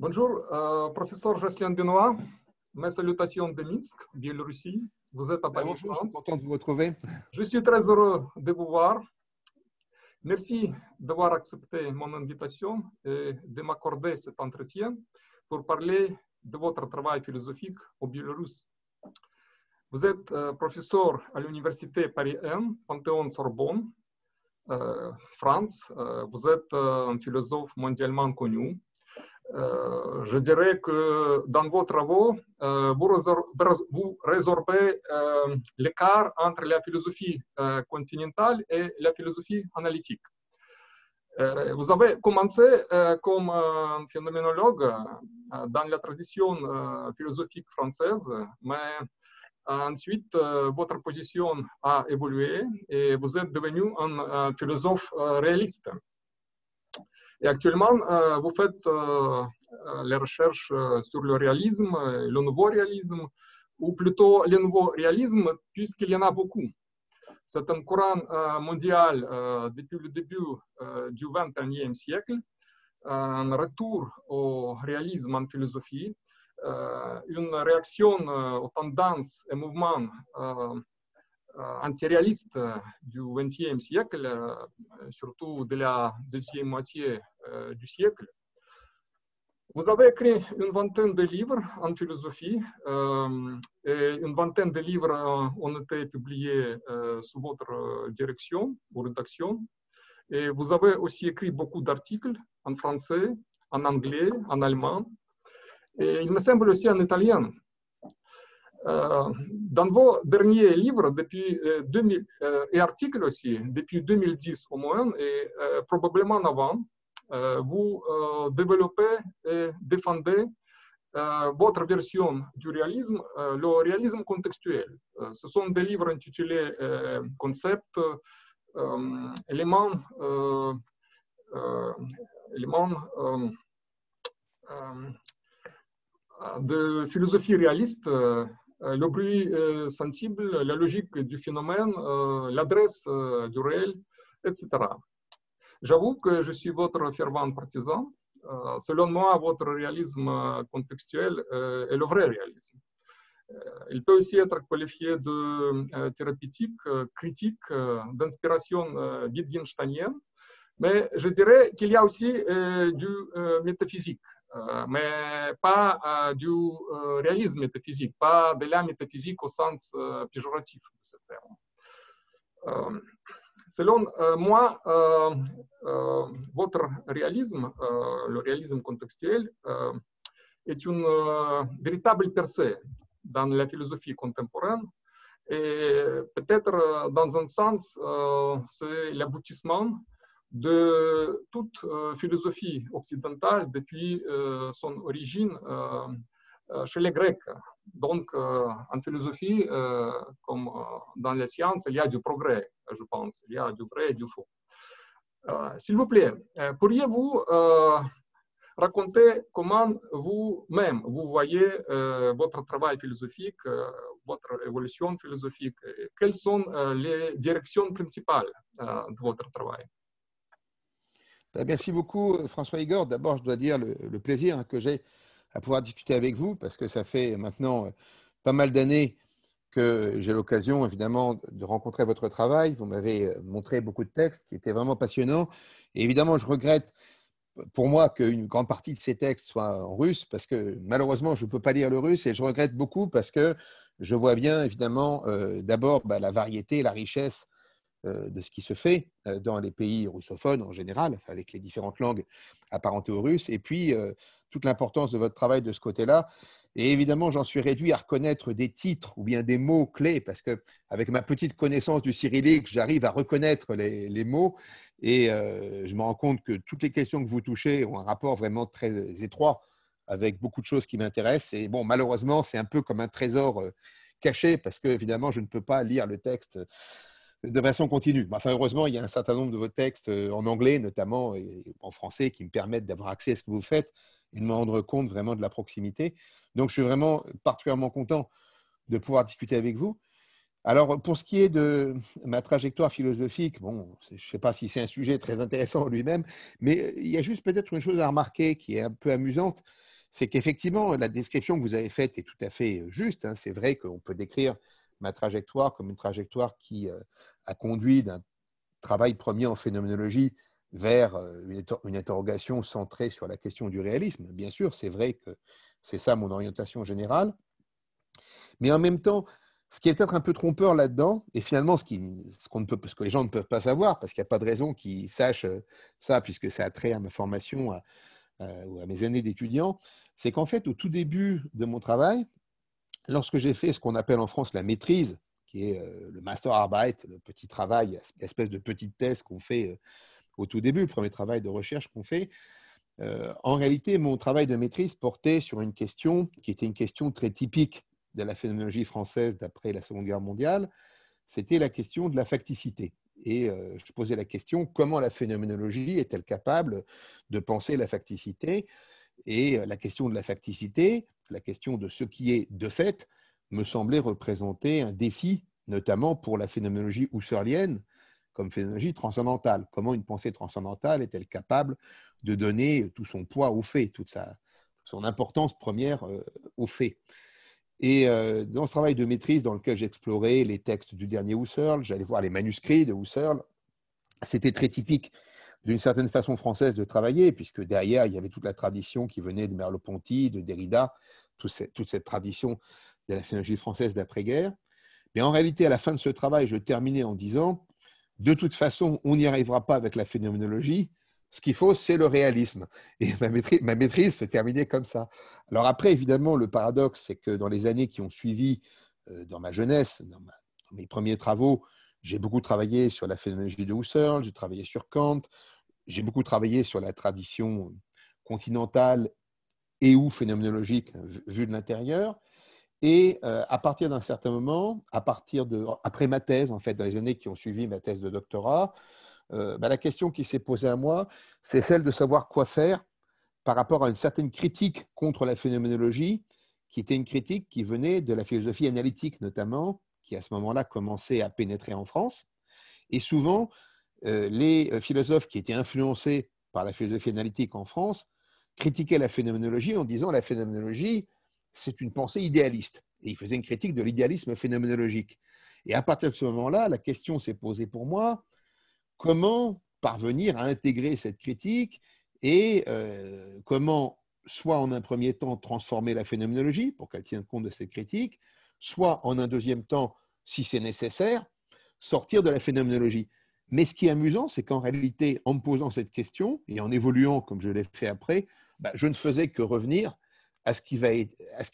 Bonjour, euh, professeur Jocelyn Benoît. Mes salutations de Minsk, Biélorussie. Vous êtes à Paris, France. Je suis de vous retrouver. Je suis très heureux de vous voir. Merci d'avoir accepté mon invitation et de m'accorder cet entretien pour parler de votre travail philosophique au Biélorussie. Vous êtes euh, professeur à l'université Paris M, Panthéon-Sorbonne, euh, France. vous êtes un philosophe mondialement connu, euh, je dirais que dans vos travaux, euh, vous, résorbez euh, l'écart entre la philosophie continentale et la philosophie analytique. vous avez commencé comme phénoménologue dans la tradition philosophique française, mais ensuite votre position a évolué et vous êtes devenu un philosophe réaliste. Et actuellement, euh, vous faites euh, euh, les recherches sur le réalisme, le nouveau réalisme, ou plutôt le nouveau réalisme, puisqu'il y en a beaucoup. C'est un courant mondial depuis le début du XXIe siècle, un retour au réalisme en philosophie, une réaction aux tendances et mouvements antiréaliste du XXe siècle, surtout de la deuxième moitié du siècle. Vous avez écrit une vingtaine de livres en philosophie. et э, une vingtaine de livres ont э, été publiés э, sous votre direction ou rédaction. Et vous avez aussi écrit beaucoup d'articles en français, en anglais, en allemand, et il me semble aussi en italien. Euh, dans vos derniers livres depuis 2000, euh, euh, et articles aussi, depuis 2010 au moins, et probablement avant, vous développez et défendez votre version du réalisme, le réalisme contextuel. ce sont des livres intitulés Concept, éléments de philosophie réaliste, euh, le plus euh, sensible, la logique du phénomène, euh, l'adresse du réel, etc. J'avoue que je suis votre fervent partisan. selon moi, votre réalisme contextuel est le vrai réalisme. Il peut aussi être qualifié de thérapeutique, critique, d'inspiration wittgensteinienne, mais je dirais qu'il y a aussi du métaphysique mais pas du réalisme métaphysique, pas de la métaphysique au sens péjoratif de ce terme. Selon moi, votre réalisme, le réalisme contextuel, est une véritable percée dans la philosophie contemporaine et peut-être dans un sens, c'est l'aboutissement de toute euh, philosophie occidentale depuis euh, son origine euh, chez les Grecs. Donc, en philosophie, comme dans les sciences, il y a du progrès, je pense. Il y a du vrai et du faux. S'il vous plaît, pourriez-vous raconter comment vous-même, vous voyez votre travail philosophique, votre évolution philosophique Quelles sont les directions principales de votre travail bah, merci beaucoup, euh, François Igor. D'abord, je dois dire le, plaisir hein, que j'ai à pouvoir discuter avec vous, parce que ça fait maintenant euh, pas mal d'années que j'ai l'occasion, évidemment, de rencontrer votre travail. Vous m'avez euh, montré beaucoup de textes qui étaient vraiment passionnants. Et évidemment, je regrette pour moi qu'une grande partie de ces textes soient en russe, parce que malheureusement, je ne peux pas lire le russe, et je regrette beaucoup parce que je vois bien, évidemment, d'abord bah, la variété, la richesse euh, de ce qui se fait euh, dans les pays russophones en général, avec les différentes langues apparentées au russe, et puis euh, toute l'importance de votre travail de ce côté-là. Et évidemment, j'en suis réduit à reconnaître des titres ou bien des mots clés, parce que avec ma petite connaissance du cyrillique, j'arrive à reconnaître les, mots, et je me rends compte que toutes les questions que vous touchez ont un rapport vraiment très étroit avec beaucoup de choses qui m'intéressent. Et bon, malheureusement, c'est un peu comme un trésor. caché parce que évidemment je ne peux pas lire le texte de façon continue. heureusement, il y a un certain nombre de vos textes euh, en anglais, notamment, et en français, qui me permettent d'avoir accès à ce que vous faites et de me rendre compte vraiment de la proximité. Donc, je suis vraiment particulièrement content de pouvoir discuter avec vous. Alors, pour ce qui est de ma trajectoire philosophique, bon, je ne sais pas si c'est un sujet très intéressant en lui-même, mais euh, il y a juste peut-être une chose à remarquer qui est un peu amusante, c'est qu'effectivement, la description que vous avez faite est tout à fait euh, juste. Hein. C'est vrai qu'on peut décrire ma trajectoire comme une trajectoire qui euh, a conduit d'un travail premier en phénoménologie vers euh, une interrogation centrée sur la question du réalisme. Bien sûr, c'est vrai que c'est ça mon orientation générale. Mais en même temps, ce qui est peut-être un peu trompeur là-dedans, et finalement ce, qu'on peut, ce, que les gens ne peuvent pas savoir, parce qu'il n'y a pas de raison qu'ils sachent euh, ça, puisque ça a trait à ma formation ou à mes années d'étudiants, c'est qu'en fait, au tout début de mon travail, lorsque j'ai fait ce qu'on appelle en France la maîtrise, qui est euh, le master-arbeit, le petit travail, l'espèce de petite thèse qu'on fait euh, au tout début, le premier travail de recherche qu'on fait, euh, en réalité, mon travail de maîtrise portait sur une question qui était une question très typique de la phénoménologie française d'après la Seconde Guerre mondiale, c'était la question de la facticité. Et je posais la question comment la phénoménologie est-elle capable de penser la facticité et euh, la question de la facticité, la question de ce qui est de fait, me semblait représenter un défi, notamment pour la phénoménologie husserlienne, comme phénoménologie transcendantale. Comment une pensée transcendantale est-elle capable de donner tout son poids au fait, toute sa, son importance première euh, au fait et euh, dans ce travail de maîtrise dans lequel j'explorais les textes du dernier Husserl, j'allais voir les manuscrits de Husserl, c'était très typique d'une certaine façon française de travailler, puisque derrière, il y avait toute la tradition qui venait de Merleau-Ponty, de Derrida, toute cette, tradition de la phénoménologie française d'après-guerre. Mais en réalité, à la fin de ce travail, je terminais en disant, de toute façon, on n'y arrivera pas avec la phénoménologie, ce qu'il faut, c'est le réalisme. Et ma maîtrise, ma maîtrise, se terminait comme ça. Alors après, évidemment, le paradoxe, c'est que dans les années qui ont suivi, euh, dans ma jeunesse, dans mes premiers travaux, j'ai beaucoup travaillé sur la phénoménologie de Husserl, j'ai travaillé sur Kant, j'ai beaucoup travaillé sur la tradition continentale et ou phénoménologique hein, vue de l'intérieur. Et euh, à partir d'un certain moment, à partir de, après ma thèse, en fait, dans les années qui ont suivi ma thèse de doctorat, euh, bah, la question qui s'est posée à moi, c'est celle de savoir quoi faire par rapport à une certaine critique contre la phénoménologie, qui était une critique qui venait de la philosophie analytique notamment, qui à ce moment-là commençait à pénétrer en France. Et souvent, euh, les euh, philosophes qui étaient influencés par la philosophie analytique en France critiquaient la phénoménologie en disant la phénoménologie, c'est une pensée idéaliste. Et ils faisaient une critique de l'idéalisme phénoménologique. Et à partir de ce moment-là, la question s'est posée pour moi, comment parvenir à intégrer cette critique et euh, comment, soit en un premier temps, transformer la phénoménologie pour qu'elle tienne compte de cette critique, soit en un deuxième temps, si c'est nécessaire, sortir de la phénoménologie. Mais ce qui est amusant, c'est qu'en réalité, en me posant cette question et en évoluant comme je l'ai fait après, bah, je ne faisais que revenir à à ce qui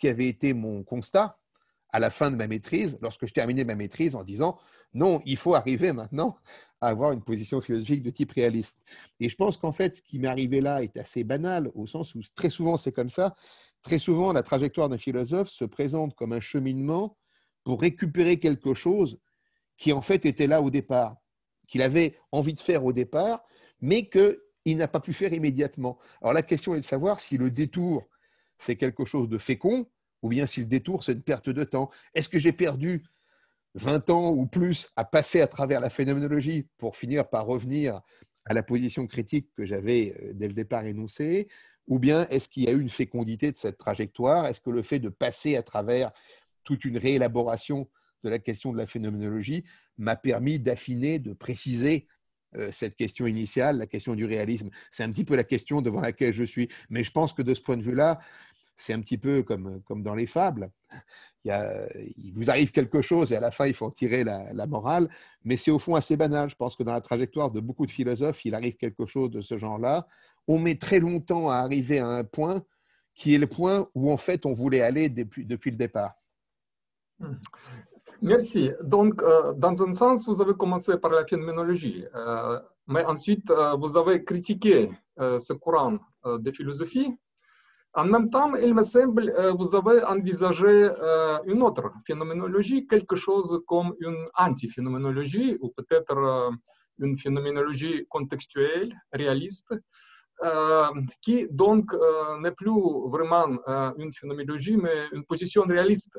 avait été mon constat à la fin de ma maîtrise, lorsque je terminais ma maîtrise en disant non, il faut arriver maintenant à avoir une position philosophique de type réaliste. Et je pense qu'en fait, ce qui m'est arrivé là est assez banal, au sens où très souvent c'est comme ça. Très souvent, la trajectoire d'un philosophe se présente comme un cheminement pour récupérer quelque chose qui en fait était là au départ qu'il avait envie de faire au départ, mais qu'il n'a pas pu faire immédiatement. Alors la question est de savoir si le détour, c'est quelque chose de fécond, ou bien si le détour, c'est une perte de temps. Est-ce que j'ai perdu 20 ans ou plus à passer à travers la phénoménologie pour finir par revenir à la position critique que j'avais euh, dès le départ énoncée Ou bien est-ce qu'il y a eu une fécondité de cette trajectoire Est-ce que le fait de passer à travers toute une réélaboration de la question de la phénoménologie m'a permis d'affiner, de préciser euh, cette question initiale, la question du réalisme. C'est un petit peu la question devant laquelle je suis. Mais je pense que de ce point de vue-là, c'est un petit peu comme, comme dans les fables. Il, vous arrive quelque chose et à la fin, il faut en tirer la, la morale. Mais c'est au fond assez banal. Je pense que dans la trajectoire de beaucoup de philosophes, il arrive quelque chose de ce genre-là. On met très longtemps à arriver à un point qui est le point où en fait on voulait aller depuis, depuis le départ. Hum. Merci. Donc, euh, dans un sens, vous avez commencé par la phénoménologie, euh, mais ensuite, euh, vous avez critiqué ce courant de philosophie. En même temps, il me semble, vous avez envisagé une autre phénoménologie, quelque chose comme une antiphénoménologie ou peut-être une phénoménologie contextuelle, réaliste. qui donc n'est plus vraiment une phénoménologie, mais une position réaliste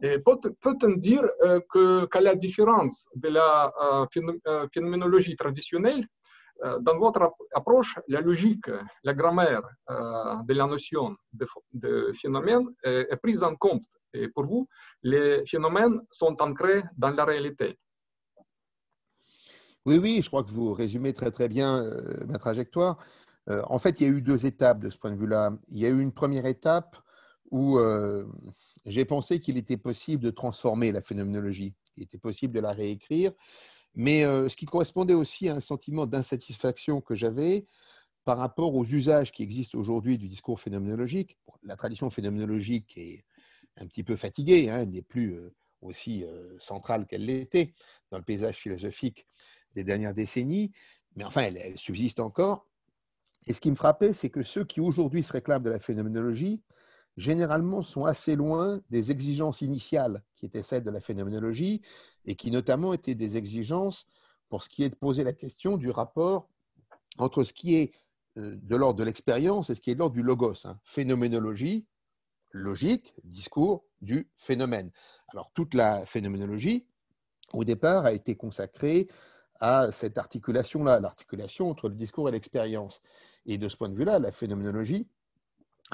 peut-on dire euh, que, qu'à la différence de la euh, euh, phénoménologie traditionnelle, dans votre approche, la logique, la grammaire de la notion de, phénomène est prise en compte. Et pour vous, les phénomènes sont ancrés dans la réalité. Oui, oui, je crois que vous résumez très très bien ma trajectoire. en fait, il y a eu deux étapes de ce point de vue-là. Il y a eu une première étape où, j'ai pensé qu'il était possible de transformer la phénoménologie, qu'il était possible de la réécrire, mais euh, ce qui correspondait aussi à un sentiment d'insatisfaction que j'avais par rapport aux usages qui existent aujourd'hui du discours phénoménologique. La tradition phénoménologique est un petit peu fatiguée, hein, elle n'est plus euh, aussi euh, centrale qu'elle l'était dans le paysage philosophique des dernières décennies, mais enfin, elle subsiste encore. Et ce qui me frappait, c'est que ceux qui aujourd'hui se réclament de la phénoménologie généralement sont assez loin des exigences initiales qui étaient celles de la phénoménologie et qui notamment étaient des exigences pour ce qui est de poser la question du rapport entre ce qui est euh, de l'ordre de l'expérience et ce qui est de l'ordre du logos. Hein. Phénoménologie, logique, discours du phénomène. Alors toute la phénoménologie, au départ, a été consacrée à cette articulation-là, l'articulation entre le discours et l'expérience. Et de ce point de vue-là, la phénoménologie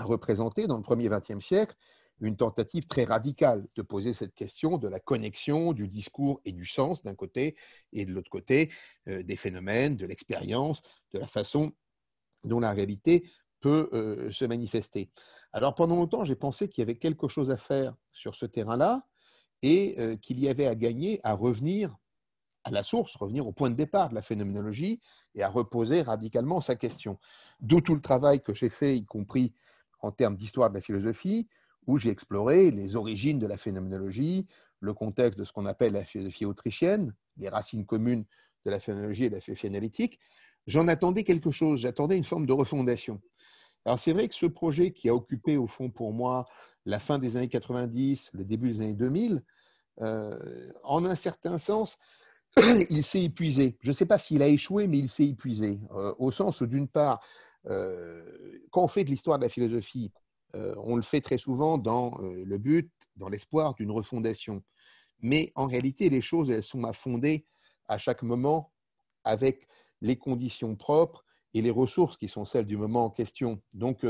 représenté dans le premier XXe siècle une tentative très radicale de poser cette question de la connexion du discours et du sens d'un côté et de l'autre côté euh, des phénomènes, de l'expérience, de la façon dont la réalité peut euh, se manifester. Alors pendant longtemps, j'ai pensé qu'il y avait quelque chose à faire sur ce terrain-là et euh, qu'il y avait à gagner à revenir à la source, revenir au point de départ de la phénoménologie et à reposer radicalement sa question. D'où tout le travail que j'ai fait, y compris en termes d'histoire de la philosophie, où j'ai exploré les origines de la phénoménologie, le contexte de ce qu'on appelle la philosophie autrichienne, les racines communes de la phénoménologie et de la philosophie analytique. J'en attendais quelque chose, j'attendais une forme de refondation. Alors c'est vrai que ce projet qui a occupé au fond pour moi la fin des années 90, le début des années 2000, euh, en un certain sens, il s'est épuisé. Je ne sais pas s'il a échoué, mais il s'est épuisé, euh, au sens où d'une part, euh, quand on fait de l'histoire de la philosophie, euh, on le fait très souvent dans euh, le but, dans l'espoir d'une refondation. Mais en réalité, les choses, elles sont à à chaque moment avec les conditions propres et les ressources qui sont celles du moment en question. Donc,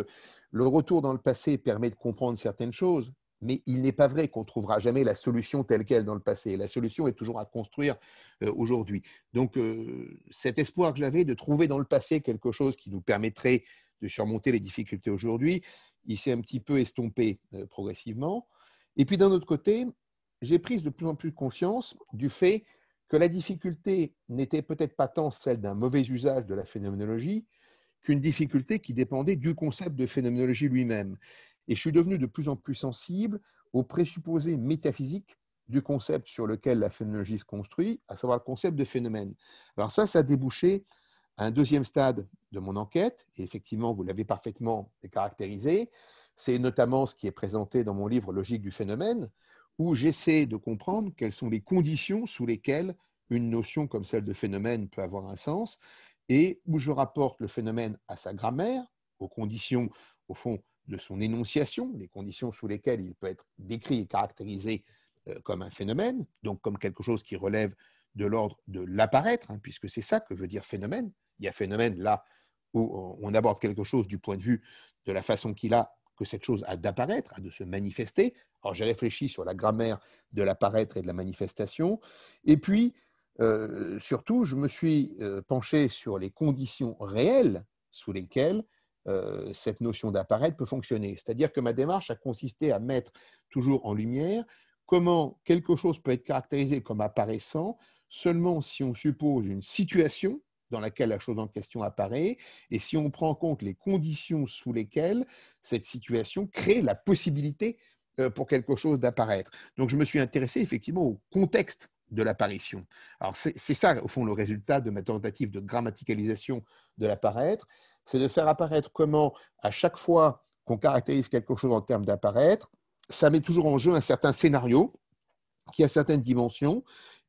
le retour dans le passé permet de comprendre certaines choses, mais il n'est pas vrai qu'on ne trouvera jamais la solution telle qu'elle dans le passé. La solution est toujours à construire euh, aujourd'hui. Donc euh, cet espoir que j'avais de trouver dans le passé quelque chose qui nous permettrait de surmonter les difficultés aujourd'hui, il s'est un petit peu estompé euh, progressivement. Et puis d'un autre côté, j'ai pris de plus en plus conscience du fait que la difficulté n'était peut-être pas tant celle d'un mauvais usage de la phénoménologie qu'une difficulté qui dépendait du concept de phénoménologie lui-même. Et je suis devenu de plus en plus sensible aux présupposés métaphysiques du concept sur lequel la phénoménologie se construit, à savoir le concept de phénomène. Alors ça, ça a débouché à un deuxième stade de mon enquête, et effectivement, vous l'avez parfaitement caractérisé, c'est notamment ce qui est présenté dans mon livre Logique du phénomène, où j'essaie de comprendre quelles sont les conditions sous lesquelles une notion comme celle de phénomène peut avoir un sens, et où je rapporte le phénomène à sa grammaire, aux conditions, au fond, de son énonciation, les conditions sous lesquelles il peut être décrit et caractérisé euh, comme un phénomène, donc comme quelque chose qui relève de l'ordre de l'apparaître, hein, puisque c'est ça que veut dire phénomène. Il y a phénomène là où on aborde quelque chose du point de vue de la façon qu'il a, que cette chose a d'apparaître, a de se manifester. Alors j'ai réfléchi sur la grammaire de l'apparaître et de la manifestation. Et puis, euh, surtout, je me suis euh, penché sur les conditions réelles sous lesquelles euh, cette notion d'apparaître peut fonctionner. C'est-à-dire que ma démarche a consisté à mettre toujours en lumière comment quelque chose peut être caractérisé comme apparaissant seulement si on suppose une situation dans laquelle la chose en question apparaît, et si on prend en compte les conditions sous lesquelles cette situation crée la possibilité euh, pour quelque chose d'apparaître. Donc je me suis intéressé effectivement au contexte de l'apparition. Alors c'est ça, au fond, le résultat de ma tentative de grammaticalisation de l'apparaître, c'est de faire apparaître comment, à chaque fois qu'on caractérise quelque chose en termes d'apparaître, ça met toujours en jeu un certain scénario qui a certaines dimensions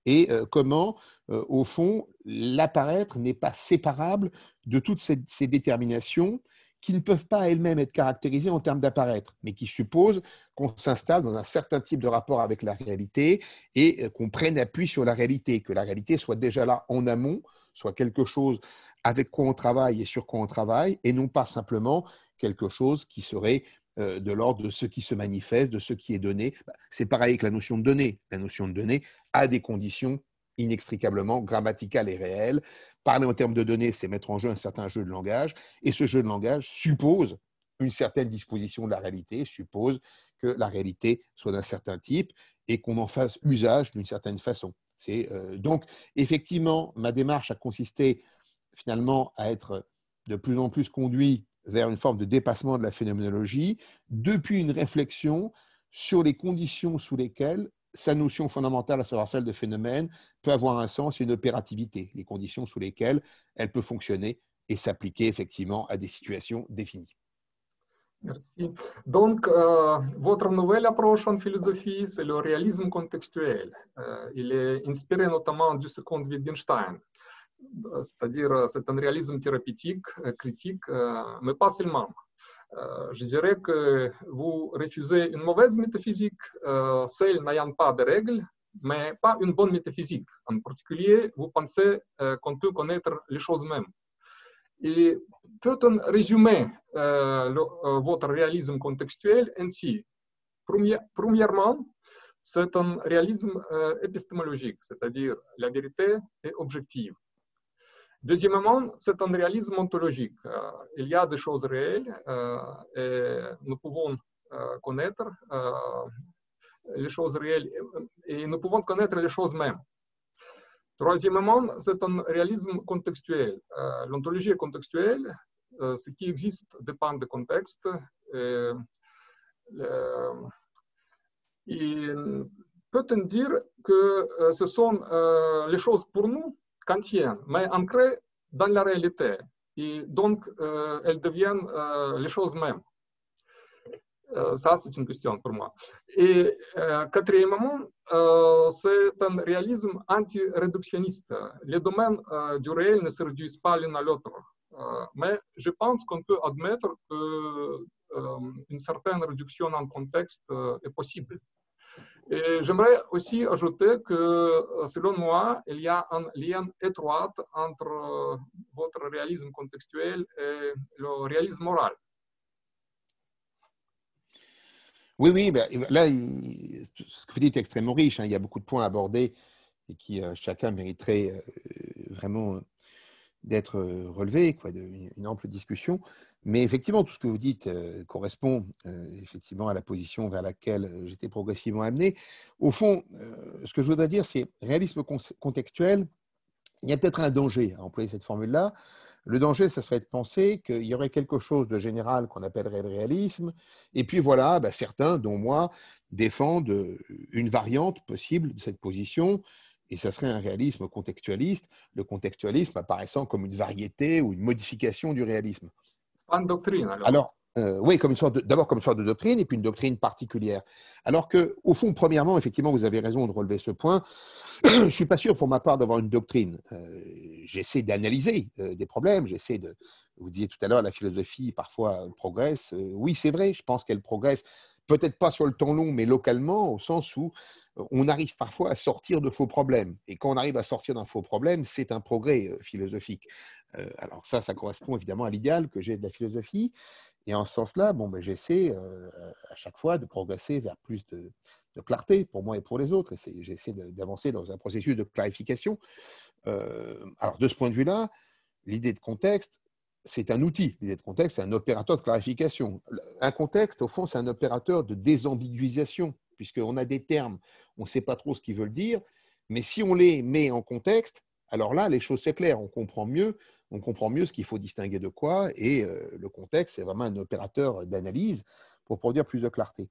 et euh, comment, euh, au fond, l'apparaître n'est pas séparable de toutes ces, déterminations qui ne peuvent pas elles-mêmes être caractérisées en termes d'apparaître, mais qui supposent qu'on s'installe dans un certain type de rapport avec la réalité et euh, qu'on prenne appui sur la réalité, que la réalité soit déjà là en amont, soit quelque chose avec quoi on travaille et sur quoi on travaille, et non pas simplement quelque chose qui serait euh, de l'ordre de ce qui se manifeste, de ce qui est donné. Bah, c'est pareil que la notion de données. La notion de données a des conditions inextricablement grammatical et réel. Parler en termes de données, c'est mettre en jeu un certain jeu de langage, et ce jeu de langage suppose une certaine disposition de la réalité, suppose que la réalité soit d'un certain type et qu'on en fasse usage d'une certaine façon. C'est euh, donc effectivement ma démarche a consisté finalement à être de plus en plus conduit vers une forme de dépassement de la phénoménologie depuis une réflexion sur les conditions sous lesquelles sa notion fondamentale, à savoir celle de phénomène, peut avoir un sens et une opérativité, les conditions sous lesquelles elle peut fonctionner et s'appliquer effectivement à des situations définies. Merci. Donc, euh, votre nouvelle approche en philosophie, c'est le réalisme contextuel. Euh, il est inspiré notamment du second Wittgenstein, euh, c'est-à-dire c'est un réalisme thérapeutique, critique, mais pas seulement je dirais que vous refusez une mauvaise métaphysique, celle n'ayant pas de règles, mais pas une bonne métaphysique. En particulier, vous pensez qu'on peut connaître les choses mêmes. Et peut-on résumer votre réalisme contextuel ainsi Premièrement, c'est un réalisme épistémologique, c'est-à-dire la vérité est objective. Deuxièmement, c'est un réalisme ontologique. Euh, il y a des choses réelles euh, et nous pouvons euh, connaître les choses réelles et nous pouvons connaître les choses mêmes. Troisièmement, c'est un réalisme contextuel. L'ontologie est contextuelle, ce qui existe dépend du contexte. Il peut-on dire que ce sont les choses pour nous mais ancrées dans la réalité. Et donc, elles deviennent les choses mêmes. ça, c'est une question pour moi. Et quatrièmement, c'est un réalisme anti-réductionniste. Les domaines du réel ne se réduisent pas l'un à l'autre. mais je pense qu'on peut admettre qu'une certaine réduction en contexte est possible. J'aimerais aussi ajouter que, euh, selon moi, il y a un lien étroit entre euh, votre réalisme contextuel et le réalisme moral. Oui, oui, là, ce que vous dites est extrêmement riche. Hein. il y a beaucoup de points aborder et qui euh, chacun mériterait vraiment d'être euh, relevé, quoi, ample discussion. Mais effectivement, tout ce que vous dites euh, correspond euh, effectivement à la position vers laquelle j'étais progressivement amené. Au fond, ce que je voudrais dire, c'est réalisme contextuel. Il y a peut-être un danger à employer cette formule-là. Le danger, ça serait de penser qu'il y aurait quelque chose de général qu'on appellerait le réalisme. Et puis voilà, bah, certains, dont moi, défendent une variante possible de cette position et ça serait un réalisme contextualiste, le contextualisme apparaissant comme une variété ou une modification du réalisme. C'est pas une doctrine alors. Euh, oui, comme une sorte d'abord comme une sorte de doctrine et puis une doctrine particulière. Alors que, au fond, premièrement, effectivement, vous avez raison de relever ce point. je suis pas sûr, pour ma part, d'avoir une doctrine. Euh, j'essaie d'analyser euh, des problèmes. J'essaie de. Vous disiez tout à l'heure, la philosophie parfois progresse. oui, c'est vrai. Je pense qu'elle progresse. Peut-être pas sur le temps long, mais localement, au sens où on arrive parfois à sortir de faux problèmes. Et quand on arrive à sortir d'un faux problème, c'est un progrès euh, philosophique. Euh, alors ça, ça correspond évidemment à l'idéal que j'ai de la philosophie. Et en ce sens-là, bon, ben, j'essaie euh, à chaque fois de progresser vers plus de, clarté pour moi et pour les autres. j'essaie d'avancer dans un processus de clarification. alors de ce point de vue-là, l'idée de contexte, c'est un outil. L'idée de contexte, c'est un opérateur de clarification. Un contexte, au fond, c'est un opérateur de désambiguisation, puisqu'on a des termes, on ne sait pas trop ce qu'ils veulent dire, mais si on les met en contexte, alors là, les choses s'éclairent, on comprend mieux, on comprend mieux ce qu'il faut distinguer de quoi, et euh, le contexte, c'est vraiment un opérateur d'analyse pour produire plus de clarté.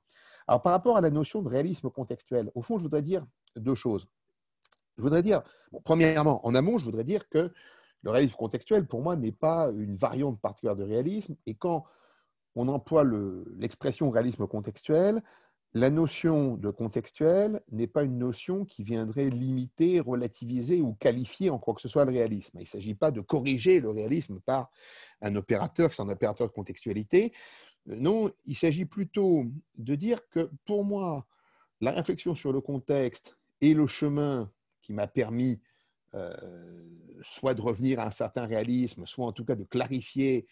Alors, par rapport à la notion de réalisme contextuel, au fond, je voudrais dire deux choses. Je voudrais dire, premièrement, en amont, je voudrais dire que le réalisme contextuel, pour moi, n'est pas une variante particulière de réalisme, et quand on emploie l'expression réalisme contextuel, la notion de contextuel n'est pas une notion qui viendrait limiter, relativiser ou qualifier en quoi que ce soit le réalisme. Il ne s'agit pas de corriger le réalisme par un opérateur, c'est un opérateur de contextualité. Euh, non, il s'agit plutôt de dire que pour moi, la réflexion sur le contexte et le chemin qui m'a permis euh, soit de revenir à un certain réalisme, soit en tout cas de clarifier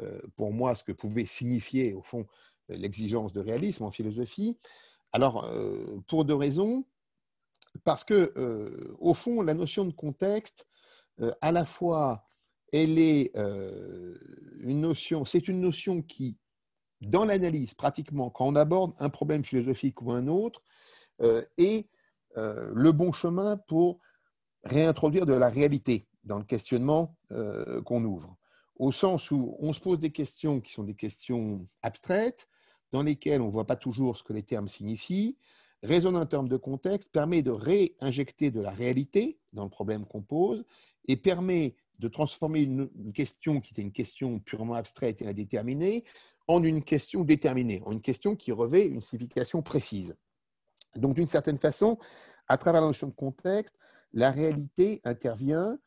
euh, pour moi ce que pouvait signifier au fond euh, l'exigence de réalisme en philosophie. Alors, euh, pour deux raisons. Parce que, euh, au fond, la notion de contexte, à la fois, elle est une notion, c'est une notion qui, dans l'analyse, pratiquement, quand on aborde un problème philosophique ou un autre, est le bon chemin pour réintroduire de la réalité dans le questionnement qu'on ouvre, au sens où on se pose des questions qui sont des questions abstraites, dans lesquelles on ne voit pas toujours ce que les termes signifient, raisonner en termes de contexte, permet de réinjecter de la réalité dans le problème qu'on pose et permet de transformer une, une, question qui était une question purement abstraite et indéterminée en une question déterminée, en une question qui revêt une signification précise. Donc, d'une certaine façon, à travers la notion de contexte, la réalité intervient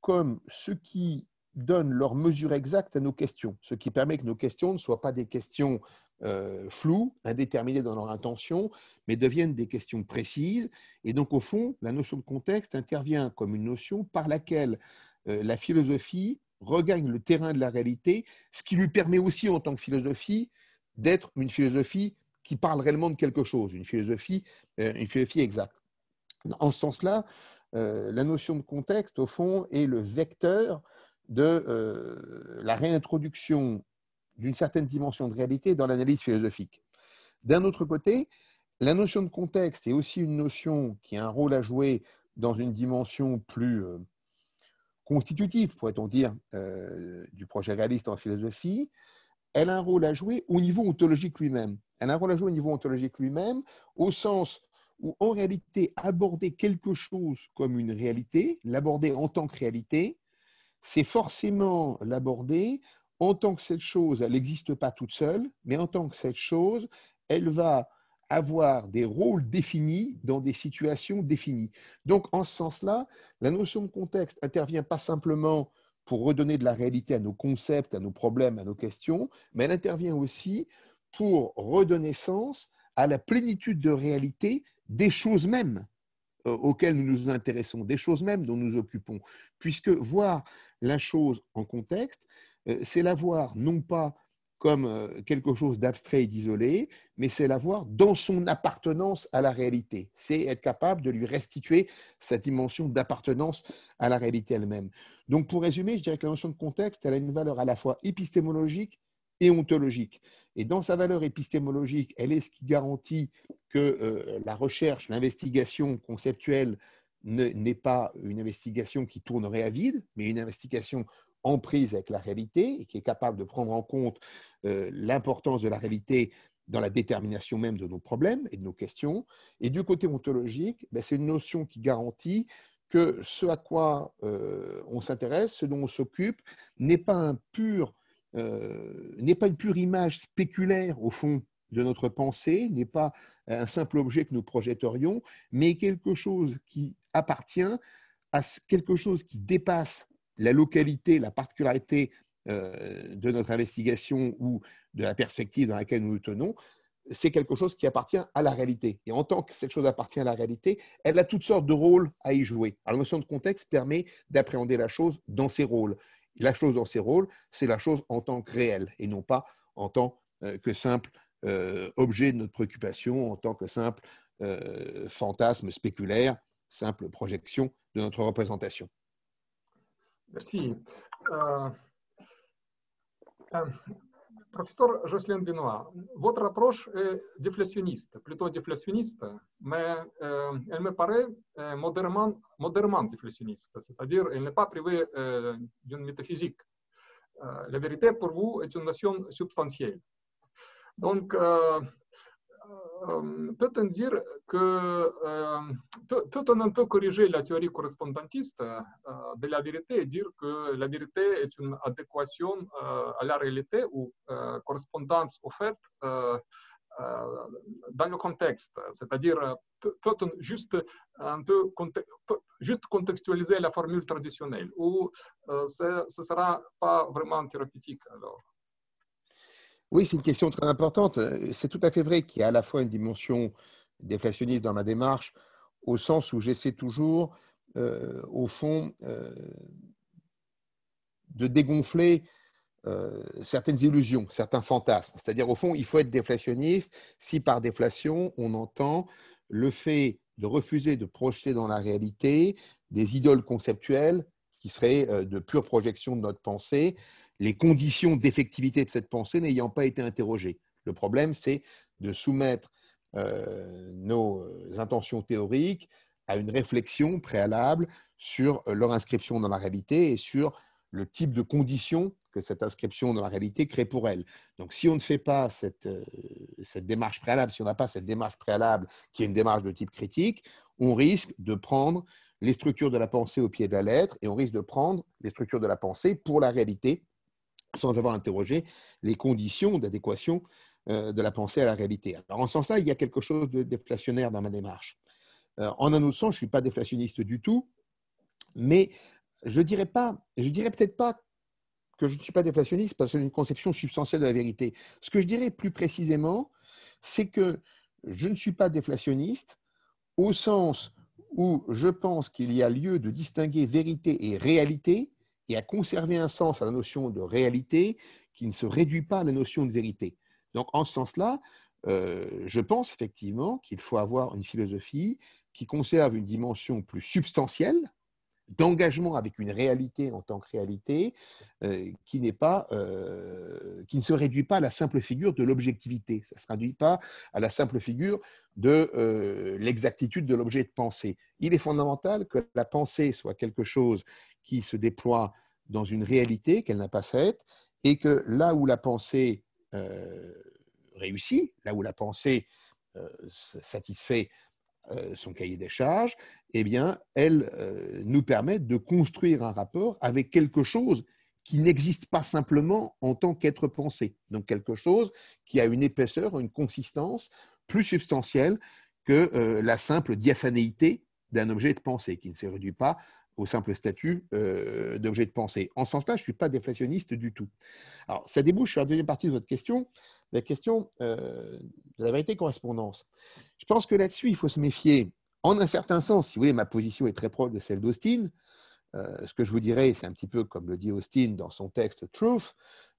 comme ce qui donne leur mesure exacte à nos questions, ce qui permet que nos questions ne soient pas des questions euh, floues, indéterminées dans leur intention, mais deviennent des questions précises. Et donc, au fond, la notion de contexte intervient comme une notion par laquelle euh, la philosophie regagne le terrain de la réalité, ce qui lui permet aussi, en tant que philosophie, d'être une philosophie qui parle réellement de quelque chose, une philosophie, euh, une philosophie exacte. En ce sens-là, la notion de contexte, au fond, est le vecteur de la réintroduction d'une certaine dimension de réalité dans l'analyse philosophique. D'un autre côté, la notion de contexte est aussi une notion qui a un rôle à jouer dans une dimension plus euh, constitutive, pourrait-on dire, euh, du projet réaliste en philosophie. Elle a un rôle à jouer au niveau ontologique lui-même. Elle a un rôle à jouer au niveau ontologique lui-même, au sens où, en réalité, aborder quelque chose comme une réalité, l'aborder en tant que réalité, c'est forcément l'aborder en tant que cette chose, elle n'existe pas toute seule, mais en tant que cette chose, elle va avoir des rôles définis dans des situations définies. Donc, en ce sens-là, la notion de contexte intervient pas simplement pour redonner de la réalité à nos concepts, à nos problèmes, à nos questions, mais elle intervient aussi pour redonner sens à la plénitude de réalité des choses mêmes euh, auxquelles nous nous intéressons, des choses mêmes dont nous nous occupons, puisque voir la chose en contexte, euh, c'est l'avoir non pas comme euh, quelque chose d'abstrait et d'isolé, mais c'est l'avoir dans son appartenance à la réalité. C'est être capable de lui restituer sa dimension d'appartenance à la réalité elle-même. Donc pour résumer, je dirais que la notion de contexte, elle a une valeur à la fois épistémologique et ontologique. Et dans sa valeur épistémologique, elle est ce qui garantit que euh, la recherche, l'investigation conceptuelle n'est pas une investigation qui tournerait à vide, mais une investigation emprise prise avec la réalité et qui est capable de prendre en compte euh, l'importance de la réalité dans la détermination même de nos problèmes et de nos questions. Et du côté ontologique, ben, c'est une notion qui garantit que ce à quoi euh, on s'intéresse, ce dont on s'occupe, n'est pas, un pur, euh, n'est pas une pure image spéculaire au fond de notre pensée, n'est pas un simple objet que nous projetterions, mais quelque chose qui appartient à quelque chose qui dépasse la localité, la particularité euh, de notre investigation ou de la perspective dans laquelle nous nous tenons, c'est quelque chose qui appartient à la réalité. Et en tant que cette chose appartient à la réalité, elle a toutes sortes de rôles à y jouer. la notion de contexte permet d'appréhender la chose dans ses rôles. la chose dans ses rôles, c'est la chose en tant que réelle et non pas en tant euh, que simple euh, objet de notre préoccupation, en tant que simple fantasme spéculaire, simple projection de notre représentation. Merci. Euh, euh, professeur Jocelyn Benoit, votre approche est déflationniste, plutôt déflationniste, mais euh, elle me paraît modèrement, modèrement déflationniste, c'est-à-dire elle n'est pas privée d'une métaphysique. la vérité pour vous est une notion substantielle. Donc, peut-on dire que peut-on un peu corriger la théorie correspondantiste de la vérité et dire que la vérité est une adéquation à la réalité ou correspondance au fait dans le contexte, c'est-à-dire peut-on juste un peu juste contextualiser la formule traditionnelle ou ce ne sera pas vraiment thérapeutique alors. Oui, c'est une question très importante. Euh, c'est tout à fait vrai qu'il y a à la fois une dimension déflationniste dans ma démarche, au sens où j'essaie toujours, euh, au fond, euh, de dégonfler certaines illusions, certains fantasmes. C'est-à-dire, au fond, il faut être déflationniste si par déflation, on entend le fait de refuser de projeter dans la réalité des idoles conceptuelles qui serait euh, de pure projection de notre pensée, les conditions d'effectivité de cette pensée n'ayant pas été interrogées. Le problème, c'est de soumettre euh, nos euh, intentions théoriques à une réflexion préalable sur leur inscription dans la réalité et sur le type de conditions que cette inscription dans la réalité crée pour elle. Donc si on ne fait pas cette démarche préalable, si on n'a pas cette démarche préalable qui est une démarche de type critique, on risque de prendre les structures de la pensée au pied de la lettre et on risque de prendre les structures de la pensée pour la réalité sans avoir interrogé les conditions d'adéquation euh, de la pensée à la réalité. Alors, en ce sens-là, il y a quelque chose de déflationnaire dans ma démarche. Euh, en un autre sens, je ne suis pas déflationniste du tout, mais je dirais, dirais peut-être pas que je ne suis pas déflationniste parce que c'est une conception substantielle de la vérité. Ce que je dirais plus précisément, c'est que je ne suis pas déflationniste au sens où je pense qu'il y a lieu de distinguer vérité et réalité et à conserver un sens à la notion de réalité qui ne se réduit pas à la notion de vérité. Donc en ce sens-là, euh, je pense effectivement qu'il faut avoir une philosophie qui conserve une dimension plus substantielle, d'engagement avec une réalité en tant que réalité euh, qui n'est pas euh, qui ne se réduit pas à la simple figure de l'objectivité ça ne se réduit pas à la simple figure de euh, l'exactitude de l'objet de pensée il est fondamental que la pensée soit quelque chose qui se déploie dans une réalité qu'elle n'a pas faite et que là où la pensée réussit là où la pensée satisfait euh, son cahier des charges, eh bien, elles euh, nous permettent de construire un rapport avec quelque chose qui n'existe pas simplement en tant qu'être pensé. Donc quelque chose qui a une épaisseur, une consistance plus substantielle que euh, la simple diaphanéité d'un objet de pensée, qui ne se réduit pas au simple statut euh, d'objet de pensée. En ce sens-là, je ne suis pas déflationniste du tout. Alors, ça débouche sur la deuxième partie de votre question, la question euh, de la vérité correspondance. Je pense que là-dessus, il faut se méfier. En un certain sens, si vous voulez, ma position est très proche de celle d'Austin. Euh, ce que je vous dirais, c'est un petit peu comme le dit Austin dans son texte Truth,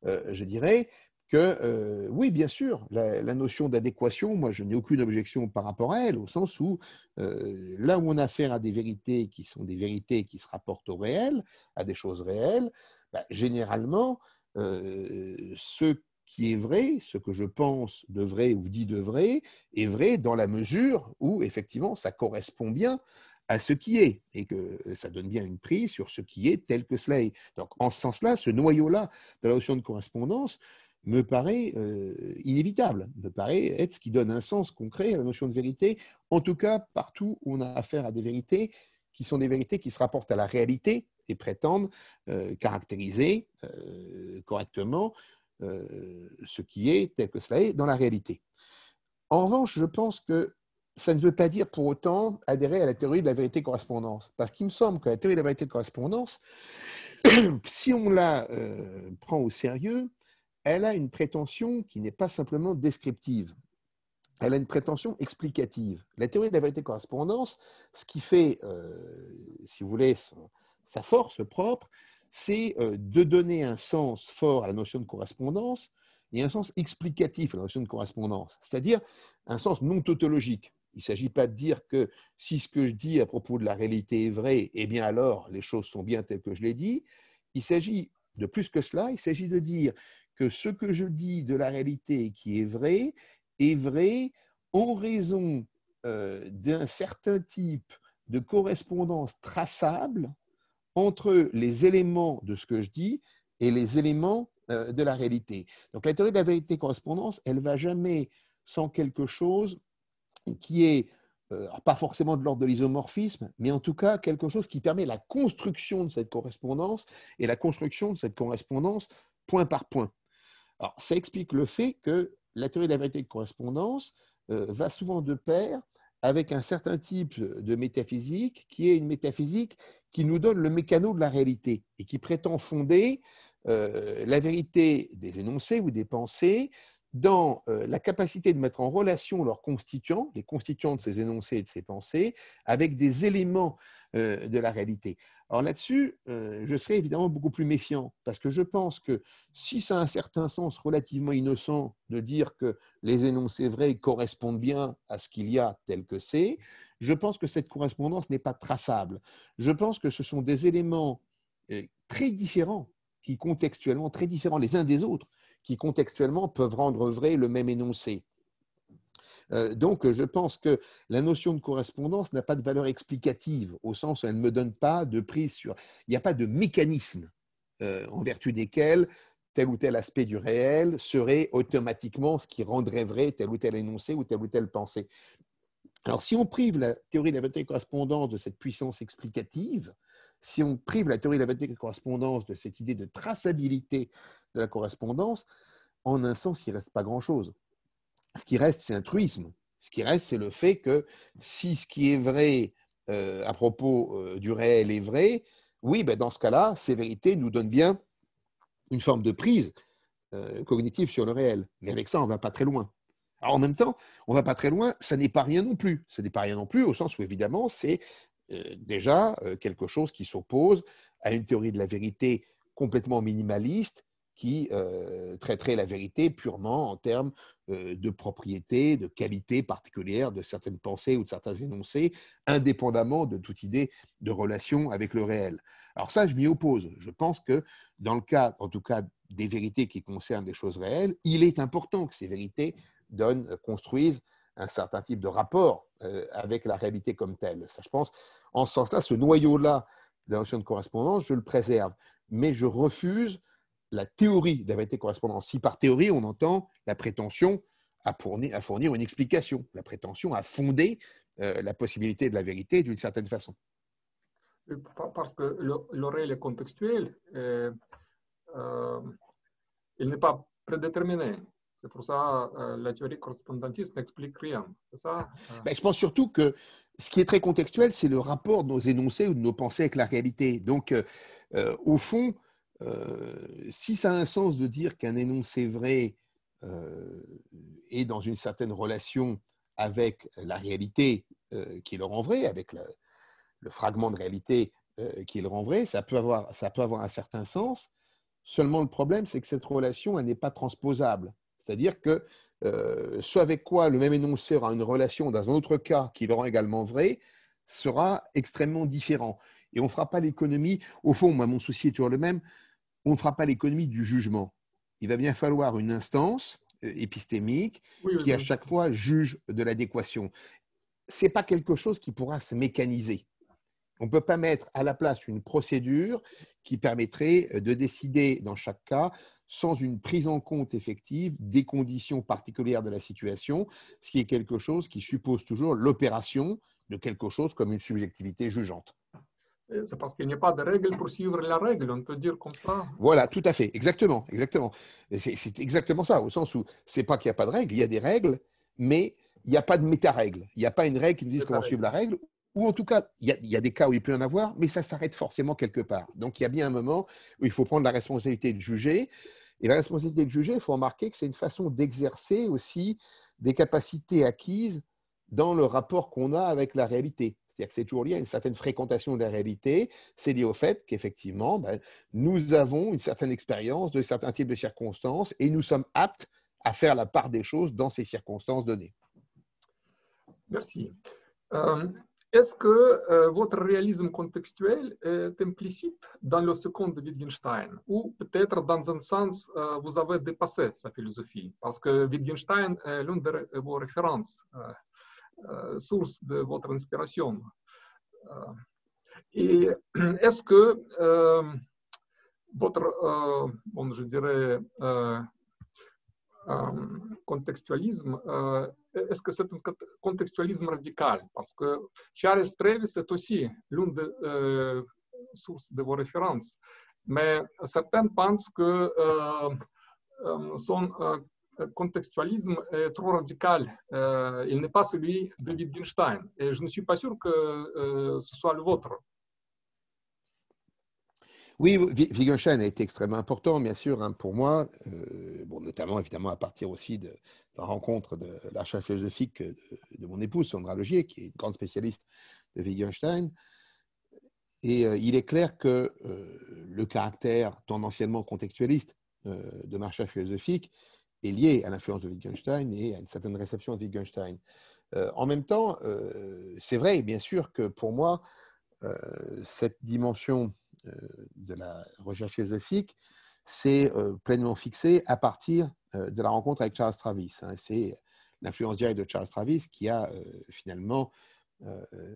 je dirais, que, euh, oui, bien sûr, la, notion d'adéquation, moi, je n'ai aucune objection par rapport à elle, au sens où, euh, là où on a affaire à des vérités qui sont des vérités qui se rapportent au réel, à des choses réelles, bah, généralement, euh, ce qui est vrai, ce que je pense de vrai ou dit de vrai, est vrai dans la mesure où, effectivement, ça correspond bien à ce qui est, et que ça donne bien une prise sur ce qui est tel que cela est. Donc, en ce sens-là, ce noyau-là de la notion de correspondance, me paraît euh, inévitable, me paraît être ce qui donne un sens concret à la notion de vérité, en tout cas partout où on a affaire à des vérités qui sont des vérités qui se rapportent à la réalité et prétendent euh, caractériser euh, correctement ce qui est tel que cela est dans la réalité. En revanche, je pense que ça ne veut pas dire pour autant adhérer à la théorie de la vérité correspondance. Parce qu'il me semble que la théorie de la vérité correspondance, si on la prend au sérieux, elle a une prétention qui n'est pas simplement descriptive. Elle a une prétention explicative. La théorie de la vérité correspondance, ce qui fait, euh, si vous voulez, sa force propre, c'est euh, de donner un sens fort à la notion de correspondance et un sens explicatif à la notion de correspondance, c'est-à-dire un sens non tautologique. Il ne s'agit pas de dire que si ce que je dis à propos de la réalité est vrai, eh bien alors les choses sont bien telles que je l'ai dit. Il s'agit de plus que cela, il s'agit de dire que ce que je dis de la réalité qui est vrai est vrai en raison euh, d'un certain type de correspondance traçable entre les éléments de ce que je dis et les éléments euh, de la réalité. Donc la théorie de la vérité-correspondance, elle ne va jamais sans quelque chose qui est euh, pas forcément de l'ordre de l'isomorphisme, mais en tout cas quelque chose qui permet la construction de cette correspondance et la construction de cette correspondance point par point. Alors, ça explique le fait que la théorie de la vérité de correspondance euh, va souvent de pair avec un certain type de métaphysique qui est une métaphysique qui nous donne le mécano de la réalité et qui prétend fonder euh, la vérité des énoncés ou des pensées dans euh, la capacité de mettre en relation leurs constituants, les constituants de ces énoncés et de ces pensées, avec des éléments euh, de la réalité. Alors là-dessus, euh, je serais évidemment beaucoup plus méfiant, parce que je pense que si ça a un certain sens relativement innocent de dire que les énoncés vrais correspondent bien à ce qu'il y a tel que c'est, je pense que cette correspondance n'est pas traçable. Je pense que ce sont des éléments très différents, qui contextuellement très différents les uns des autres, qui contextuellement peuvent rendre vrai le même énoncé. Euh, donc, je pense que la notion de correspondance n'a pas de valeur explicative, au sens où elle ne me donne pas de prise sur... Il n'y a pas de mécanisme euh, en vertu desquels tel ou tel aspect du réel serait automatiquement ce qui rendrait vrai tel ou tel énoncé ou telle ou telle pensée. Alors, si on prive la théorie de la vérité correspondance de cette puissance explicative, si on prive la théorie de la vérité de la correspondance de cette idée de traçabilité de la correspondance, en un sens, il ne reste pas grand-chose. Ce qui reste, c'est un truisme. Ce qui reste, c'est le fait que si ce qui est vrai euh, à propos euh, du réel est vrai, oui, ben, dans ce cas-là, ces vérités nous donnent bien une forme de prise euh, cognitive sur le réel. Mais avec ça, on ne va pas très loin. Alors, en même temps, on ne va pas très loin, ça n'est pas rien non plus. Ça n'est pas rien non plus, au sens où, évidemment, c'est euh, déjà euh, quelque chose qui s'oppose à une théorie de la vérité complètement minimaliste qui euh, traiterait la vérité purement en termes de propriété, de qualité particulière de certaines pensées ou de certains énoncés, indépendamment de toute idée de relation avec le réel. Alors ça, je m'y oppose. Je pense que dans le cas, en tout cas, des vérités qui concernent des choses réelles, il est important que ces vérités donnent, construisent un certain type de rapport euh, avec la réalité comme telle. Ça, je pense, en ce sens-là, ce noyau-là de la notion de correspondance, je le préserve. Mais je refuse la théorie de la vérité correspondante. Si par théorie, on entend la prétention à fournir, une explication, la prétention à fonder euh, la possibilité de la vérité d'une certaine façon. Parce que l'oreille est contextuelle, euh, il n'est pas prédéterminé. C'est pour ça que euh, la théorie correspondantiste n'explique rien. C'est ça euh? ben, Je pense surtout que ce qui est très contextuel, c'est le rapport de nos énoncés ou de nos pensées avec la réalité. Donc, euh, au fond, si ça a un sens de dire qu'un énoncé vrai est dans une certaine relation avec la réalité qui le rend vrai, avec le, le fragment de réalité qui le rend vrai, ça peut avoir, ça peut avoir un certain sens. Seulement, le problème, c'est que cette relation, elle n'est pas transposable. C'est-à-dire que euh, ce avec quoi le même énoncé aura une relation dans un autre cas qui le rend également vrai sera extrêmement différent. Et on ne fera pas l'économie, au fond, moi, mon souci est toujours le même, on ne fera pas l'économie du jugement. Il va bien falloir une instance euh, épistémique qui, à chaque fois, juge de l'adéquation. Ce n'est pas quelque chose qui pourra se mécaniser. On ne peut pas mettre à la place une procédure qui permettrait euh, de décider dans chaque cas sans une prise en compte effective des conditions particulières de la situation, ce qui est quelque chose qui suppose toujours l'opération de quelque chose comme une subjectivité jugeante. C'est parce qu'il n'y a pas de règle pour suivre la règle, on peut dire comme ça. Voilà, tout à fait, exactement, exactement. C'est exactement ça, au sens où c'est pas qu'il n'y a pas de règle, il y a des règles, mais il n'y a pas de méta-règle. Il n'y a pas une règle qui nous dise comment suivre la règle ou en tout cas, il y, a des cas où il peut y en avoir, mais ça s'arrête forcément quelque part. Donc il y a bien un moment où il faut prendre la responsabilité de juger. Et la responsabilité de juger, il faut remarquer que c'est une façon d'exercer aussi des capacités acquises dans le rapport qu'on a avec la réalité. C'est-à-dire que c'est toujours lié à une certaine fréquentation de la réalité. C'est lié au fait qu'effectivement, ben, nous avons une certaine expérience de certains types de circonstances et nous sommes aptes à faire la part des choses dans ces circonstances données. Merci. Euh, Est-ce que euh, votre réalisme contextuel est implicite dans le second de Wittgenstein ou peut-être dans un sens euh, vous avez dépassé sa philosophie parce que Wittgenstein est l'une de vos références, euh, source de votre inspiration. et est-ce que votre, bon, je dirais, contextualisme est-ce que c'est un contextualisme radical Parce que Charles Travis est aussi l'une des sources de vos références. Mais certains pensent que e, e, son contextualisme e, est trop radical. il n'est pas celui de Wittgenstein. Et je ne suis pas sûr que ce soit le vôtre. Oui, Wittgenstein a été extrêmement important, bien sûr, hein, pour moi, euh, bon, notamment évidemment à partir aussi de, la rencontre de la philosophique de, mon épouse, Sandra Logier, qui est une grande spécialiste de Wittgenstein. Et euh, il est clair que euh, le caractère tendanciellement contextualiste de ma philosophique est lié à l'influence de Wittgenstein et à une certaine réception de Wittgenstein. en même temps, c'est vrai, bien sûr, que pour moi, cette dimension euh, de la recherche philosophique, c'est euh, pleinement fixé à partir euh, de la rencontre avec Charles Travis. Hein. C'est l'influence directe de Charles Travis qui a finalement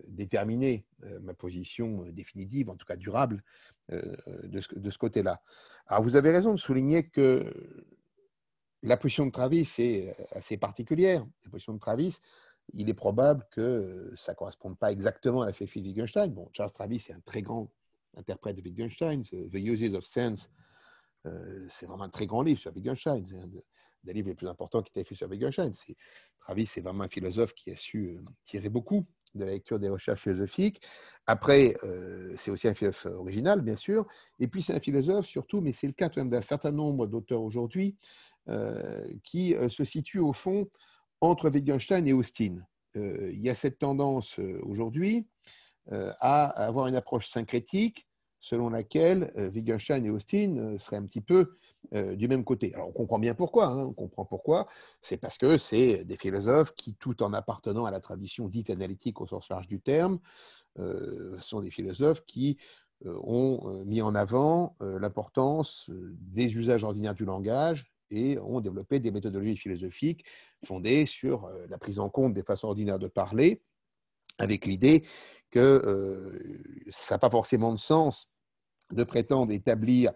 déterminé ma position définitive, en tout cas durable, de ce, côté-là. Alors vous avez raison de souligner que la position de Travis est assez particulière. La position de Travis, il est probable que ça ne corresponde pas exactement à la philosophie de Wittgenstein. Bon, Charles Travis est un très grand interprète de Wittgenstein, The Uses of Sense, euh, c'est vraiment un très grand livre sur Wittgenstein. C'est un des livres les plus importants qui a été fait sur Wittgenstein. Travis c'est vraiment un philosophe qui a su euh, tirer beaucoup de la lecture des recherches philosophiques. Après, euh, c'est aussi un philosophe original, bien sûr. Et puis, c'est un philosophe surtout, mais c'est le cas d'un certain nombre d'auteurs aujourd'hui, qui se situent au fond entre Wittgenstein et Austin. il y a cette tendance aujourd'hui euh, à avoir une approche syncrétique selon laquelle euh, Wittgenstein et Austin euh, seraient un petit peu du même côté. Alors on comprend bien pourquoi, hein, on comprend pourquoi, c'est parce que c'est des philosophes qui, tout en appartenant à la tradition dite analytique au sens large du terme, sont des philosophes qui ont mis en avant l'importance des usages ordinaires du langage et ont développé des méthodologies philosophiques fondées sur la prise en compte des façons ordinaires de parler, avec l'idée que euh, ça n'a pas forcément de sens de prétendre établir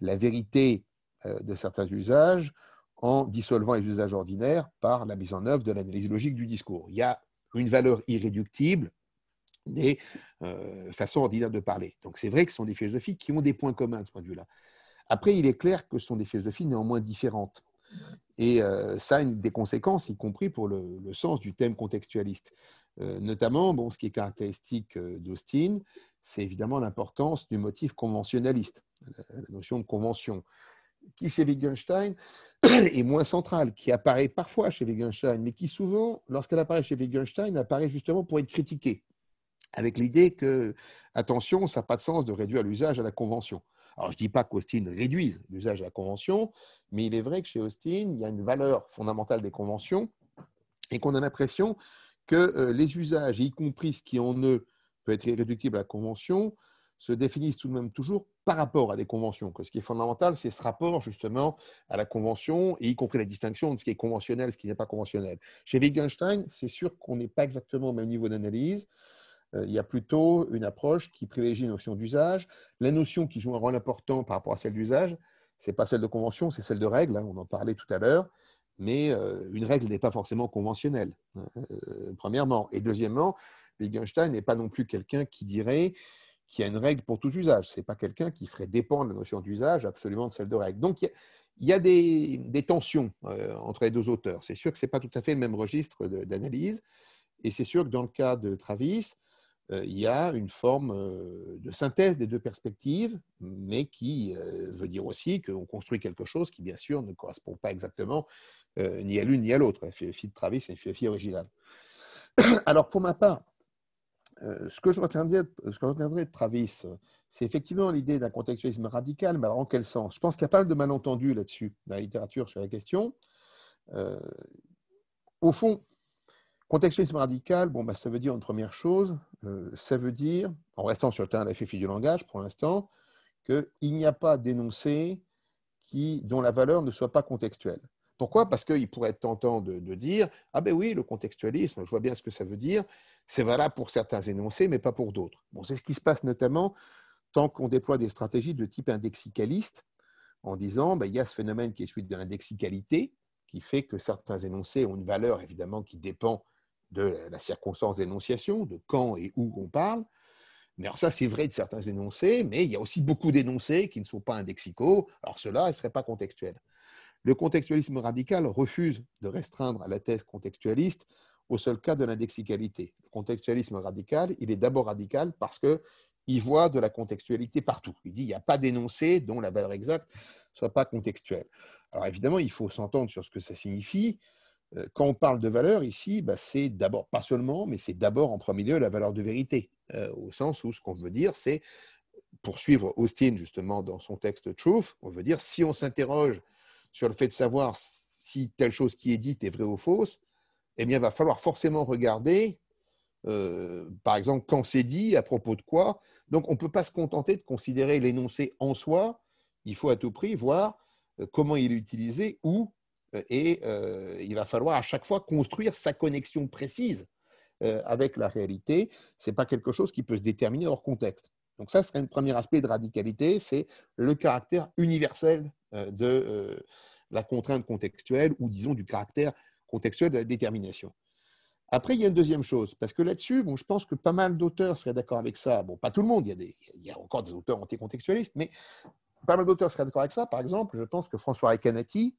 la vérité euh, de certains usages en dissolvant les usages ordinaires par la mise en œuvre de l'analyse logique du discours. Il y a une valeur irréductible des euh, façons ordinaires de parler. Donc c'est vrai que ce sont des philosophies qui ont des points communs de ce point de vue-là. Après, il est clair que ce sont des philosophies néanmoins différentes. Et ça a des conséquences, y compris pour le sens du thème contextualiste. Euh, notamment, bon, ce qui est caractéristique euh, d'Austin, c'est évidemment l'importance du motif conventionnaliste, la notion de convention, qui chez Wittgenstein est moins centrale, qui apparaît parfois chez Wittgenstein, mais qui souvent, lorsqu'elle apparaît chez Wittgenstein, apparaît justement pour être critiquée, avec l'idée que, attention, ça n'a pas de sens de réduire l'usage à la convention. Alors, je ne dis pas qu'Austin réduise l'usage à la convention, mais il est vrai que chez Austin, il y a une valeur fondamentale des conventions et qu'on a l'impression que euh, les usages, y compris ce qui en eux peut être irréductible à la convention, se définissent tout de même toujours par rapport à des conventions. Que ce qui est fondamental, c'est ce rapport justement à la convention, et y compris la distinction de ce qui est conventionnel, et ce qui n'est pas conventionnel. Chez Wittgenstein, c'est sûr qu'on n'est pas exactement au même niveau d'analyse. Euh, il y a plutôt une approche qui privilégie une notion d'usage. La notion qui joue un rôle important par rapport à celle d'usage, ce n'est pas celle de convention, c'est celle de règle, hein, on en parlait tout à l'heure mais euh, une règle n'est pas forcément conventionnelle, hein, euh, premièrement. Et deuxièmement, Wittgenstein n'est pas non plus quelqu'un qui dirait qu'il y a une règle pour tout usage. Ce n'est pas quelqu'un qui ferait dépendre la notion d'usage absolument de celle de règle. Donc, il y a, des, des, tensions euh, entre les deux auteurs. C'est sûr que ce n'est pas tout à fait le même registre d'analyse. Et c'est sûr que dans le cas de Travis, il y a une forme de synthèse des deux perspectives, mais qui veut dire aussi qu'on construit quelque chose qui, bien sûr, ne correspond pas exactement euh, ni à l'une ni à l'autre. La de Travis est une fille originale. Alors, pour ma part, euh, ce que je retiendrai, ce de Travis, c'est effectivement l'idée d'un contextualisme radical, mais alors en quel sens Je pense qu'il y a pas mal de malentendus là-dessus, dans la littérature sur la question. Euh, au fond, contextualisme radical, bon, bah, ça veut dire une première chose, ça veut dire, en restant sur le terrain de la du langage pour l'instant, qu'il n'y a pas d'énoncé qui, dont la valeur ne soit pas contextuelle. Pourquoi Parce qu'il pourrait être tentant de, dire Ah ben oui, le contextualisme, je vois bien ce que ça veut dire, c'est valable pour certains énoncés, mais pas pour d'autres. c'est ce qui se passe notamment tant qu'on déploie des stratégies de type indexicaliste, en disant ben, il y a ce phénomène qui est celui de l'indexicalité, qui fait que certains énoncés ont une valeur évidemment qui dépend de la circonstance d'énonciation, de quand et où on parle. Mais alors ça, c'est vrai de certains énoncés, mais il y a aussi beaucoup d'énoncés qui ne sont pas indexicaux. Alors cela ne serait pas contextuels. Le contextualisme radical refuse de restreindre la thèse contextualiste au seul cas de l'indexicalité. Le contextualisme radical, il est d'abord radical parce qu'il voit de la contextualité partout. Il dit il n'y a pas d'énoncé dont la valeur exacte soit pas contextuelle. Alors évidemment, il faut s'entendre sur ce que ça signifie. Euh, quand on parle de valeur ici, bah, c'est d'abord, pas seulement, mais c'est d'abord en premier lieu la valeur de vérité, euh, au sens où ce qu'on veut dire, c'est, poursuivre Austin justement dans son texte Truth, on veut dire si on s'interroge sur le fait de savoir si telle chose qui est dite est vraie ou fausse, eh bien, il va falloir forcément regarder, euh, par exemple, quand c'est dit, à propos de quoi. Donc, on ne peut pas se contenter de considérer l'énoncé en soi. Il faut à tout prix voir euh, comment il est utilisé, où, euh, et il va falloir à chaque fois construire sa connexion précise avec la réalité. Ce n'est pas quelque chose qui peut se déterminer hors contexte. Donc ça, c'est un premier aspect de radicalité, c'est le caractère universel euh, de euh, la contrainte contextuelle ou, disons, du caractère contextuel de la détermination. Après, il y a une deuxième chose, parce que là-dessus, bon, je pense que pas mal d'auteurs seraient d'accord avec ça. Bon, pas tout le monde, il y a, encore des auteurs anticontextualistes, mais pas mal d'auteurs seraient d'accord avec ça. Par exemple, je pense que François Recanati,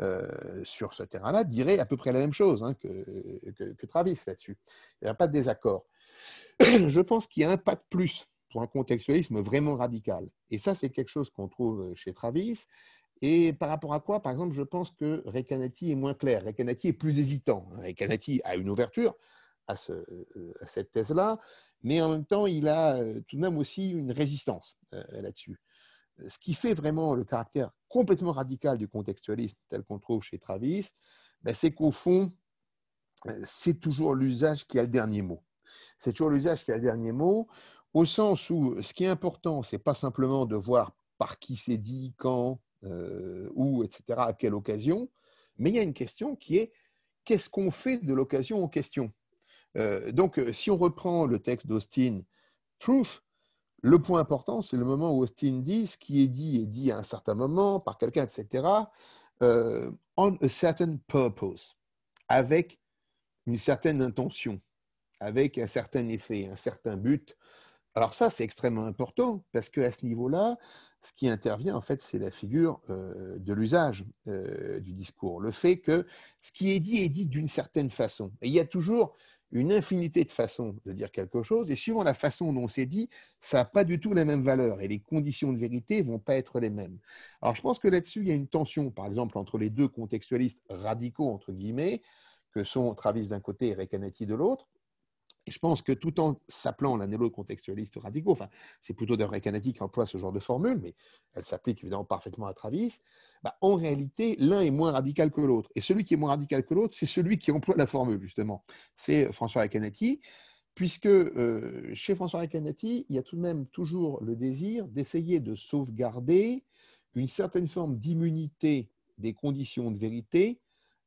euh, sur ce terrain-là, dirait à peu près la même chose hein, que, que, Travis là-dessus. Il n'y a pas de désaccord. je pense qu'il y a un pas de plus un contextualisme vraiment radical. Et ça, c'est quelque chose qu'on trouve euh, chez Travis. Et par rapport à quoi, par exemple, je pense que Recanati est moins clair. Recanati est plus hésitant. Recanati a une ouverture à, euh, à cette thèse-là, mais en même temps, il a euh, tout de même aussi une résistance là-dessus. Ce qui fait vraiment le caractère complètement radical du contextualisme tel qu'on trouve chez Travis, ben, c'est qu'au fond, c'est toujours l'usage qui a le dernier mot. C'est toujours l'usage qui a le dernier mot au sens où euh, ce qui est important, ce n'est pas simplement de voir par qui c'est dit, quand, euh, où, etc., à quelle occasion, mais il y a une question qui est qu'est-ce qu'on fait de l'occasion en question euh, Donc, euh, si on reprend le texte d'Austin, Truth, le point important, c'est le moment où Austin dit ce qui est dit est dit à un certain moment, par quelqu'un, etc., on a certain purpose, avec une certaine intention, avec un certain effet, un certain but, alors ça, c'est extrêmement important parce qu'à ce niveau-là, ce qui intervient, en fait, c'est la figure euh, de l'usage euh, du discours. Le fait que ce qui est dit est dit d'une certaine façon. Et il y a toujours une infinité de façons de dire quelque chose. Et suivant la façon dont c'est dit, ça n'a pas du tout la même valeur et les conditions de vérité ne vont pas être les mêmes. Alors je pense que là-dessus, il y a une tension, par exemple, entre les deux contextualistes radicaux, entre guillemets, que sont Travis d'un côté et Recanati de l'autre je pense que tout en s'appelant l'anélo-contextualiste radicaux, c'est plutôt d'ailleurs Canetti qui emploie ce genre de formule, mais elle s'applique évidemment parfaitement à Travis, bah, en réalité, l'un est moins radical que l'autre. Et celui qui est moins radical que l'autre, c'est celui qui emploie la formule, justement. C'est euh, François Canetti, puisque euh, chez François Canetti, il y a tout de même toujours le désir d'essayer de sauvegarder une certaine forme d'immunité des conditions de vérité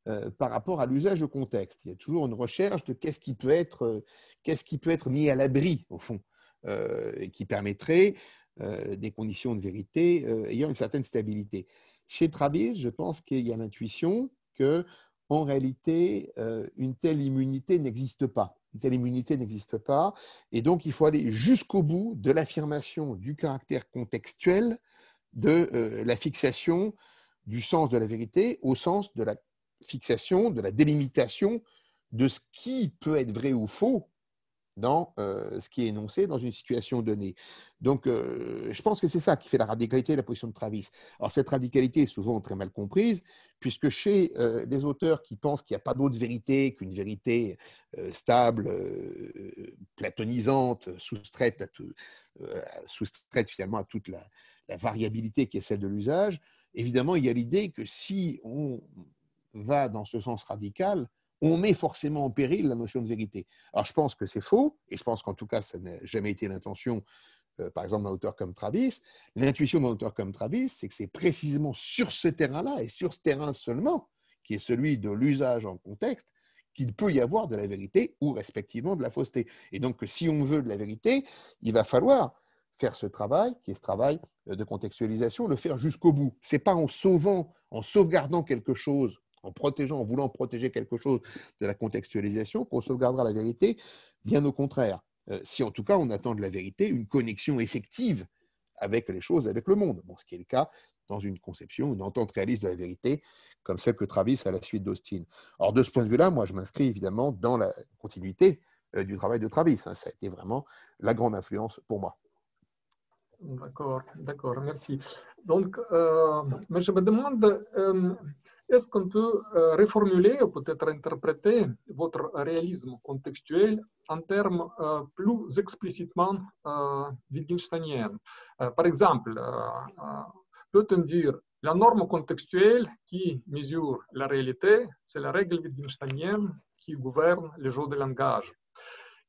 euh, par rapport à l'usage au contexte. Il y a toujours une recherche de qu'est-ce qui peut être, euh, qu'est-ce qui peut être mis à l'abri, au fond, euh, et qui permettrait des conditions de vérité ayant une certaine stabilité. Chez Travis, je pense qu'il y a l'intuition que, en réalité, une telle immunité n'existe pas. Une telle immunité n'existe pas. Et donc, il faut aller jusqu'au bout de l'affirmation du caractère contextuel de la fixation du sens de la vérité au sens de la fixation, de la délimitation de ce qui peut être vrai ou faux dans euh, ce qui est énoncé dans une situation donnée. Donc, euh, je pense que c'est ça qui fait la radicalité de la position de Travis. Alors, cette radicalité est souvent très mal comprise, puisque chez euh, des auteurs qui pensent qu'il n'y a pas d'autre vérité qu'une vérité stable, platonisante, soustraite, à finalement à toute la variabilité qui est celle de l'usage, évidemment, il y a l'idée que si on va dans ce sens radical, on met forcément en péril la notion de vérité. Alors je pense que c'est faux, et je pense qu'en tout cas, ça n'a jamais été l'intention, euh, par exemple, d'un auteur comme Travis. L'intuition d'un auteur comme Travis, c'est que c'est précisément sur ce terrain-là, et sur ce terrain seulement, qui est celui de l'usage en contexte, qu'il peut y avoir de la vérité ou respectivement de la fausseté. Et donc, si on veut de la vérité, il va falloir faire ce travail, qui est ce travail euh, de contextualisation, le faire jusqu'au bout. C'est pas en sauvant, en sauvegardant quelque chose en protégeant, en voulant protéger quelque chose de la contextualisation, qu'on sauvegardera la vérité. Bien au contraire, euh, si en tout cas on attend de la vérité une connexion effective avec les choses, avec le monde, bon, ce qui est le cas dans une conception, une entente réaliste de la vérité, comme celle que Travis à la suite d'Austin. Or, de ce point de vue-là, moi, je m'inscris évidemment dans la continuité euh, du travail de Travis. Hein. Ça a été vraiment la grande influence pour moi. D'accord, d'accord, merci. Donc, euh, je me demande, est-ce qu'on peut euh, reformuler ou peut-être interpréter votre réalisme contextuel en termes euh, plus explicitement euh, wittgensteiniens Par exemple, peut-on dire la norme contextuelle qui mesure la réalité, c'est la règle wittgensteinienne qui gouverne les jeux de langage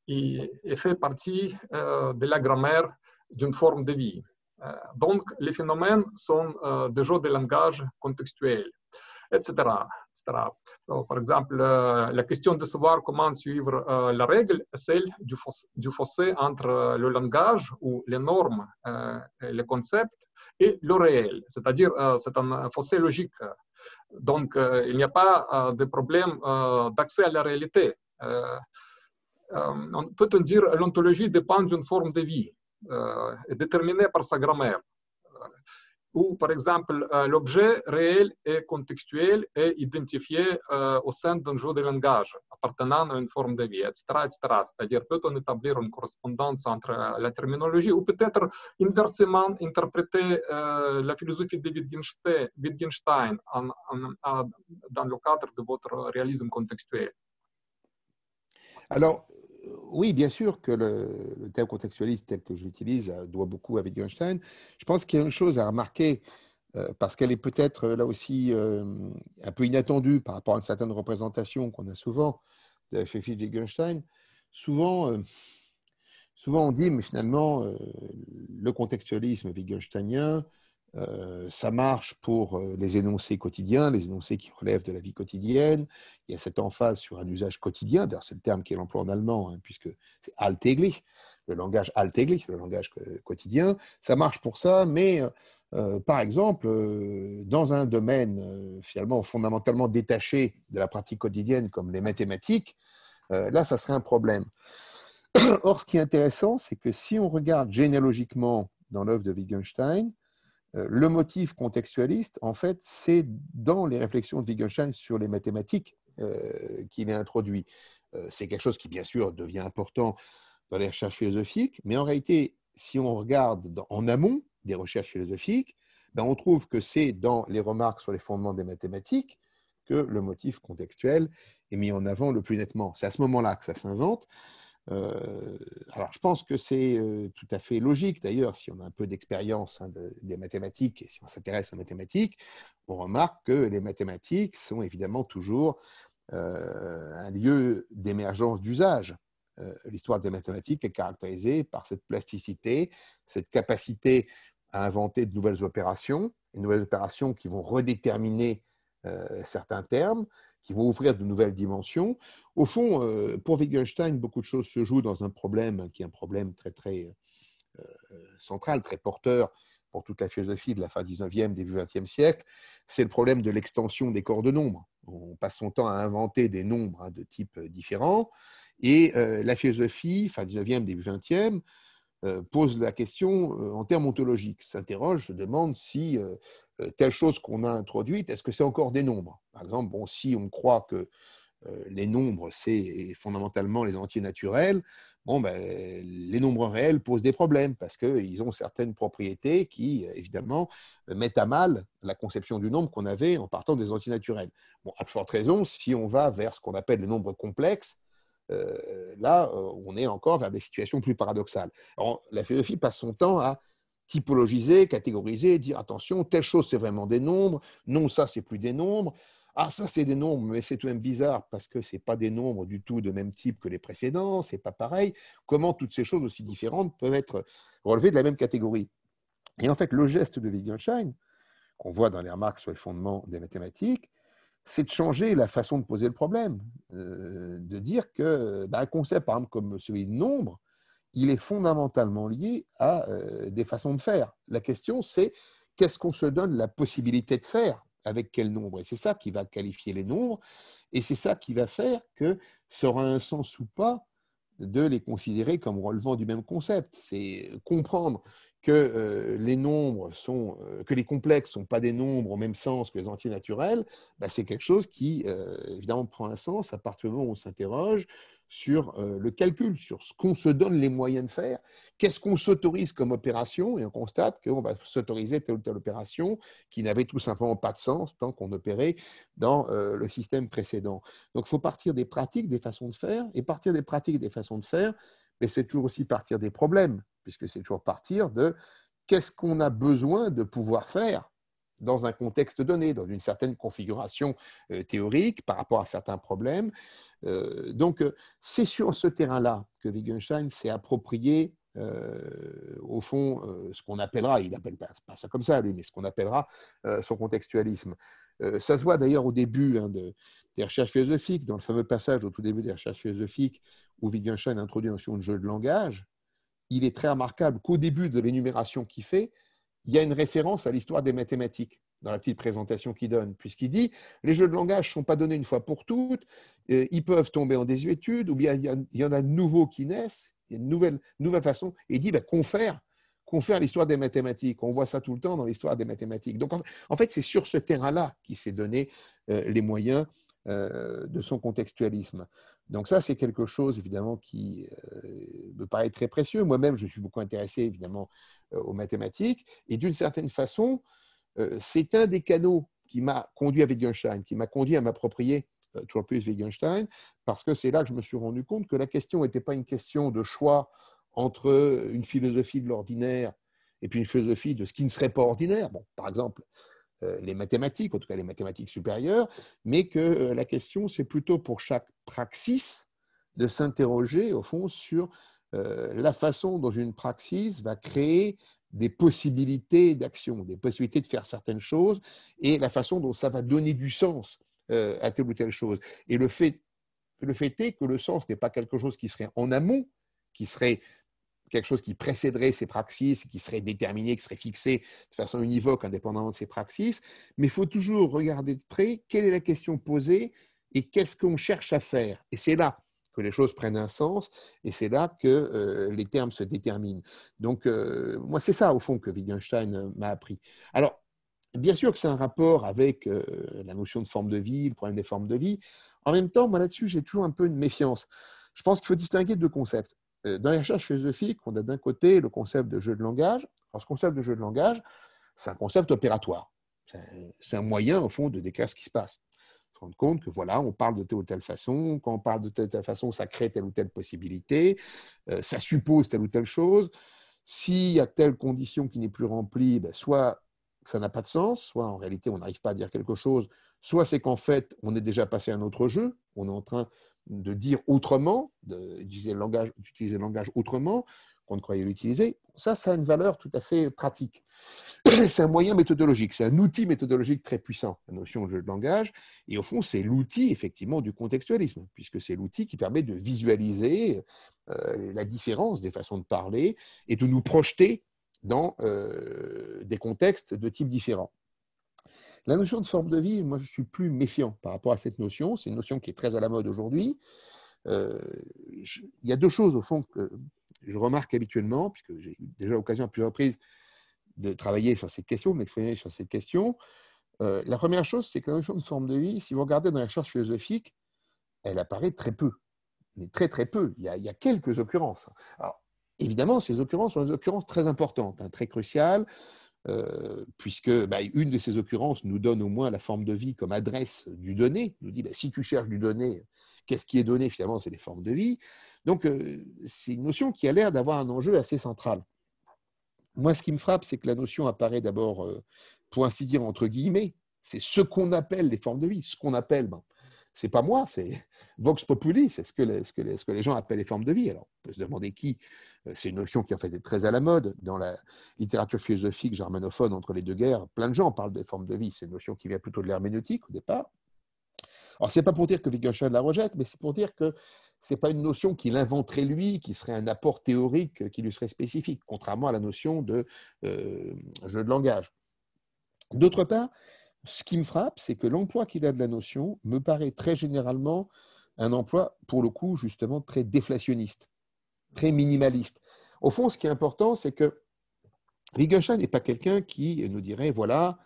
et fait partie de la grammaire d'une forme de vie. donc, les phénomènes sont des jeux de langage contextuels etc. par exemple, la question de savoir comment suivre euh, la règle est celle du fossé, entre euh, le langage ou les normes, euh, les concepts et le réel, c'est-à-dire c'est un fossé logique. Donc, il n'y a pas de problème d'accès à la réalité. on peut dire l'ontologie dépend d'une forme de vie déterminée par sa grammaire où, par exemple, euh, l'objet réel et contextuel est identifié euh, au sein d'un jeu de langage appartenant à une forme de vie, etc. C'est-à-dire, peut-on établir une correspondance entre euh, la terminologie ou peut-être inversement interpréter la philosophie de Wittgenstein, dans le cadre de votre réalisme contextuel Alors, oui, bien sûr que le, le terme contextualiste tel que je l'utilise euh, doit beaucoup à Wittgenstein. Je pense qu'il y a une chose à remarquer, euh, parce qu'elle est peut-être euh, là aussi un peu inattendue par rapport à une certaine représentation qu'on a souvent de FFI de Wittgenstein. Souvent, souvent on dit, mais finalement, le contextualisme wittgensteinien, ça marche pour les énoncés quotidiens, les énoncés qui relèvent de la vie quotidienne. Il y a cette emphase sur un usage quotidien, d'ailleurs c'est le terme qui emploie en allemand, hein, puisque c'est alltäglich, le langage alltäglich, le langage quotidien. Ça marche pour ça, mais par exemple, dans un domaine finalement fondamentalement détaché de la pratique quotidienne comme les mathématiques, là ça serait un problème. Or, ce qui est intéressant, c'est que si on regarde généalogiquement dans l'œuvre de Wittgenstein, euh, le motif contextualiste, en fait, c'est dans les réflexions de Wittgenstein sur les mathématiques euh, qu'il est introduit. Euh, c'est quelque chose qui, bien sûr, devient important dans les recherches philosophiques, mais en réalité, si on regarde en amont des recherches philosophiques, ben, on trouve que c'est dans les remarques sur les fondements des mathématiques que le motif contextuel est mis en avant le plus nettement. C'est à ce moment-là que ça s'invente. Euh, alors, je pense que c'est euh, tout à fait logique, d'ailleurs, si on a un peu d'expérience hein, des mathématiques et si on s'intéresse aux mathématiques, on remarque que les mathématiques sont évidemment toujours euh, un lieu d'émergence d'usage. L'histoire des mathématiques est caractérisée par cette plasticité, cette capacité à inventer de nouvelles opérations, de nouvelles opérations qui vont redéterminer euh, certains termes, qui vont ouvrir de nouvelles dimensions. Au fond, euh, pour Wittgenstein, beaucoup de choses se jouent dans un problème qui est un problème très, très euh, central, très porteur pour toute la philosophie de la fin 19e, début 20e siècle, c'est le problème de l'extension des corps de nombres. On passe son temps à inventer des nombres hein, de types différents, et la philosophie, fin 19e, début 20e, euh, pose la question euh, en termes ontologiques, s'interroge, se demande si euh, telle chose qu'on a introduite, est-ce que c'est encore des nombres Par exemple, si on croit que les nombres, c'est fondamentalement les entiers naturels, bon, ben, les nombres réels posent des problèmes parce qu'ils ont certaines propriétés qui, évidemment, mettent à mal la conception du nombre qu'on avait en partant des entiers naturels. Bon, à de forte raison, si on va vers ce qu'on appelle les nombres complexes, euh, là, euh, on est encore vers des situations plus paradoxales. la philosophie passe son temps à typologiser, catégoriser, dire attention, telle chose c'est vraiment des nombres, non ça c'est plus des nombres, ah ça c'est des nombres mais c'est tout de même bizarre parce que ce n'est pas des nombres du tout de même type que les précédents, c'est pas pareil. Comment toutes ces choses aussi différentes peuvent être relevées de la même catégorie Et en fait, le geste de Wittgenstein qu'on voit dans les remarques sur les fondements des mathématiques, c'est de changer la façon de poser le problème, euh, de dire que ben, un concept, par exemple, comme celui de nombre, il est fondamentalement lié à euh, des façons de faire. La question, c'est qu'est-ce qu'on se donne la possibilité de faire avec quel nombre Et c'est ça qui va qualifier les nombres, et c'est ça qui va faire que ça aura un sens ou pas de les considérer comme relevant du même concept. C'est comprendre que les nombres sont, que les complexes ne sont pas des nombres au même sens que les entiers naturels, bah, c'est quelque chose qui, évidemment, prend un sens à partir du moment où on s'interroge sur le calcul, sur ce qu'on se donne les moyens de faire, qu'est-ce qu'on s'autorise comme opération, et on constate qu'on va s'autoriser telle ou telle opération qui n'avait tout simplement pas de sens tant qu'on opérait dans le système précédent. Donc il faut partir des pratiques, des façons de faire, et partir des pratiques, des façons de faire, mais c'est toujours aussi partir des problèmes puisque c'est toujours partir de qu'est-ce qu'on a besoin de pouvoir faire dans un contexte donné, dans une certaine configuration euh, théorique par rapport à certains problèmes. Euh, donc, euh, c'est sur ce terrain-là que Wittgenstein s'est approprié, au fond, ce qu'on appellera, il n'appelle pas, ça comme ça lui, mais ce qu'on appellera son contextualisme. ça se voit d'ailleurs au début hein, de, des recherches philosophiques, dans le fameux passage au tout début des recherches philosophiques, où Wittgenstein introduit la notion de jeu de langage, il est très remarquable qu'au début de l'énumération qu'il fait, il y a une référence à l'histoire des mathématiques dans la petite présentation qu'il donne, puisqu'il dit les jeux de langage ne sont pas donnés une fois pour toutes, euh, ils peuvent tomber en désuétude, ou bien il y, en a de nouveaux qui naissent, il y a une nouvelle, nouvelle façon, et il dit bah, confère, confère l'histoire des mathématiques. On voit ça tout le temps dans l'histoire des mathématiques. Donc en, fait, c'est sur ce terrain-là qu'il s'est donné euh, les moyens euh, de son contextualisme. Donc ça, c'est quelque chose évidemment qui euh, me paraît très précieux. Moi-même, je suis beaucoup intéressé évidemment euh, aux mathématiques, et d'une certaine façon, c'est un des canaux qui m'a conduit à Wittgenstein, qui m'a conduit à m'approprier toujours plus Wittgenstein, parce que c'est là que je me suis rendu compte que la question n'était pas une question de choix entre une philosophie de l'ordinaire et puis une philosophie de ce qui ne serait pas ordinaire. par exemple, euh, les mathématiques, en tout cas les mathématiques supérieures, mais que euh, la question, c'est plutôt pour chaque praxis de s'interroger, au fond, sur euh, la façon dont une praxis va créer des possibilités d'action, des possibilités de faire certaines choses, et la façon dont ça va donner du sens à telle ou telle chose. Et le fait, le fait est que le sens n'est pas quelque chose qui serait en amont, qui serait quelque chose qui précéderait ces praxis, qui serait déterminé, qui serait fixé de façon univoque, indépendamment de ces praxis. Mais il faut toujours regarder de près quelle est la question posée et qu'est-ce qu'on cherche à faire. Et c'est là que les choses prennent un sens et c'est là que euh, les termes se déterminent. Donc, euh, moi, c'est ça, au fond, que Wittgenstein euh, m'a appris. Alors, bien sûr que c'est un rapport avec la notion de forme de vie, le problème des formes de vie. En même temps, moi, là-dessus, j'ai toujours un peu une méfiance. Je pense qu'il faut distinguer deux concepts. Euh, dans les recherches philosophiques, on a d'un côté le concept de jeu de langage. Alors, ce concept de jeu de langage, c'est un concept opératoire. C'est un moyen, au fond, de décrire ce qui se passe. se rendre compte que, voilà, on parle de telle ou telle façon. Quand on parle de telle ou telle façon, ça crée telle ou telle possibilité. Euh, ça suppose telle ou telle chose. S'il y a telle condition qui n'est plus remplie, ben, soit ça n'a pas de sens, soit en réalité, on n'arrive pas à dire quelque chose, soit c'est qu'en fait, on est déjà passé à un autre jeu. On est en train de dire autrement, d'utiliser le, langage, le langage autrement qu'on ne croyait l'utiliser, ça, ça a une valeur tout à fait pratique. C'est un moyen méthodologique, c'est un outil méthodologique très puissant, la notion de jeu de langage. Et au fond, c'est l'outil, effectivement, du contextualisme, puisque c'est l'outil qui permet de visualiser euh, la différence des façons de parler et de nous projeter dans euh, des contextes de type différents. La notion de forme de vie, moi je suis plus méfiant par rapport à cette notion. C'est une notion qui est très à la mode aujourd'hui. Euh, il y a deux choses au fond que je remarque habituellement, puisque j'ai eu déjà l'occasion à plusieurs reprises de travailler sur cette question, de m'exprimer sur cette question. Euh, la première chose, c'est que la notion de forme de vie, si vous regardez dans la recherche philosophique, elle apparaît très peu, mais très très peu. Il y a, quelques occurrences. Alors, évidemment, ces occurrences sont des occurrences très importantes, hein, très cruciales, euh, puisque bah, une de ces occurrences nous donne au moins la forme de vie comme adresse du donné, nous dit bah, si tu cherches du donné, qu'est-ce qui est donné finalement C'est les formes de vie. Donc euh, c'est une notion qui a l'air d'avoir un enjeu assez central. Moi, ce qui me frappe, c'est que la notion apparaît d'abord, euh, pour ainsi dire, entre guillemets, c'est ce qu'on appelle les formes de vie, ce qu'on appelle ben, c'est pas moi, c'est Vox Populi, c'est ce que, les, ce, que gens appellent les formes de vie. Alors, on peut se demander qui. Euh, c'est une notion qui en fait est très à la mode dans la littérature philosophique germanophone entre les deux guerres. Plein de gens parlent des formes de vie. C'est une notion qui vient plutôt de l'herméneutique au départ. Alors, c'est pas pour dire que Wittgenstein la rejette, mais c'est pour dire que c'est pas une notion qu'il inventerait lui, qui serait un apport théorique euh, qui lui serait spécifique, contrairement à la notion de euh, jeu de langage. D'autre part, ce qui me frappe, c'est que l'emploi qu'il a de la notion me paraît très généralement un emploi, pour le coup, justement, très déflationniste, très minimaliste. Au fond, ce qui est important, c'est que Wittgenstein n'est pas quelqu'un qui nous dirait, voilà,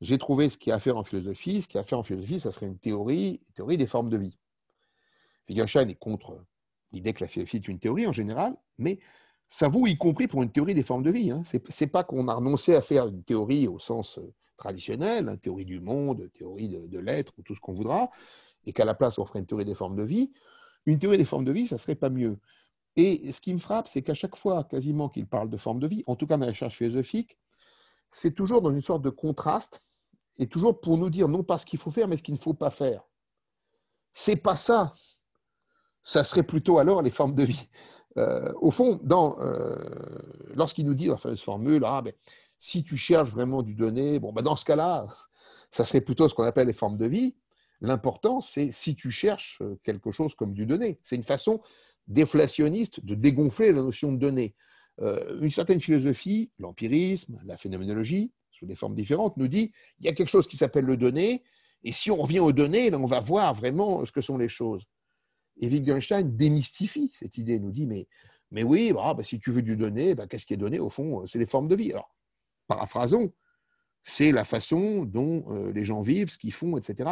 j'ai trouvé ce qu'il y a à faire en philosophie, ce qu'il y a à faire en philosophie, ça serait une théorie, une théorie des formes de vie. Wittgenstein est contre l'idée que la philosophie est une théorie en général, mais ça vaut y compris pour une théorie des formes de vie. Hein. Ce n'est pas qu'on a renoncé à faire une théorie au sens euh, traditionnelle, hein, théorie du monde, théorie de, l'être, ou tout ce qu'on voudra, et qu'à la place, on ferait une théorie des formes de vie, une théorie des formes de vie, ça ne serait pas mieux. Et ce qui me frappe, c'est qu'à chaque fois, quasiment, qu'il parle de formes de vie, en tout cas dans la recherche philosophique, c'est toujours dans une sorte de contraste, et toujours pour nous dire non pas ce qu'il faut faire, mais ce qu'il ne faut pas faire. C'est pas ça. Ça serait plutôt alors les formes de vie. Euh, au fond, euh, lorsqu'il nous dit dans la fameuse formule, ah, ben, si tu cherches vraiment du donné, bon, bah, dans ce cas-là, ça serait plutôt ce qu'on appelle les formes de vie. L'important, c'est si tu cherches euh, quelque chose comme du donné. C'est une façon déflationniste de dégonfler la notion de donné. Euh, une certaine philosophie, l'empirisme, la phénoménologie, sous des formes différentes, nous dit il y a quelque chose qui s'appelle le donné, et si on revient aux données, on va voir vraiment ce que sont les choses. Et Wittgenstein démystifie cette idée, nous dit mais, mais oui, bah, bah si tu veux du donné, bah, qu'est-ce qui est donné au fond euh, C'est les formes de vie paraphrasons, c'est la façon dont euh, les gens vivent, ce qu'ils font, etc.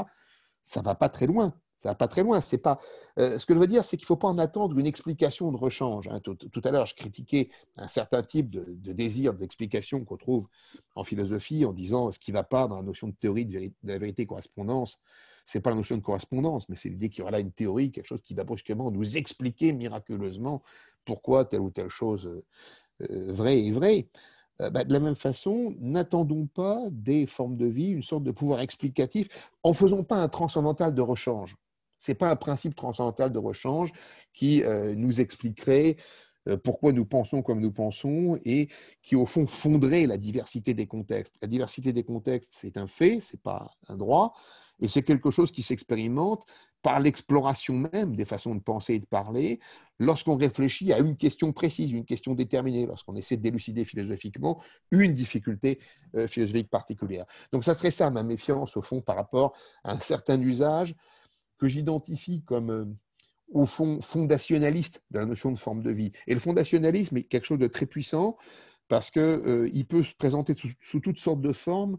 Ça va pas très loin. Ça va pas très loin. C'est pas. Euh, ce que je veux dire, c'est qu'il faut pas en attendre une explication de rechange. Hein. Tout, à l'heure, je critiquais un certain type de, désir d'explication qu'on trouve en philosophie en disant ce qui ne va pas dans la notion de théorie de, la vérité correspondance. C'est pas la notion de correspondance, mais c'est l'idée qu'il y aura là une théorie, quelque chose qui va brusquement nous expliquer miraculeusement pourquoi telle ou telle chose euh, vraie est vraie. Euh, bah, de la même façon, n'attendons pas des formes de vie, une sorte de pouvoir explicatif, en faisant pas un transcendantal de rechange. Ce n'est pas un principe transcendantal de rechange qui euh, nous expliquerait euh, pourquoi nous pensons comme nous pensons et qui, au fond, fonderait la diversité des contextes. La diversité des contextes, c'est un fait, ce n'est pas un droit, et c'est quelque chose qui s'expérimente, par l'exploration même des façons de penser et de parler, lorsqu'on réfléchit à une question précise, une question déterminée, lorsqu'on essaie d'élucider philosophiquement une difficulté euh, philosophique particulière. Donc ça serait ça ma méfiance au fond par rapport à un certain usage que j'identifie comme euh, au fond fondationaliste de la notion de forme de vie. Et le fondationalisme est quelque chose de très puissant parce qu'il euh, peut se présenter sous, toutes sortes de formes,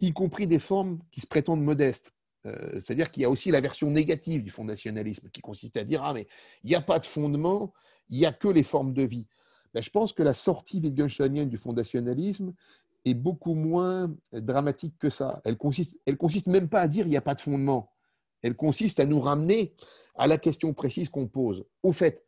y compris des formes qui se prétendent modestes. Euh, c'est-à-dire qu'il y a aussi la version négative du fondationalisme qui consiste à dire Ah, mais il n'y a pas de fondement, il n'y a que les formes de vie. Ben, je pense que la sortie wittgensteinienne du fondationalisme est beaucoup moins dramatique que ça. Elle consiste, elle consiste même pas à dire il n'y a pas de fondement. Elle consiste à nous ramener à la question précise qu'on pose. Au fait,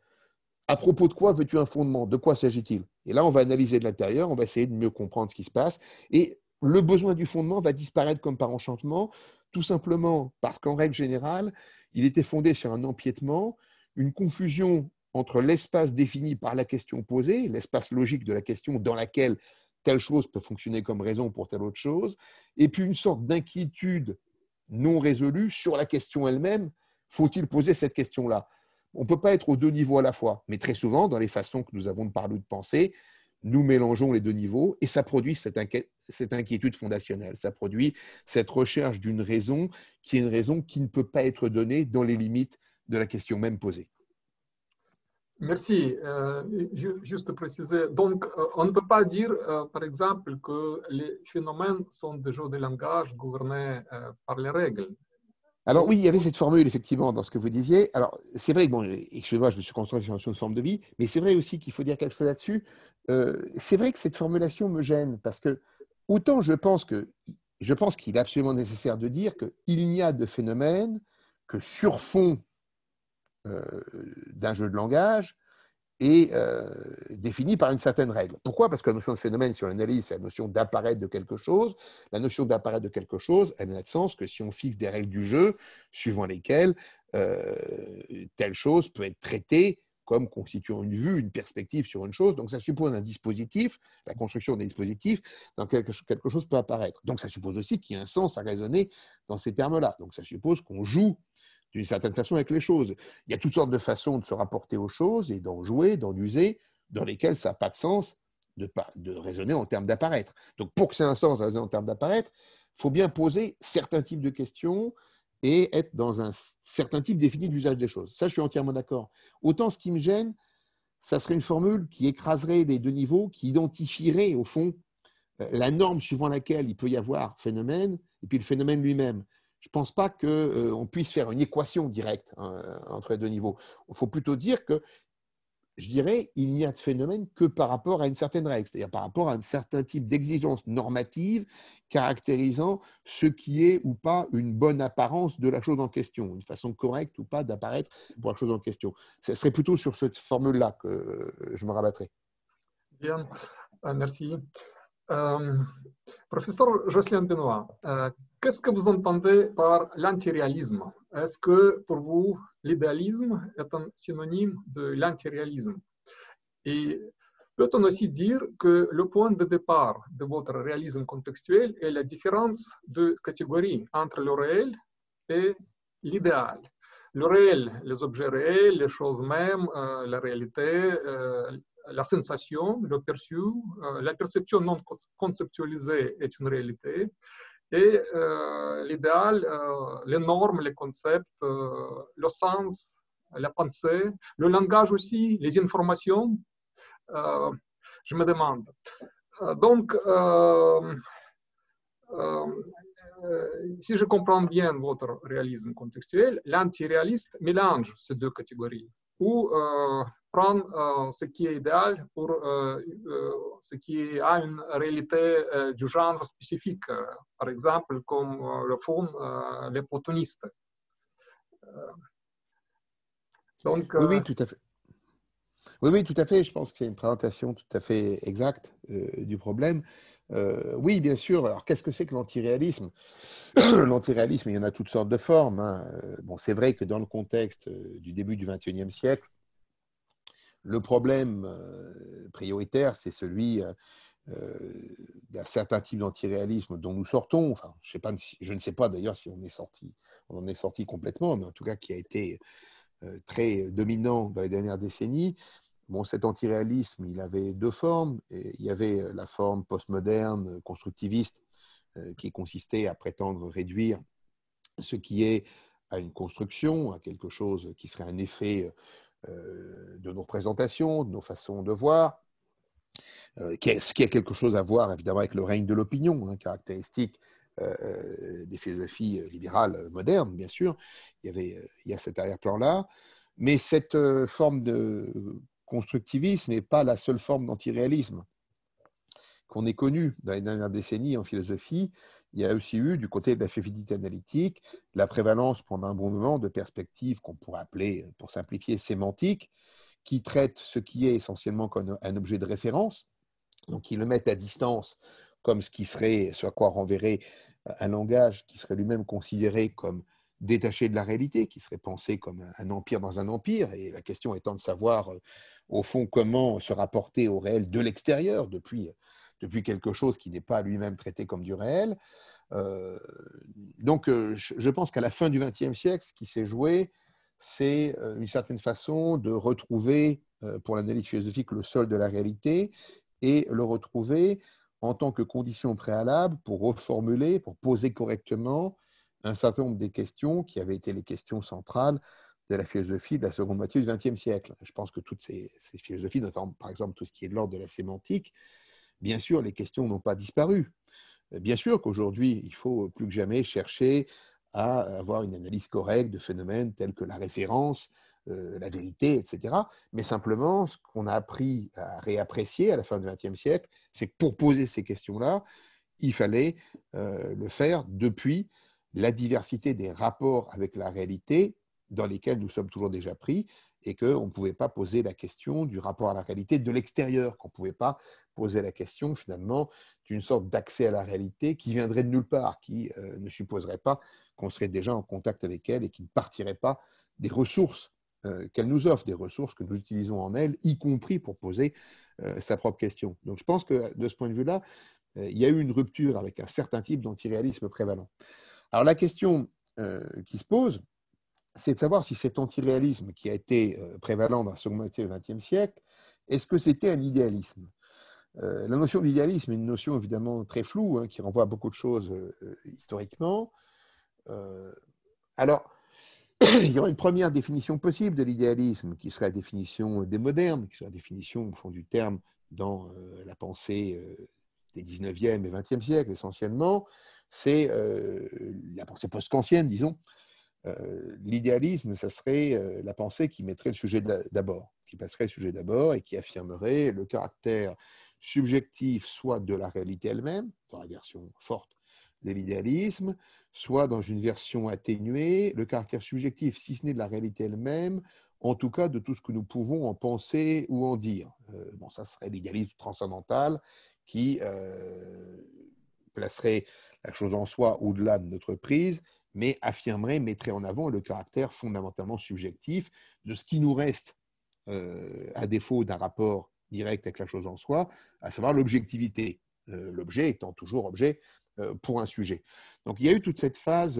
à propos de quoi veux-tu un fondement De quoi s'agit-il Et là, on va analyser de l'intérieur, on va essayer de mieux comprendre ce qui se passe. Et le besoin du fondement va disparaître comme par enchantement. Tout simplement parce qu'en règle générale, il était fondé sur un empiètement, une confusion entre l'espace défini par la question posée, l'espace logique de la question dans laquelle telle chose peut fonctionner comme raison pour telle autre chose, et puis une sorte d'inquiétude non résolue sur la question elle-même. Faut-il poser cette question-là On ne peut pas être aux deux niveaux à la fois, mais très souvent, dans les façons que nous avons de parler ou de penser, nous mélangeons les deux niveaux et ça produit cette, inquiétude, fondationnelle, ça produit cette recherche d'une raison qui est une raison qui ne peut pas être donnée dans les limites de la question même posée. Merci. Euh, juste préciser, donc euh, on ne peut pas dire, euh, par exemple, que les phénomènes sont des jeux de langage gouvernés par les règles. Alors oui, il y avait cette formule, effectivement, dans ce que vous disiez. Alors, c'est vrai que, bon, excusez-moi, je me suis concentré sur une forme de vie, mais c'est vrai aussi qu'il faut dire quelque chose là-dessus. Euh, c'est vrai que cette formulation me gêne, parce que autant je pense que je pense qu'il est absolument nécessaire de dire qu'il n'y a de phénomène que sur fond euh, d'un jeu de langage est euh, définie par une certaine règle. Pourquoi Parce que la notion de phénomène, si on l'analyse, c'est la notion d'apparaître de quelque chose. La notion d'apparaître de quelque chose, elle n'a de sens que si on fixe des règles du jeu suivant lesquelles euh, telle chose peut être traitée comme constituant une vue, une perspective sur une chose. Donc ça suppose un dispositif, la construction d'un dispositif dans quelque, quelque chose peut apparaître. Donc ça suppose aussi qu'il y a un sens à raisonner dans ces termes-là. Donc ça suppose qu'on joue d'une certaine façon avec les choses. Il y a toutes sortes de façons de se rapporter aux choses et d'en jouer, d'en user, dans lesquelles ça n'a pas de sens de, de raisonner en termes d'apparaître. Donc pour que ça ait un sens de raisonner en termes d'apparaître, il faut bien poser certains types de questions et être dans un certain type défini d'usage des choses. Ça, je suis entièrement d'accord. Autant ce qui me gêne, ça serait une formule qui écraserait les deux niveaux, qui identifierait au fond euh, la norme suivant laquelle il peut y avoir phénomène, et puis le phénomène lui-même je ne pense pas qu'on euh, puisse faire une équation directe hein, entre les deux niveaux. Il faut plutôt dire que, je dirais, il n'y a de phénomène que par rapport à une certaine règle, c'est-à-dire par rapport à un certain type d'exigence normative caractérisant ce qui est ou pas une bonne apparence de la chose en question, une façon correcte ou pas d'apparaître pour la chose en question. Ce serait plutôt sur cette formule-là que euh, je me rabattrais. Bien, euh, merci. professeur Jocelyn Benoît, Qu'est-ce que vous entendez par l'antiréalisme Est-ce que pour vous, l'idéalisme est un synonyme de l'antiréalisme Et peut-on aussi dire que le point de départ de votre réalisme contextuel est la différence de catégorie entre le réel et l'idéal Le réel, les objets réels, les choses mêmes, euh, la réalité, euh, la sensation, le perçu, euh, la perception non conceptualisée est une réalité. Et euh, l'idéal, euh, les normes, les concepts, euh, le sens, la pensée, le langage aussi, les informations, je me demande. Donc, si je comprends bien votre réalisme contextuel, l'antiréaliste mélange ces deux catégories ou e, prendre ce qui est idéal pour ce qui e, a une réalité e, du genre spécifique, par exemple comme le font les potonistes. Donc, oui, oui, tout à fait. Oui, oui, tout à fait. Je pense que c'est une présentation tout à fait exacte euh, du problème. Euh, oui, bien sûr. Alors, qu'est-ce que c'est que l'antiréalisme L'antiréalisme, il y en a toutes sortes de formes. Hein. Euh, bon, c'est vrai que dans le contexte euh, du début du XXIe siècle, le problème prioritaire, c'est celui d'un certain type d'antiréalisme dont nous sortons. je, sais pas, je ne sais pas d'ailleurs si on est sorti, on en est sorti complètement, mais en tout cas qui a été très dominant dans les dernières décennies. Bon, cet antiréalisme, il avait deux formes. il y avait euh, la forme postmoderne, constructiviste, euh, qui consistait à prétendre réduire ce qui est à une construction, à quelque chose qui serait un effet euh, de nos représentations, de nos façons de voir, ce qui a quelque chose à voir évidemment avec le règne de l'opinion, hein, caractéristique des philosophies libérales modernes, bien sûr. Il y, avait, il y a cet arrière-plan-là. Mais cette forme de constructivisme n'est pas la seule forme d'antiréalisme qu'on ait connue dans les dernières décennies en philosophie, il y a aussi eu du côté de la févidité analytique la prévalence pendant un bon moment de perspectives qu'on pourrait appeler, pour simplifier, sémantiques, qui traitent ce qui est essentiellement comme un objet de référence, donc qui le mettent à distance comme ce qui serait, ce à quoi renverrait un langage qui serait lui-même considéré comme détaché de la réalité, qui serait pensé comme un empire dans un empire, et la question étant de savoir, euh, au fond, comment se rapporter au réel de l'extérieur, depuis, euh, depuis quelque chose qui n'est pas lui-même traité comme du réel. Euh, donc, je pense qu'à la fin du XXe siècle, ce qui s'est joué, c'est une certaine façon de retrouver, pour l'analyse philosophique, le sol de la réalité, et le retrouver en tant que condition préalable pour reformuler, pour poser correctement un certain nombre des questions qui avaient été les questions centrales de la philosophie de la seconde moitié du XXe siècle. Je pense que toutes ces, philosophies, notamment par exemple tout ce qui est de l'ordre de la sémantique, bien sûr, les questions n'ont pas disparu. Euh, bien sûr qu'aujourd'hui, il faut plus que jamais chercher à avoir une analyse correcte de phénomènes tels que la référence, euh, la vérité, etc. Mais simplement, ce qu'on a appris à réapprécier à la fin du XXe siècle, c'est que pour poser ces questions-là, il fallait euh, le faire depuis la diversité des rapports avec la réalité dans lesquels nous sommes toujours déjà pris et qu'on ne pouvait pas poser la question du rapport à la réalité de l'extérieur, qu'on ne pouvait pas poser la question finalement d'une sorte d'accès à la réalité qui viendrait de nulle part, qui euh, ne supposerait pas qu'on serait déjà en contact avec elle et qui ne partirait pas des ressources euh, qu'elle nous offre, des ressources que nous utilisons en elle, y compris pour poser euh, sa propre question. Donc je pense que de ce point de vue-là, il y a eu une rupture avec un certain type d'antiréalisme prévalent. Alors la question euh, qui se pose, c'est de savoir si cet antiréalisme qui a été euh, prévalent dans la seconde moitié du XXe siècle, est-ce que c'était un idéalisme euh, La notion d'idéalisme est une notion évidemment très floue, hein, qui renvoie à beaucoup de choses historiquement. alors, il y aura une première définition possible de l'idéalisme, qui serait la définition des modernes, qui serait la définition, au fond du terme, dans la pensée des 19e et 20e siècles essentiellement, c'est euh, la pensée post-kantienne, disons. Euh, l'idéalisme, ça serait euh, la pensée qui mettrait le sujet d'abord, qui passerait le sujet d'abord et qui affirmerait le caractère subjectif soit de la réalité elle-même, dans la version forte de l'idéalisme, soit dans une version atténuée, le caractère subjectif, si ce n'est de la réalité elle-même, en tout cas de tout ce que nous pouvons en penser ou en dire. bon, ça serait l'idéalisme transcendantal qui euh, placerait la chose en soi au-delà de notre prise, mais affirmerait, mettrait en avant le caractère fondamentalement subjectif de ce qui nous reste, euh, à défaut d'un rapport direct avec la chose en soi, à savoir l'objectivité, euh, l'objet étant toujours objet pour un sujet. Donc il y a eu toute cette phase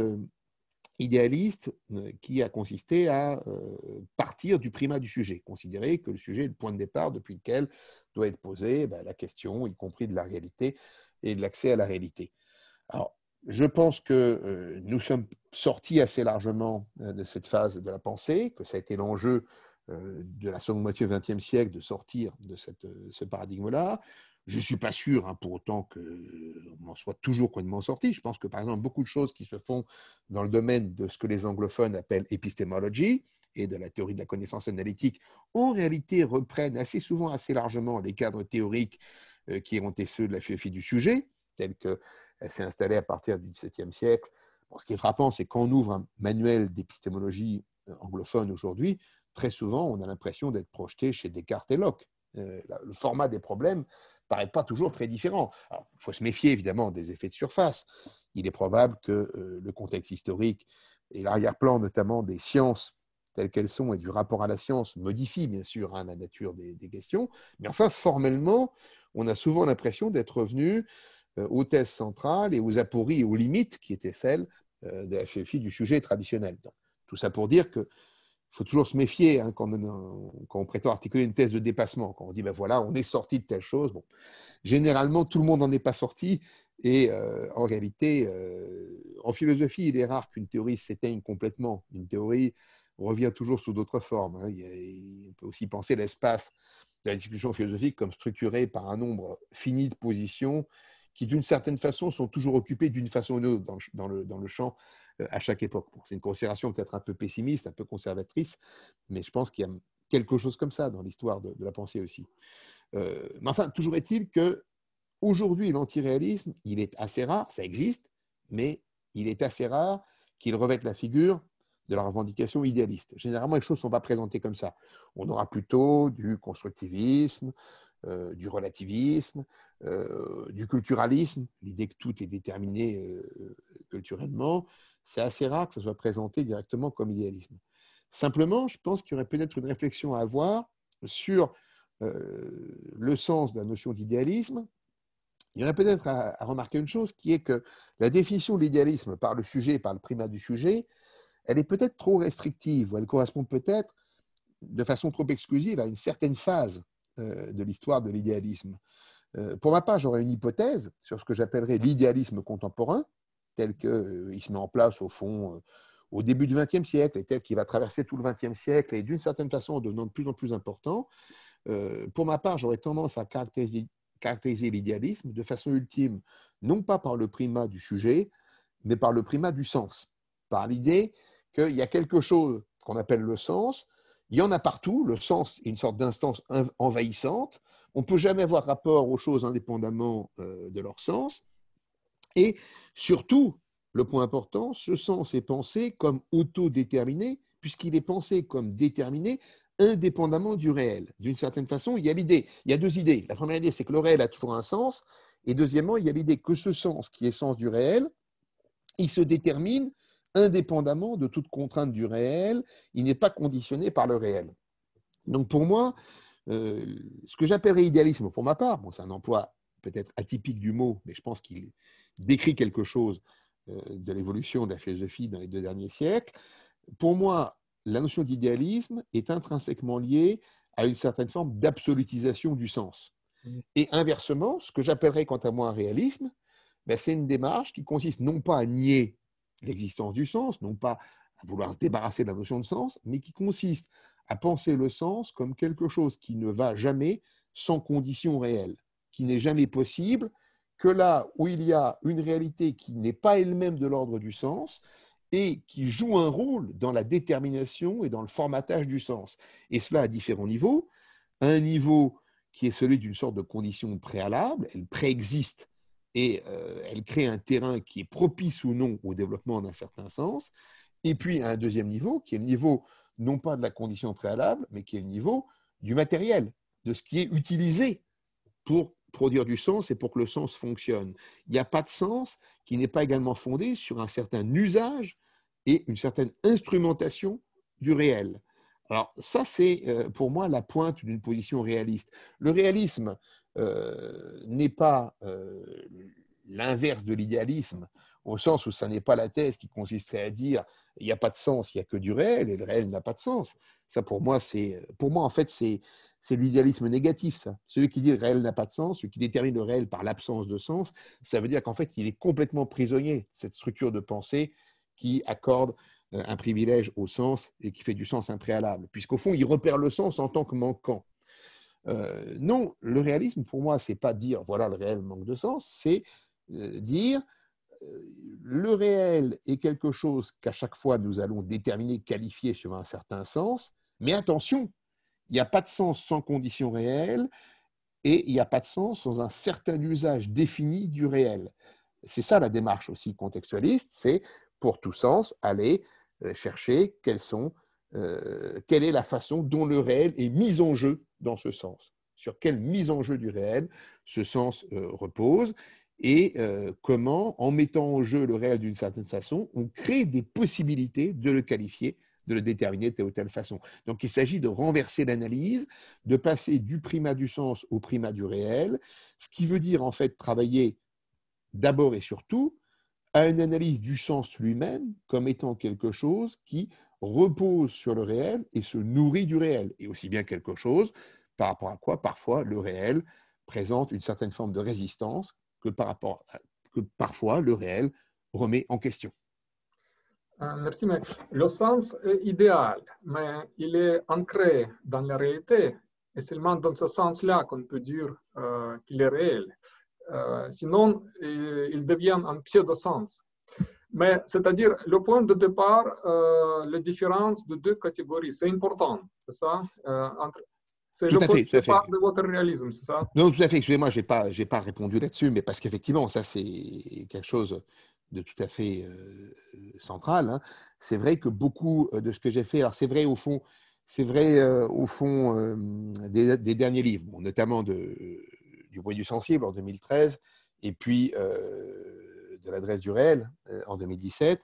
idéaliste euh, qui a consisté à euh, partir du primat du sujet, considérer que le sujet est le point de départ depuis lequel doit être posée ben, la question, y compris de la réalité et de l'accès à la réalité. Alors, je pense que euh, nous sommes sortis assez largement de cette phase de la pensée, que ça a été l'enjeu de la seconde moitié du XXe siècle de sortir de ce paradigme-là. Je ne suis pas sûr, hein, pour autant qu'on euh, en soit toujours complètement sorti. Je pense que, par exemple, beaucoup de choses qui se font dans le domaine de ce que les anglophones appellent épistémologie et de la théorie de la connaissance analytique, en réalité reprennent assez souvent, assez largement les cadres théoriques euh, qui ont été ceux de la philosophie du sujet, telle qu'elle s'est installée à partir du XVIIe siècle. ce qui est frappant, c'est qu'on ouvre un manuel d'épistémologie euh, anglophone aujourd'hui, très souvent, on a l'impression d'être projeté chez Descartes et Locke. Euh, le format des problèmes paraît pas toujours très différent. il faut se méfier évidemment des effets de surface. Il est probable que euh, le contexte historique et l'arrière-plan notamment des sciences telles qu'elles sont et du rapport à la science modifient bien sûr hein, la nature des, questions. Mais enfin, formellement, on a souvent l'impression d'être revenu euh, aux thèses centrales et aux apories et aux limites qui étaient celles de la du sujet traditionnel. tout ça pour dire que faut toujours se méfier hein, quand, on quand, on prétend articuler une thèse de dépassement. Quand on dit, ben voilà, on est sorti de telle chose. Bon. Généralement, tout le monde n'en est pas sorti. Et euh, en réalité, euh, en philosophie, il est rare qu'une théorie s'éteigne complètement. Une théorie revient toujours sous d'autres formes. Hein. on peut aussi penser l'espace de la discussion philosophique comme structuré par un nombre fini de positions qui, d'une certaine façon, sont toujours occupés d'une façon ou d'une autre dans, le, dans le, champ euh, à chaque époque. c'est une considération peut-être un peu pessimiste, un peu conservatrice, mais je pense qu'il y a quelque chose comme ça dans l'histoire de, la pensée aussi. Euh, mais enfin, toujours est-il que aujourd'hui, l'antiréalisme, il est assez rare, ça existe, mais il est assez rare qu'il revête la figure de la revendication idéaliste. Généralement, les choses ne sont pas présentées comme ça. On aura plutôt du constructivisme, euh, du relativisme, euh, du culturalisme, l'idée que tout est déterminé euh, culturellement, c'est assez rare que ça soit présenté directement comme idéalisme. Simplement, je pense qu'il y aurait peut-être une réflexion à avoir sur le sens de la notion d'idéalisme. Il y aurait peut-être à, à, remarquer une chose qui est que la définition de l'idéalisme par le sujet, par le primat du sujet, elle est peut-être trop restrictive, ou elle correspond peut-être de façon trop exclusive à une certaine phase euh, de l'histoire de l'idéalisme. Euh, pour ma part, j'aurais une hypothèse sur ce que j'appellerais l'idéalisme contemporain, tel qu'il euh, se met en place au fond au début du XXe siècle et tel qu'il va traverser tout le XXe siècle et d'une certaine façon en devenant de plus en plus important. Pour ma part, j'aurais tendance à caractériser, l'idéalisme de façon ultime, non pas par le primat du sujet, mais par le primat du sens, par l'idée qu'il y a quelque chose qu'on appelle le sens, il y en a partout, le sens est une sorte d'instance envahissante, on ne peut jamais avoir rapport aux choses indépendamment euh, de leur sens, et surtout, le point important, ce sens est pensé comme autodéterminé, puisqu'il est pensé comme déterminé indépendamment du réel. D'une certaine façon, il y a l'idée, il y a deux idées. La première idée, c'est que le réel a toujours un sens, et deuxièmement, il y a l'idée que ce sens, qui est sens du réel, il se détermine indépendamment de toute contrainte du réel, il n'est pas conditionné par le réel. Donc pour moi, euh, ce que j'appellerais idéalisme pour ma part, c'est un emploi peut-être atypique du mot, mais je pense qu'il décrit quelque chose euh, de l'évolution de la philosophie dans les deux derniers siècles. Pour moi, la notion d'idéalisme est intrinsèquement liée à une certaine forme d'absolutisation du sens. Et inversement, ce que j'appellerais quant à moi un réalisme, ben, c'est une démarche qui consiste non pas à nier l'existence du sens, non pas à vouloir se débarrasser de la notion de sens, mais qui consiste à penser le sens comme quelque chose qui ne va jamais sans condition réelle, qui n'est jamais possible, que là où il y a une réalité qui n'est pas elle-même de l'ordre du sens et qui joue un rôle dans la détermination et dans le formatage du sens. Et cela à différents niveaux. Un niveau qui est celui d'une sorte de condition préalable, elle préexiste et euh, elle crée un terrain qui est propice ou non au développement d'un certain sens. Et puis, un deuxième niveau, qui est le niveau non pas de la condition préalable, mais qui est le niveau du matériel, de ce qui est utilisé pour produire du sens et pour que le sens fonctionne. Il n'y a pas de sens qui n'est pas également fondé sur un certain usage et une certaine instrumentation du réel. Alors ça, c'est euh, pour moi la pointe d'une position réaliste. Le réalisme, n'est pas euh, l'inverse de l'idéalisme, au sens où ça n'est pas la thèse qui consisterait à dire il n'y a pas de sens, il n'y a que du réel, et le réel n'a pas de sens. Ça, pour moi, c'est, pour moi en fait, c'est, l'idéalisme négatif, ça. Celui qui dit le réel n'a pas de sens, celui qui détermine le réel par l'absence de sens, ça veut dire qu'en fait, il est complètement prisonnier cette structure de pensée qui accorde euh, un privilège au sens et qui fait du sens impréalable, puisqu'au fond, il repère le sens en tant que manquant. Euh, non, le réalisme, pour moi, c'est pas dire voilà le réel manque de sens, c'est euh, dire euh, le réel est quelque chose qu'à chaque fois nous allons déterminer, qualifier sur un certain sens, mais attention, il n'y a pas de sens sans condition réelle et il n'y a pas de sens sans un certain usage défini du réel. C'est ça la démarche aussi contextualiste, c'est pour tout sens aller chercher sont, quelle est la façon dont le réel est mis en jeu dans ce sens. Sur quelle mise en jeu du réel ce sens euh, repose et euh, comment, en mettant en jeu le réel d'une certaine façon, on crée des possibilités de le qualifier, de le déterminer de telle ou telle façon. Donc il s'agit de renverser l'analyse, de passer du primat du sens au primat du réel, ce qui veut dire en fait travailler d'abord et surtout à une analyse du sens lui-même comme étant quelque chose qui repose sur le réel et se nourrit du réel, et aussi bien quelque chose par rapport à quoi parfois le réel présente une certaine forme de résistance que, par rapport que parfois le réel remet en question. Euh, merci, mais le sens est idéal, mais il est ancré dans la réalité. Et seulement dans ce sens-là qu'on peut dire euh, qu'il est réel. Euh, sinon, euh, ils deviennent un de sens Mais c'est-à-dire, le point de départ, euh, la différence de deux catégories, c'est important, c'est ça c'est le à de votre réalisme, c'est ça Non, tout à fait. Excusez-moi, je n'ai pas, j'ai pas répondu là-dessus, mais parce qu'effectivement, ça, c'est quelque chose de tout à fait central. Hein. C'est vrai que beaucoup de ce que j'ai fait, alors c'est vrai au fond, c'est vrai au fond des, derniers livres, notamment de du bruit du sensible en 2013 et puis euh, de l'adresse du réel euh, en 2017.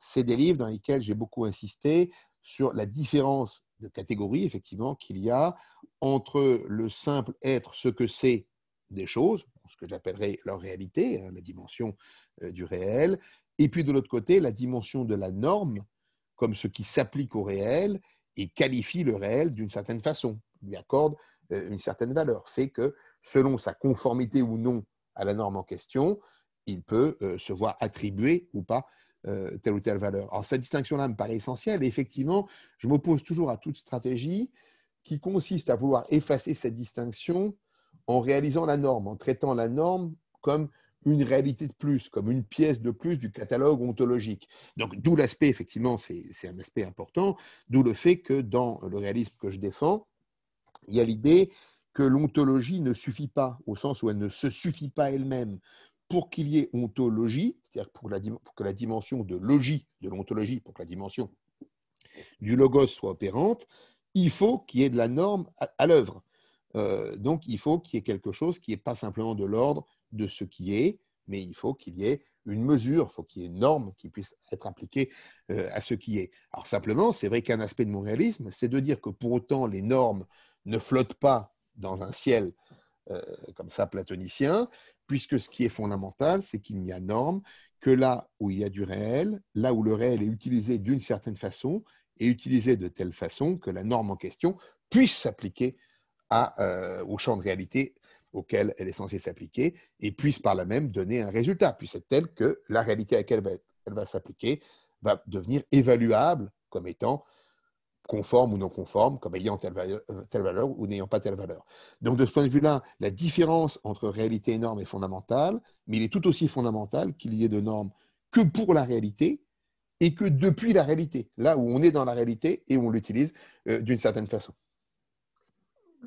C'est des livres dans lesquels j'ai beaucoup insisté sur la différence de catégorie, effectivement, qu'il y a entre le simple être ce que c'est des choses, ce que j'appellerais leur réalité, hein, la dimension euh, du réel, et puis de l'autre côté, la dimension de la norme, comme ce qui s'applique au réel et qualifie le réel d'une certaine façon lui accorde euh, une certaine valeur. fait que selon sa conformité ou non à la norme en question, il peut euh, se voir attribuer ou pas euh, telle ou telle valeur. Alors cette distinction-là me paraît essentielle. Et effectivement, je m'oppose toujours à toute stratégie qui consiste à vouloir effacer cette distinction en réalisant la norme, en traitant la norme comme une réalité de plus, comme une pièce de plus du catalogue ontologique. Donc d'où l'aspect, effectivement, c'est un aspect important, d'où le fait que dans le réalisme que je défends, il y a l'idée que l'ontologie ne suffit pas, au sens où elle ne se suffit pas elle-même. Pour qu'il y ait ontologie, c'est-à-dire pour, que la dimension de logie, de l'ontologie, pour que la dimension du logos soit opérante, il faut qu'il y ait de la norme à, l'œuvre. Euh, donc il faut qu'il y ait quelque chose qui n'est pas simplement de l'ordre de ce qui est, mais il faut qu'il y ait une mesure, il faut qu'il y ait une norme qui puisse être appliquée euh, à ce qui est. Alors simplement, c'est vrai qu'un aspect de mon réalisme, c'est de dire que pour autant les normes ne flotte pas dans un ciel euh, comme ça platonicien, puisque ce qui est fondamental, c'est qu'il n'y a norme que là où il y a du réel, là où le réel est utilisé d'une certaine façon, et utilisé de telle façon que la norme en question puisse s'appliquer euh, au champ de réalité auquel elle est censée s'appliquer, et puisse par là même donner un résultat, puisse être telle que la réalité à laquelle elle va s'appliquer va devenir évaluable comme étant conforme ou non conforme, comme ayant telle valeur, euh, telle valeur ou n'ayant pas telle valeur. Donc de ce point de vue-là, la différence entre réalité et norme est fondamentale, mais il est tout aussi fondamental qu'il y ait de normes que pour la réalité et que depuis la réalité, là où on est dans la réalité et où on l'utilise euh, d'une certaine façon.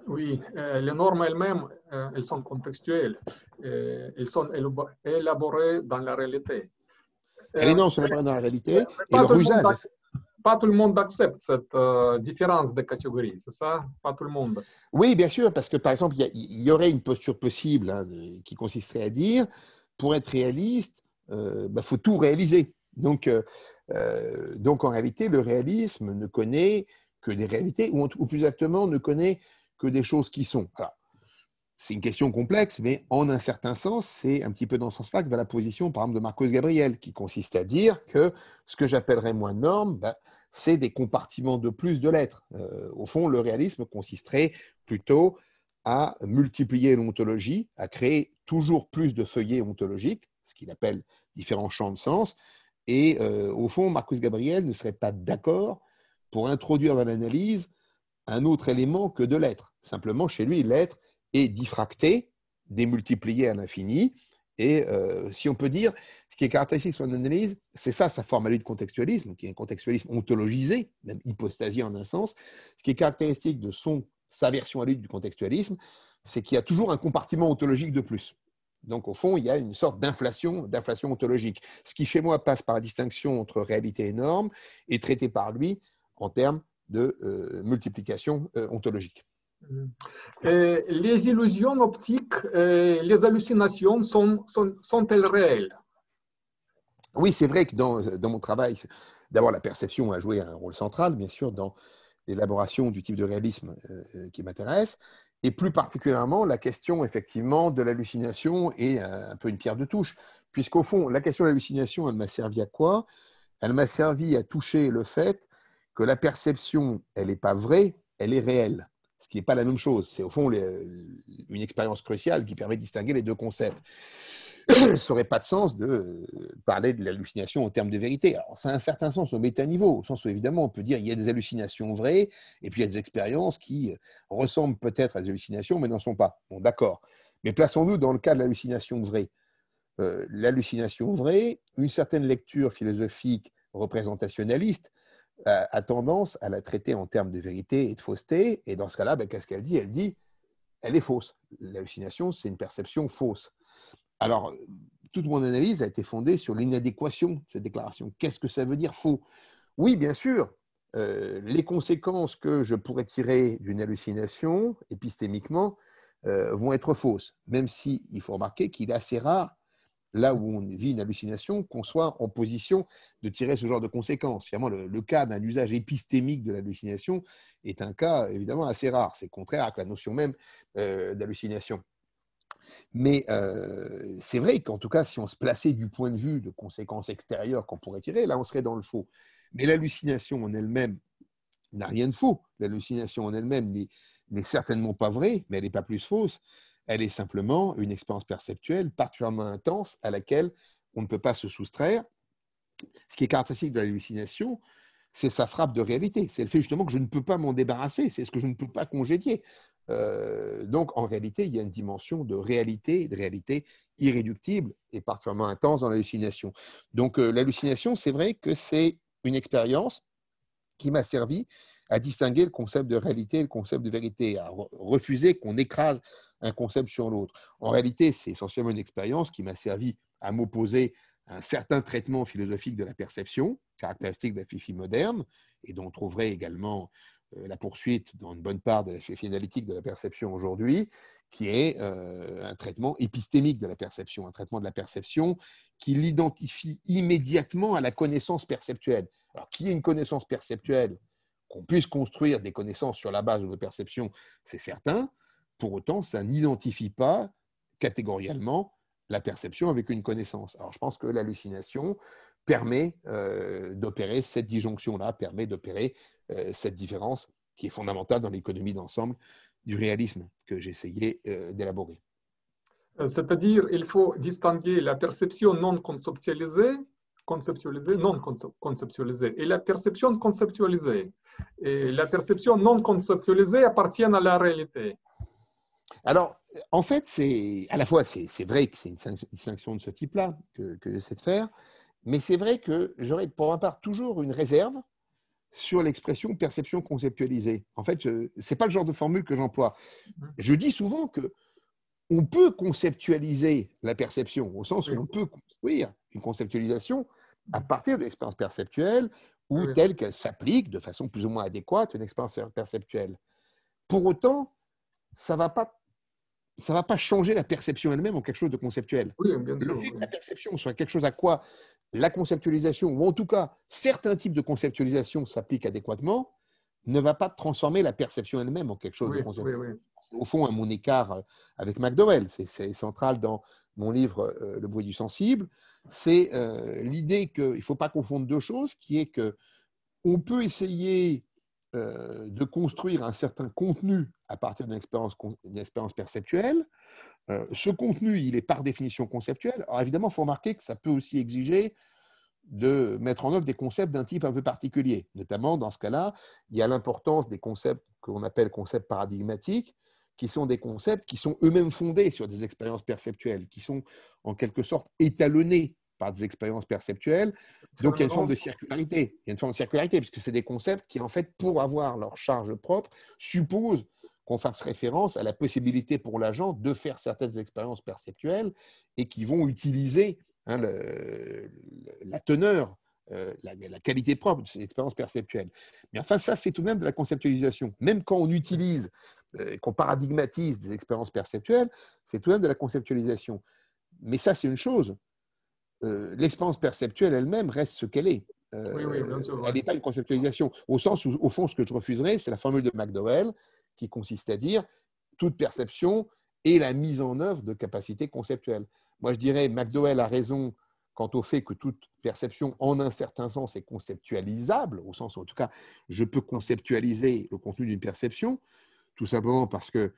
Oui, euh, les normes elles-mêmes, elles sont contextuelles, elles sont élaborées dans la réalité. les normes sont élaborées dans la réalité et leur usage pas tout le monde accepte cette euh, différence de catégorie, c'est ça Pas tout le monde. Oui, bien sûr, parce que par exemple, il y, aurait une posture possible hein, qui consisterait à dire, pour être réaliste, il euh, bah, faut tout réaliser. Donc, euh, donc en réalité, le réalisme ne connaît que des réalités, ou, plus exactement, ne connaît que des choses qui sont c'est une question complexe, mais en un certain sens, c'est un petit peu dans ce sens-là que va la position, par exemple, de Marcus Gabriel, qui consiste à dire que ce que j'appellerais moins de normes, bah, c'est des compartiments de plus de l'être. Euh, au fond, le réalisme consisterait plutôt à multiplier l'ontologie, à créer toujours plus de feuillets ontologiques, ce qu'il appelle différents champs de sens. Et euh, au fond, Marcus Gabriel ne serait pas d'accord pour introduire dans l'analyse un autre élément que de l'être. Simplement, chez lui, l'être, et diffracté, démultiplié à l'infini. Et euh, si on peut dire, ce qui est caractéristique de son analyse, c'est ça sa forme à lui de contextualisme, qui est un contextualisme ontologisé, même hypostasié en un sens. Ce qui est caractéristique de son, sa version à du contextualisme, c'est qu'il y a toujours un compartiment ontologique de plus. Donc, au fond, il y a une sorte d'inflation, d'inflation ontologique. Ce qui, chez moi, passe par la distinction entre réalité et norme traité par lui en termes de euh, multiplication euh, ontologique. Euh, les illusions optiques, euh, les hallucinations sont, elles réelles Oui, c'est vrai que dans, mon travail, d'abord la perception a joué un rôle central, bien sûr, dans l'élaboration du type de réalisme euh, qui m'intéresse, et plus particulièrement la question effectivement de l'hallucination est un, un peu une pierre de touche, puisqu'au fond, la question de l'hallucination, elle m'a servi à quoi Elle m'a servi à toucher le fait que la perception, elle n'est pas vraie, elle est réelle ce qui n'est pas la même chose. C'est au fond une expérience cruciale qui permet de distinguer les deux concepts. ça n'aurait pas de sens de euh, parler de l'hallucination en termes de vérité. Alors, ça a un certain sens au méta-niveau, au sens où évidemment on peut dire qu'il y a des hallucinations vraies, et puis il y a des expériences qui euh, ressemblent peut-être à des hallucinations, mais n'en sont pas. Bon, d'accord. Mais plaçons-nous dans le cas de l'hallucination vraie. Euh, l'hallucination vraie, une certaine lecture philosophique représentationnaliste a, tendance à la traiter en termes de vérité et de fausseté. Et dans ce cas-là, ben, qu'est-ce qu'elle dit Elle dit, elle est fausse. L'hallucination, c'est une perception fausse. Alors, toute mon analyse a été fondée sur l'inadéquation de cette déclaration. Qu'est-ce que ça veut dire faux Oui, bien sûr, euh, les conséquences que je pourrais tirer d'une hallucination épistémiquement euh, vont être fausses, même si il faut remarquer qu'il est assez rare là où on vit une hallucination, qu'on soit en position de tirer ce genre de conséquences. Finalement, le, cas d'un usage épistémique de l'hallucination est un cas évidemment assez rare. C'est contraire à la notion même euh, d'hallucination. Mais euh, c'est vrai qu'en tout cas, si on se plaçait du point de vue de conséquences extérieures qu'on pourrait tirer, là, on serait dans le faux. Mais l'hallucination en elle-même n'a rien de faux. L'hallucination en elle-même n'est certainement pas vraie, mais elle n'est pas plus fausse elle est simplement une expérience perceptuelle particulièrement intense à laquelle on ne peut pas se soustraire. Ce qui est caractéristique de l'hallucination, c'est sa frappe de réalité. C'est le fait justement que je ne peux pas m'en débarrasser, c'est ce que je ne peux pas congédier. Euh, donc en réalité, il y a une dimension de réalité, de réalité irréductible et particulièrement intense dans l'hallucination. Donc euh, l'hallucination, c'est vrai que c'est une expérience qui m'a servi à distinguer le concept de réalité et le concept de vérité, à refuser qu'on écrase un concept sur l'autre. En réalité, c'est essentiellement une expérience qui m'a servi à m'opposer à un certain traitement philosophique de la perception, caractéristique de la Fifi moderne, et dont on trouverait également euh, la poursuite dans une bonne part de la Fifi analytique de la perception aujourd'hui, qui est euh, un traitement épistémique de la perception, un traitement de la perception qui l'identifie immédiatement à la connaissance perceptuelle. Alors, qui est une connaissance perceptuelle qu'on puisse construire des connaissances sur la base de nos perceptions, c'est certain. Pour autant, ça n'identifie pas catégoriellement la perception avec une connaissance. Alors, je pense que l'hallucination permet euh, d'opérer cette disjonction-là, permet d'opérer euh, cette différence qui est fondamentale dans l'économie d'ensemble du réalisme que j'essayais euh, d'élaborer. Euh, c'est-à-dire, il faut distinguer la perception non conceptualisée, conceptualisée, non conceptualisée, et la perception conceptualisée. Et la perception non conceptualisée appartient à la réalité. Alors, en fait, c'est à la fois c'est vrai que c'est une distinction de ce type-là que, que j'essaie de faire, mais c'est vrai que j'aurais pour ma part toujours une réserve sur l'expression perception conceptualisée. En fait, ce n'est pas le genre de formule que j'emploie. Mm-hmm. Je dis souvent que on peut conceptualiser la perception, au sens où on peut construire une conceptualisation à mm-hmm. partir de l'expérience perceptuelle, ou telle qu'elle s'applique de façon plus ou moins adéquate une expérience perceptuelle. Pour autant, ça ne va pas changer la perception elle-même en quelque chose de conceptuel. le fait la perception soit quelque chose à quoi la conceptualisation, ou en tout cas certains types de conceptualisation s'appliquent adéquatement, ne va pas transformer la perception elle-même en quelque chose de conceptuel. au fond, à mon écart euh, avec McDowell, c'est, central dans mon livre euh, Le bruit du sensible, c'est euh, l'idée qu'il ne faut pas confondre deux choses, qui est que on peut essayer de construire un certain contenu à partir d'une expérience, perceptuelle. ce contenu, il est par définition conceptuel. Alors évidemment, il faut remarquer que ça peut aussi exiger de mettre en œuvre des concepts d'un type un peu particulier. Notamment, dans ce cas-là, il y a l'importance des concepts qu'on appelle concepts paradigmatiques, qui sont des concepts qui sont eux-mêmes fondés sur des expériences perceptuelles, qui sont en quelque sorte étalonnés par des expériences perceptuelles. Donc il y a une forme de circularité. Il y a une forme de circularité, puisque c'est des concepts qui, en fait, pour avoir leur charge propre, supposent qu'on fasse référence à la possibilité pour l'agent de faire certaines expériences perceptuelles et qui vont utiliser Hein, la teneur, euh, la, qualité propre de cette expérience perceptuelle. Mais enfin, ça, c'est tout de même de la conceptualisation. Même quand on utilise, euh, qu'on paradigmatise des expériences perceptuelles, c'est tout de même de la conceptualisation. Mais ça, c'est une chose. Euh, l'expérience perceptuelle elle-même reste ce qu'elle est. elle n'est pas une conceptualisation. Au sens où, au fond, ce que je refuserais, c'est la formule de McDowell qui consiste à dire toute perception est la mise en œuvre de capacités conceptuelles. Moi, je dirais, McDowell a raison quant au fait que toute perception, en un certain sens, est conceptualisable, au sens où, en tout cas, je peux conceptualiser le contenu d'une perception, tout simplement parce que,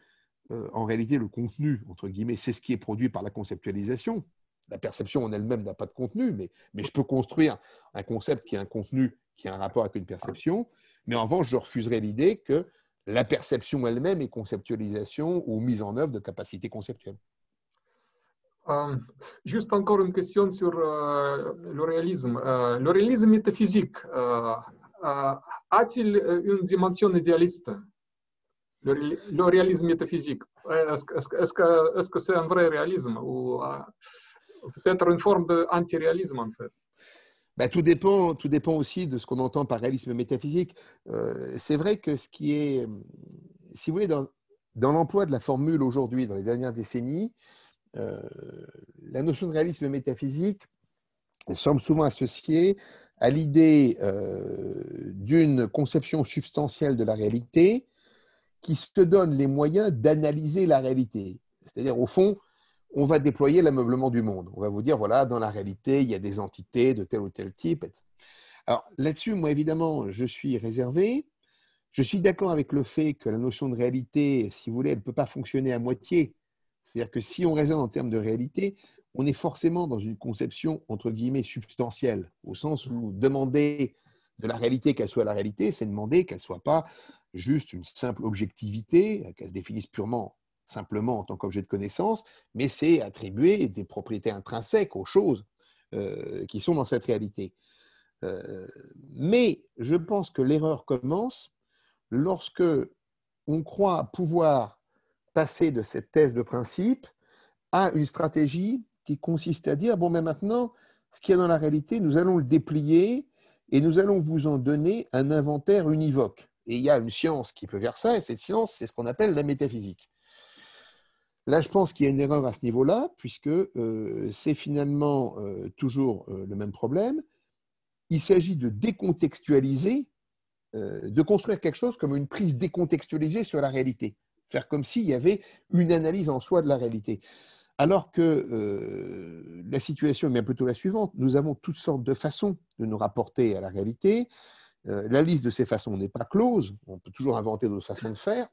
euh, en réalité, le contenu, entre guillemets, c'est ce qui est produit par la conceptualisation. La perception en elle-même n'a pas de contenu, mais, mais je peux construire un concept qui a un contenu, qui a un rapport avec une perception. Mais en revanche, je refuserais l'idée que la perception elle-même est conceptualisation ou mise en œuvre de capacités conceptuelles juste encore une question sur euh, le réalisme. Euh, le réalisme métaphysique euh, a-t-il une dimension idéaliste le, réalisme métaphysique, est-ce que c'est un vrai réalisme ou peut-être une forme d'antiréalisme en fait bah, tout, dépend, tout dépend aussi de ce qu'on entend par réalisme métaphysique. c'est vrai que ce qui est, si vous voulez, dans l'emploi de la formule aujourd'hui, dans les dernières décennies, euh, la notion de réalisme métaphysique semble souvent associée à l'idée euh, d'une conception substantielle de la réalité qui se donne les moyens d'analyser la réalité. C'est-à-dire, au fond, on va déployer l'ameublement du monde. On va vous dire, voilà, dans la réalité, il y a des entités de tel ou tel type. Alors là-dessus, moi, évidemment, je suis réservé. Je suis d'accord avec le fait que la notion de réalité, si vous voulez, elle ne peut pas fonctionner à moitié. C'est-à-dire que si on raisonne en termes de réalité, on est forcément dans une conception, entre guillemets, substantielle, au sens où demander de la réalité qu'elle soit la réalité, c'est demander qu'elle ne soit pas juste une simple objectivité, qu'elle se définisse purement, simplement en tant qu'objet de connaissance, mais c'est attribuer des propriétés intrinsèques aux choses euh, qui sont dans cette réalité. Euh, mais je pense que l'erreur commence lorsque on croit pouvoir passer de cette thèse de principe à une stratégie qui consiste à dire, bon, mais maintenant, ce qu'il y a dans la réalité, nous allons le déplier et nous allons vous en donner un inventaire univoque. Et il y a une science qui peut faire ça, et cette science, c'est ce qu'on appelle la métaphysique. Là, je pense qu'il y a une erreur à ce niveau-là, puisque euh, c'est finalement euh, toujours euh, le même problème. Il s'agit de décontextualiser, de construire quelque chose comme une prise décontextualisée sur la réalité. Faire comme s'il y avait une analyse en soi de la réalité. Alors que euh, la situation est bien plutôt la suivante. Nous avons toutes sortes de façons de nous rapporter à la réalité. Euh, la liste de ces façons n'est pas close. On peut toujours inventer d'autres façons de faire.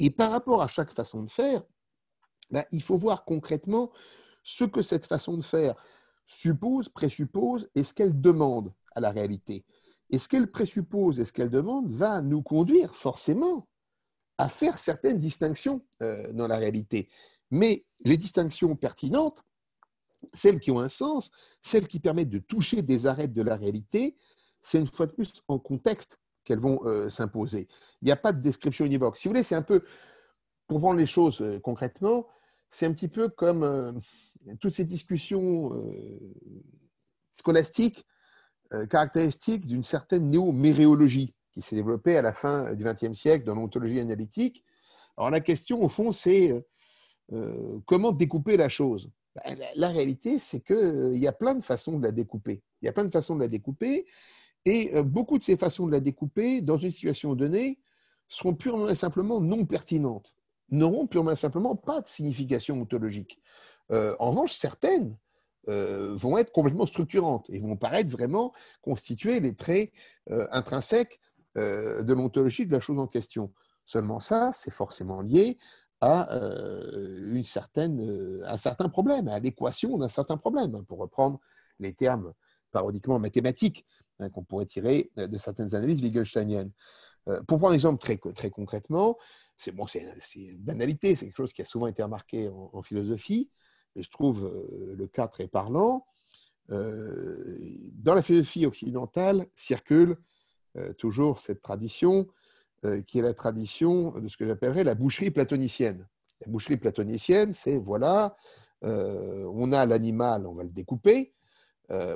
Et par rapport à chaque façon de faire, ben, il faut voir concrètement ce que cette façon de faire suppose, présuppose et ce qu'elle demande à la réalité. Et ce qu'elle présuppose et ce qu'elle demande va nous conduire forcément à faire certaines distinctions euh, dans la réalité. Mais les distinctions pertinentes, celles qui ont un sens, celles qui permettent de toucher des arêtes de la réalité, c'est une fois de plus en contexte qu'elles vont euh, s'imposer. Il n'y a pas de description univoque. Si vous voulez, c'est un peu, pour vendre les choses euh, concrètement, c'est un petit peu comme toutes ces discussions scolastiques caractéristiques d'une certaine néo qui s'est développée à la fin du XXe siècle dans l'ontologie analytique. Alors la question, au fond, c'est euh, euh, comment découper la chose ben, la, réalité, c'est qu'il euh, y a plein de façons de la découper. Il y a plein de façons de la découper, et beaucoup de ces façons de la découper, dans une situation donnée, seront purement et simplement non pertinentes, n'auront purement et simplement pas de signification ontologique. en revanche, certaines, vont être complètement structurantes et vont paraître vraiment constituer les traits intrinsèques euh, de l'ontologie de la chose en question. Seulement ça, c'est forcément lié à euh, euh, un certain problème, à l'équation d'un certain problème, hein, pour reprendre les termes parodiquement mathématiques hein, qu'on pourrait tirer de certaines analyses wittgensteiniennes. pour prendre un exemple très, concrètement, c'est bon, une banalité, c'est quelque chose qui a souvent été remarqué en, philosophie, mais je trouve le cas très parlant. dans la philosophie occidentale circulent euh, toujours cette tradition euh, qui est la tradition de ce que j'appellerais la boucherie platonicienne. La boucherie platonicienne, c'est voilà, euh, on a l'animal, on va le découper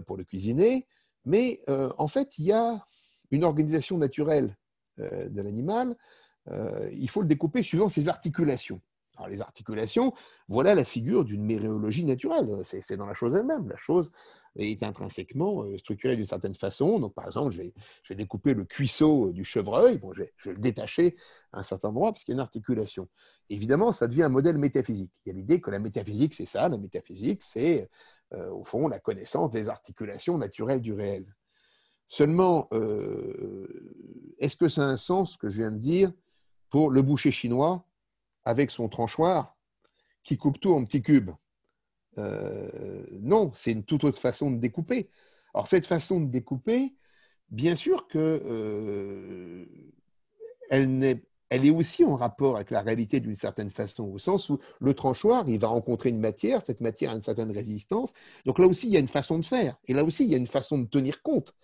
pour le cuisiner, mais en fait, il y a une organisation naturelle de l'animal, il faut le découper suivant ses articulations les articulations, voilà la figure d'une méréologie naturelle. C'est dans la chose elle-même. La chose est intrinsèquement euh, structurée d'une certaine façon. Donc, par exemple, je vais, découper le cuisseau euh, du chevreuil. Bon, je, vais, le détacher à un certain endroit parce qu'il y a une articulation. Évidemment, ça devient un modèle métaphysique. Il y a l'idée que la métaphysique, c'est ça. La métaphysique, c'est, euh, au fond, la connaissance des articulations naturelles du réel. Seulement, est-ce que ça a un sens, ce que je viens de dire, pour le boucher chinois avec son tranchoir qui coupe tout en petits cubes. Euh, non, c'est une toute autre façon de découper. Alors cette façon de découper, bien sûr que euh, elle, est, aussi en rapport avec la réalité d'une certaine façon, au sens où le tranchoir, il va rencontrer une matière, cette matière a une certaine résistance. Donc là aussi, il y a une façon de faire, et là aussi, il y a une façon de tenir compte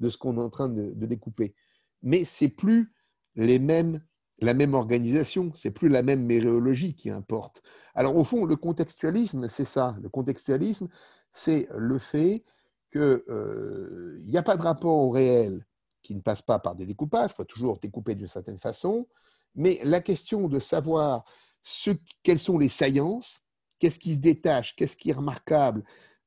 de ce qu'on est en train de, de découper. Mais c'est plus les mêmes la même organisation, c'est plus la même méréologie qui importe. Alors au fond, le contextualisme, c'est ça. Le contextualisme, c'est le fait qu'il euh, n'y a pas de rapport au réel qui ne passe pas par des découpages, il faut toujours découper d'une certaine façon, mais la question de savoir ce, quelles sont les saillances, qu'est-ce qui se détache, qu'est-ce qui est remarquable,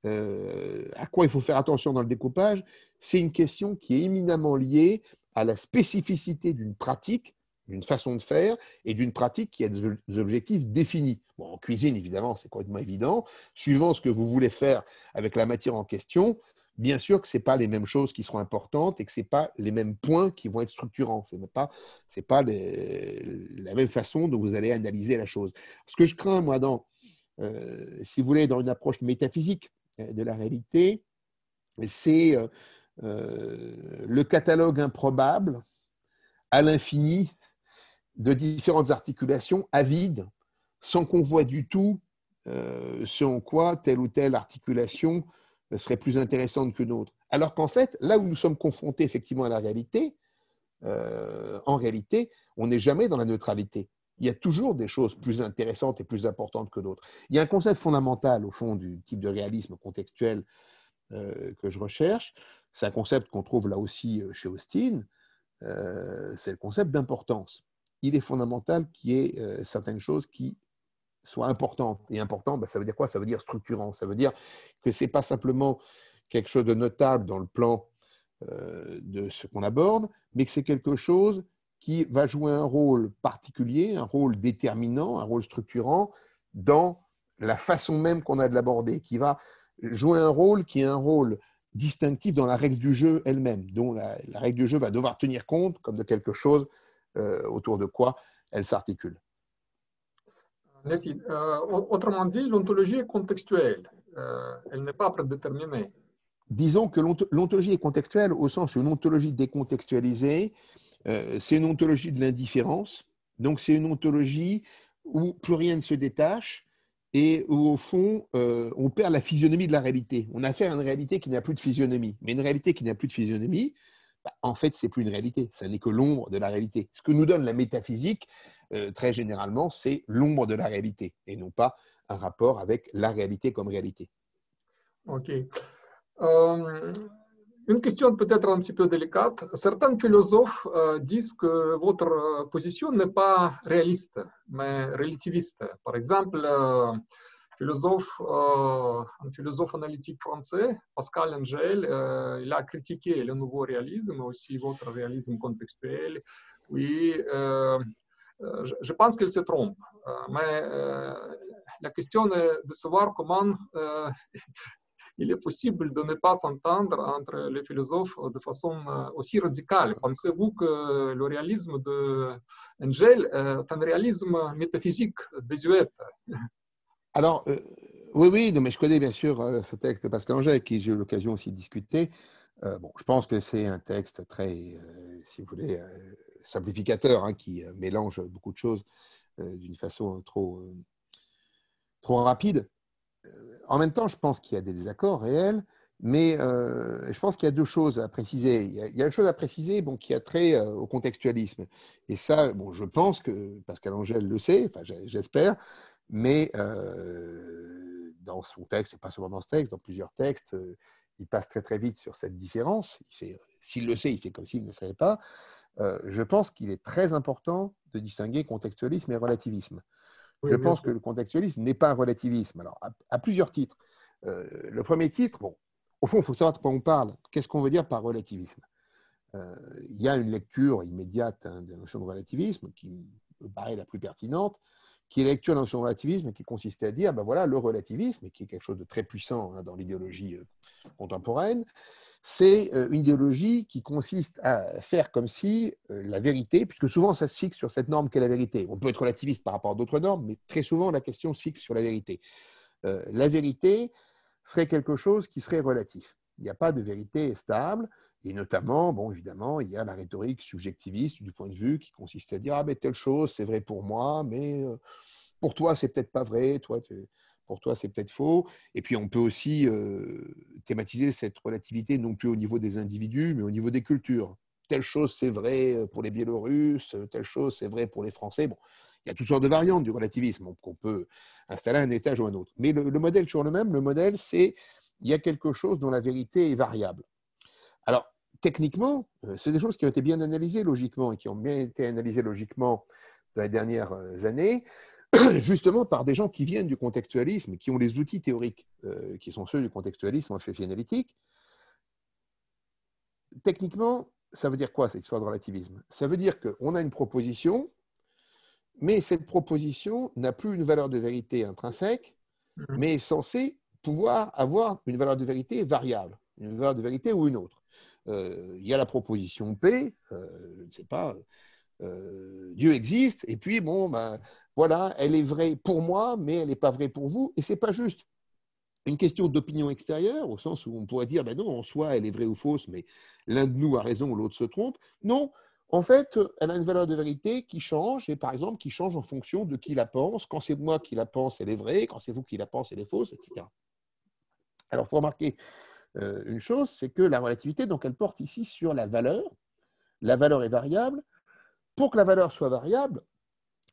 euh, à quoi il faut faire attention dans le découpage, c'est une question qui est éminemment liée à la spécificité d'une pratique d'une façon de faire et d'une pratique qui a des objectifs définis. Bon, en cuisine, évidemment, c'est complètement évident. Suivant ce que vous voulez faire avec la matière en question, bien sûr que ce sont pas les mêmes choses qui seront importantes et que ce sont pas les mêmes points qui vont être structurants. Ce n'est pas, la même façon dont vous allez analyser la chose. Ce que je crains, moi, dans, euh, si vous voulez, dans une approche métaphysique euh, de la réalité, c'est euh, le catalogue improbable à l'infini de différentes articulations avides, sans qu'on voit du tout euh, en quoi telle ou telle articulation euh, serait plus intéressante que d'autres. Alors qu'en fait, là où nous sommes confrontés effectivement à la réalité, euh, en réalité, on n'est jamais dans la neutralité. Il y a toujours des choses plus intéressantes et plus importantes que d'autres. Il y a un concept fondamental, au fond, du type de réalisme contextuel euh, que je recherche. C'est un concept qu'on trouve là aussi chez Austin. c'est le concept d'importance il est fondamental qu'il y ait euh, certaines choses qui soient importantes. Et important, bah, ça veut dire quoi Ça veut dire structurant. Ça veut dire que ce n'est pas simplement quelque chose de notable dans le plan euh, de ce qu'on aborde, mais que c'est quelque chose qui va jouer un rôle particulier, un rôle déterminant, un rôle structurant dans la façon même qu'on a de l'aborder, qui va jouer un rôle qui est un rôle distinctif dans la règle du jeu elle-même, dont la, règle du jeu va devoir tenir compte comme de quelque chose euh, autour de quoi elle s'articule. Euh, euh, autrement dit, l'ontologie est contextuelle. elle n'est pas prédéterminée. Disons que l'ontologie est contextuelle au sens où une ontologie décontextualisée, c'est une ontologie de l'indifférence. Donc, c'est une ontologie où plus rien ne se détache et où, au fond, on perd la physionomie de la réalité. On a affaire à une réalité qui n'a plus de physionomie. Mais une réalité qui n'a plus de physionomie, bah, en fait, c'est plus une réalité, ce n'est que l'ombre de la réalité. Ce que nous donne la métaphysique, euh, très généralement, c'est l'ombre de la réalité et non pas un rapport avec la réalité comme réalité. Ok. Euh, une question peut-être un petit peu délicate. Certains philosophes euh, disent que votre position n'est pas réaliste, mais relativiste. Par exemple, philosophe, un philosophe analytique français, Pascal Engel, il a critiqué le nouveau réalisme, aussi votre réalisme contextuel. Oui, euh, euh, je, pense qu'il se trompe, euh, mais la question est de savoir comment il est possible de ne pas s'entendre entre les philosophes de façon aussi radicale. Pensez-vous que le réalisme de Engel est un réalisme métaphysique désuète Alors, euh, oui, oui, non, mais je connais bien sûr euh, ce texte de Pascal Angèle, qui j'ai eu l'occasion aussi de discuter. Euh, bon, je pense que c'est un texte très, si vous voulez, simplificateur, hein, qui mélange beaucoup de choses d'une façon trop, trop rapide. En même temps, je pense qu'il y a des désaccords réels, mais je pense qu'il y a deux choses à préciser. Il y a, une chose à préciser bon, qui a trait au contextualisme. Et ça, bon, je pense que Pascal Angèle le sait, enfin, j'espère, mais euh, dans son texte, et pas seulement dans ce texte, dans plusieurs textes, euh, il passe très très vite sur cette différence. S'il le sait, il fait comme s'il ne le savait pas. Euh, je pense qu'il est très important de distinguer contextualisme et relativisme. je pense que le contextualisme n'est pas un relativisme. Alors, à, plusieurs titres. le premier titre, bon, au fond, il faut savoir de quoi on parle. Qu'est-ce qu'on veut dire par relativisme Il y a une lecture immédiate hein, de la notion de relativisme qui me paraît la plus pertinente, qui est lecture dans son relativisme, qui consistait à dire, ben voilà, le relativisme, qui est quelque chose de très puissant hein, dans l'idéologie euh, contemporaine, c'est euh, une idéologie qui consiste à faire comme si euh, la vérité, puisque souvent ça se fixe sur cette norme qu'est la vérité, on peut être relativiste par rapport à d'autres normes, mais très souvent la question se fixe sur la vérité. La vérité serait quelque chose qui serait relatif. Il n'y a pas de vérité stable. Et notamment, bon, évidemment, il y a la rhétorique subjectiviste du point de vue qui consiste à dire Ah, mais telle chose, c'est vrai pour moi, mais euh, pour toi, c'est peut-être pas vrai. Toi, pour toi, c'est peut-être faux. Et puis, on peut aussi euh, thématiser cette relativité non plus au niveau des individus, mais au niveau des cultures. Telle chose, c'est vrai euh, pour les Biélorusses, telle chose, c'est vrai pour les Français. Bon, il y a toutes sortes de variantes du relativisme qu'on peut installer à un étage ou à un autre. Mais le, le modèle, toujours le même, le modèle, c'est il y a quelque chose dont la vérité est variable. Alors, techniquement, euh, c'est des choses qui ont été bien analysées logiquement et qui ont bien été analysées logiquement dans les dernières euh, années, justement par des gens qui viennent du contextualisme, qui ont les outils théoriques euh, qui sont ceux du contextualisme en philosophie analytique. Techniquement, ça veut dire quoi cette histoire de relativisme Ça veut dire qu'on a une proposition, mais cette proposition n'a plus une valeur de vérité intrinsèque, mhm. mais est censée pouvoir avoir une valeur de vérité variable, une valeur de vérité ou une autre. Euh, il y a la proposition P, euh, je ne sais pas, euh, Dieu existe, et puis bon, ben voilà, elle est vraie pour moi, mais elle n'est pas vraie pour vous, et c'est pas juste. Une question d'opinion extérieure, au sens où on pourrait dire, ben non, en soi, elle est vraie ou fausse, mais l'un de nous a raison ou l'autre se trompe. Non, en fait, elle a une valeur de vérité qui change, et par exemple, qui change en fonction de qui la pense. Quand c'est moi qui la pense, elle est vraie, quand c'est vous qui la pense, elle est fausse, etc. Alors, il faut remarquer euh, une chose, c'est que la relativité, donc, elle porte ici sur la valeur. La valeur est variable. Pour que la valeur soit variable,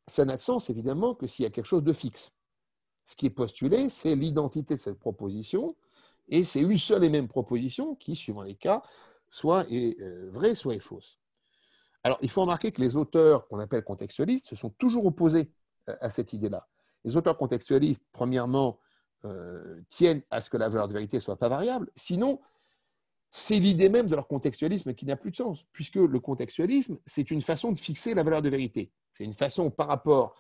ça n'a de sens, évidemment, que s'il y a quelque chose de fixe. Ce qui est postulé, c'est l'identité de cette proposition, et c'est une seule et même proposition qui, suivant les cas, soit est euh, vraie, soit est fausse. Alors, il faut remarquer que les auteurs qu'on appelle contextualistes se sont toujours opposés euh, à cette idée-là. Les auteurs contextualistes, premièrement, euh, tiennent à ce que la valeur de vérité soit pas variable. Sinon, c'est l'idée même de leur contextualisme qui n'a plus de sens, puisque le contextualisme, c'est une façon de fixer la valeur de vérité. C'est une façon par rapport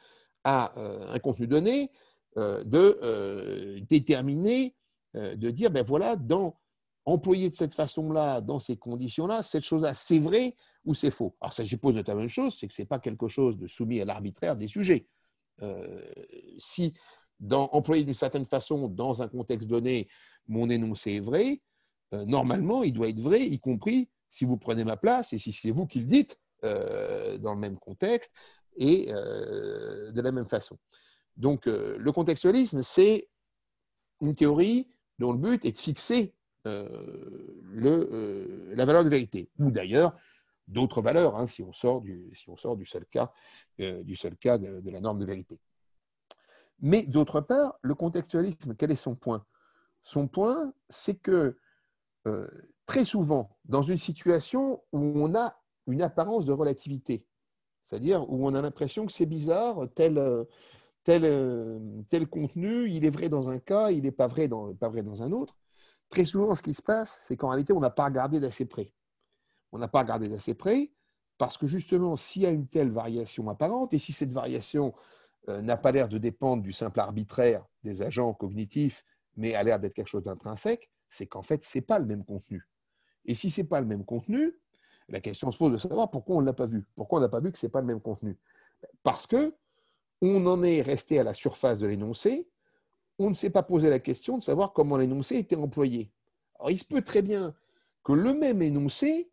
à euh, un contenu donné euh, de déterminer, de dire, ben voilà, dans employé de cette façon-là, dans ces conditions-là, cette chose-là, c'est vrai ou c'est faux Alors, ça suppose notamment une chose, c'est que ce n'est pas quelque chose de soumis à l'arbitraire des sujets. si employé d'une certaine façon dans un contexte donné, mon énoncé est vrai, euh, normalement, il doit être vrai, y compris si vous prenez ma place et si c'est vous qui le dites euh, dans le même contexte et euh, de la même façon. Donc, le contextualisme, c'est une théorie dont le but est de fixer la valeur de vérité, ou d'ailleurs d'autres valeurs, hein, si, on sort du, seul cas, du seul cas de la norme de vérité. Mais d'autre part, le contextualisme, quel est son point Son point, c'est que euh, très souvent, dans une situation où on a une apparence de relativité, c'est-à-dire où on a l'impression que c'est bizarre, tel, euh, tel, euh, tel contenu, il est vrai dans un cas, il n'est pas, vrai pas vrai dans un autre, très souvent, ce qui se passe, c'est qu'en réalité, on n'a pas regardé d'assez près. On n'a pas regardé d'assez près parce que justement, s'il y a une telle variation apparente, et si cette variation euh, n'a pas l'air de dépendre du simple arbitraire des agents cognitifs, mais a l'air d'être quelque chose d'intrinsèque, c'est qu'en fait, ce n'est pas le même contenu. Et si ce n'est pas le même contenu, la question se pose de savoir pourquoi on ne l'a pas vu, pourquoi on n'a pas vu que ce n'est pas le même contenu. Parce que on en est resté à la surface de l'énoncé, on ne s'est pas posé la question de savoir comment l'énoncé était employé. Alors, il se peut très bien que le même énoncé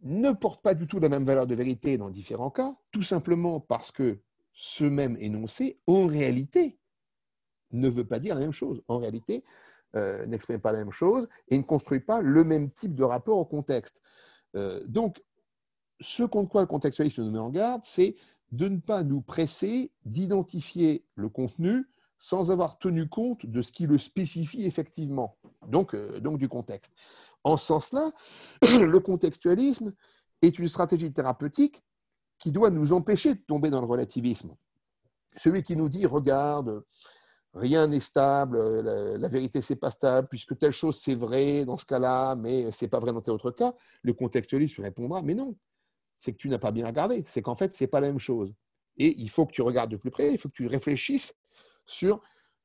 ne porte pas du tout la même valeur de vérité dans différents cas, tout simplement parce que ce même énoncé, en réalité, ne veut pas dire la même chose. En réalité, euh, n'exprime pas la même chose et ne construit pas le même type de rapport au contexte. Euh, donc, ce contre quoi le contextualisme nous met en garde, c'est de ne pas nous presser d'identifier le contenu sans avoir tenu compte de ce qui le spécifie effectivement, donc euh, du contexte. En ce sens-là, le contextualisme est une stratégie thérapeutique qui doit nous empêcher de tomber dans le relativisme. Celui qui nous dit, regarde, rien n'est stable, la, vérité c'est pas stable, puisque telle chose c'est vrai dans ce cas-là, mais n'est pas vrai dans tel autre cas, le contextualiste répondra, mais non, c'est que tu n'as pas bien regardé, c'est qu'en fait ce n'est pas la même chose. Et il faut que tu regardes de plus près, il faut que tu réfléchisses sur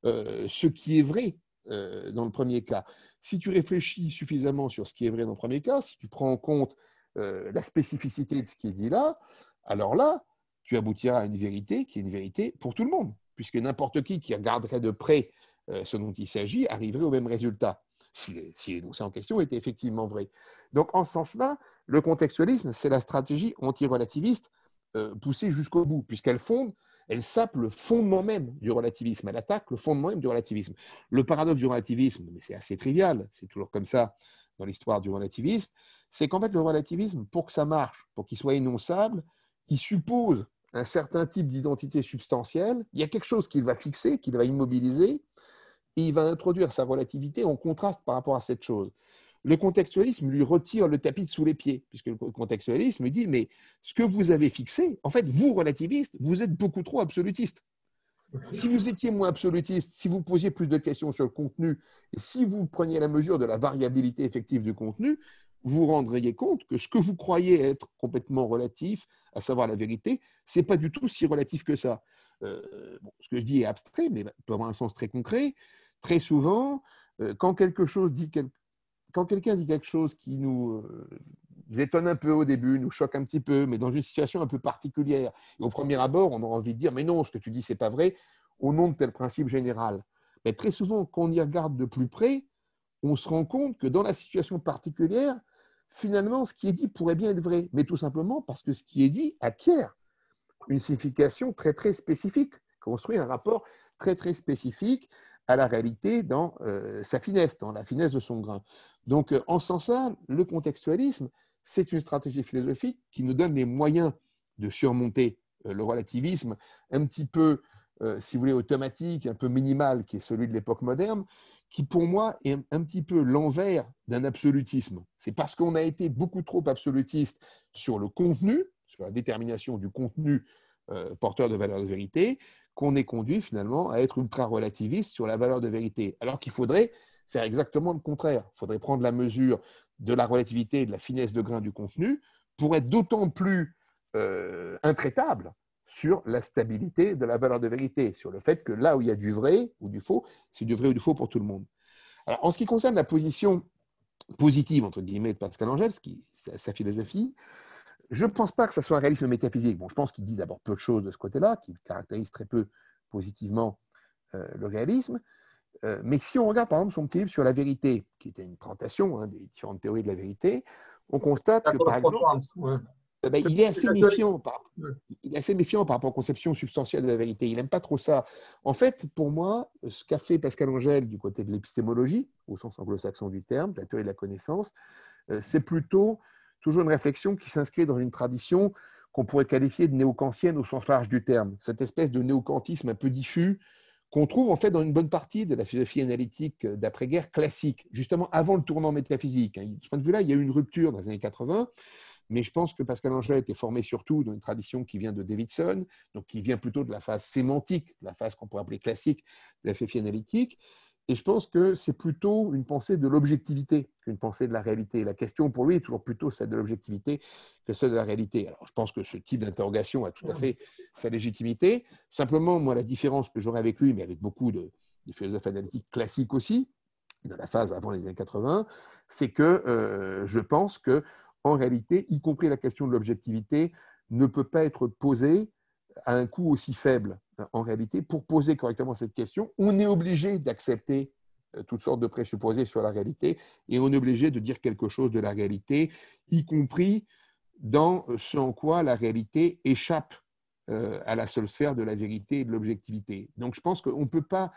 euh, ce qui est vrai euh, dans le premier cas. Si tu réfléchis suffisamment sur ce qui est vrai dans le premier cas, si tu prends en compte euh, la spécificité de ce qui est dit là, alors là, tu aboutiras à une vérité qui est une vérité pour tout le monde, puisque n'importe qui qui regarderait de près euh, ce dont il s'agit arriverait au même résultat, si, l'énoncé en question était effectivement vrai. Donc en ce sens-là, le contextualisme, c'est la stratégie anti-relativiste euh, poussée jusqu'au bout, puisqu'elle fonde, elle sape le fondement même du relativisme, elle attaque le fondement même du relativisme. Le paradoxe du relativisme, mais c'est assez trivial, c'est toujours comme ça dans l'histoire du relativisme, c'est qu'en fait le relativisme, pour que ça marche, pour qu'il soit énonçable, qui suppose un certain type d'identité substantielle, il y a quelque chose qu'il va fixer, qu'il va immobiliser, et il va introduire sa relativité en contraste par rapport à cette chose. Le contextualisme lui retire le tapis de sous les pieds, puisque le contextualisme dit, mais ce que vous avez fixé, en fait, vous, relativiste, vous êtes beaucoup trop absolutiste. Si vous étiez moins absolutiste, si vous posiez plus de questions sur le contenu, et si vous preniez la mesure de la variabilité effective du contenu, vous vous rendriez compte que ce que vous croyez être complètement relatif, à savoir la vérité, ce n'est pas du tout si relatif que ça. Euh, ce que je dis est abstrait, mais peut avoir un sens très concret. Très souvent, euh, quand quelque chose dit quand quelqu'un dit quelque chose qui nous, euh, étonne un peu au début, nous choque un petit peu, mais dans une situation un peu particulière, au premier abord, on a envie de dire mais non, ce que tu dis n'est pas vrai, au nom de tel principe général. Mais très souvent, quand on y regarde de plus près, on se rend compte que dans la situation particulière, finalement, ce qui est dit pourrait bien être vrai, mais tout simplement parce que ce qui est dit acquiert une signification très très spécifique, construit un rapport très très spécifique à la réalité dans euh, sa finesse, dans la finesse de son grain. Donc, euh, en ce sens-là, le contextualisme, c'est une stratégie philosophique qui nous donne les moyens de surmonter euh, le relativisme un petit peu euh, si vous voulez, automatique, un peu minimal, qui est celui de l'époque moderne, qui pour moi est un petit peu l'envers d'un absolutisme. C'est parce qu'on a été beaucoup trop absolutiste sur le contenu, sur la détermination du contenu euh, porteur de valeur de vérité, qu'on est conduit finalement à être ultra-relativiste sur la valeur de vérité, alors qu'il faudrait faire exactement le contraire. Il faudrait prendre la mesure de la relativité et de la finesse de grain du contenu pour être d'autant plus euh, intraitable sur la stabilité de la valeur de vérité, sur le fait que là où il y a du vrai ou du faux, c'est du vrai ou du faux pour tout le monde. Alors, en ce qui concerne la position positive, entre guillemets, de Pascal Angèle, sa, philosophie, je ne pense pas que ce soit un réalisme métaphysique. Bon, je pense qu'il dit d'abord peu de choses de ce côté-là, qu'il caractérise très peu positivement euh, le réalisme. Euh, mais si on regarde par exemple son petit livre sur la vérité, qui était une présentation hein, des différentes théories de la vérité, on constate que par exemple. Hein. Euh, bah, il, est assez méfiant par, il est assez méfiant par rapport aux conceptions substantielles de la vérité. Il n'aime pas trop ça. En fait, pour moi, ce qu'a fait Pascal Angèle du côté de l'épistémologie, au sens anglo-saxon du terme, de la théorie de la connaissance, euh, c'est plutôt toujours une réflexion qui s'inscrit dans une tradition qu'on pourrait qualifier de néo-kantienne au sens large du terme. Cette espèce de néo-kantisme un peu diffus qu'on trouve en fait dans une bonne partie de la philosophie analytique d'après-guerre classique, justement avant le tournant métaphysique. Hein. De ce point de vue-là, il y a eu une rupture dans les années 80 mais je pense que Pascal a était formé surtout dans une tradition qui vient de Davidson, donc qui vient plutôt de la phase sémantique, la phase qu'on pourrait appeler classique de la féfie analytique. Et je pense que c'est plutôt une pensée de l'objectivité qu'une pensée de la réalité. La question pour lui est toujours plutôt celle de l'objectivité que celle de la réalité. Alors je pense que ce type d'interrogation a tout à mmh. fait sa légitimité. Simplement, moi, la différence que j'aurais avec lui, mais avec beaucoup de, philosophes analytiques classiques aussi, de la phase avant les années 80, c'est que euh, je pense que en réalité, y compris la question de l'objectivité, ne peut pas être posée à un coût aussi faible. Hein, en réalité, pour poser correctement cette question, on est obligé d'accepter euh, toutes sortes de présupposés sur la réalité et on est obligé de dire quelque chose de la réalité, y compris dans ce en quoi la réalité échappe euh, à la seule sphère de la vérité et de l'objectivité. Donc je pense qu'on ne peut pas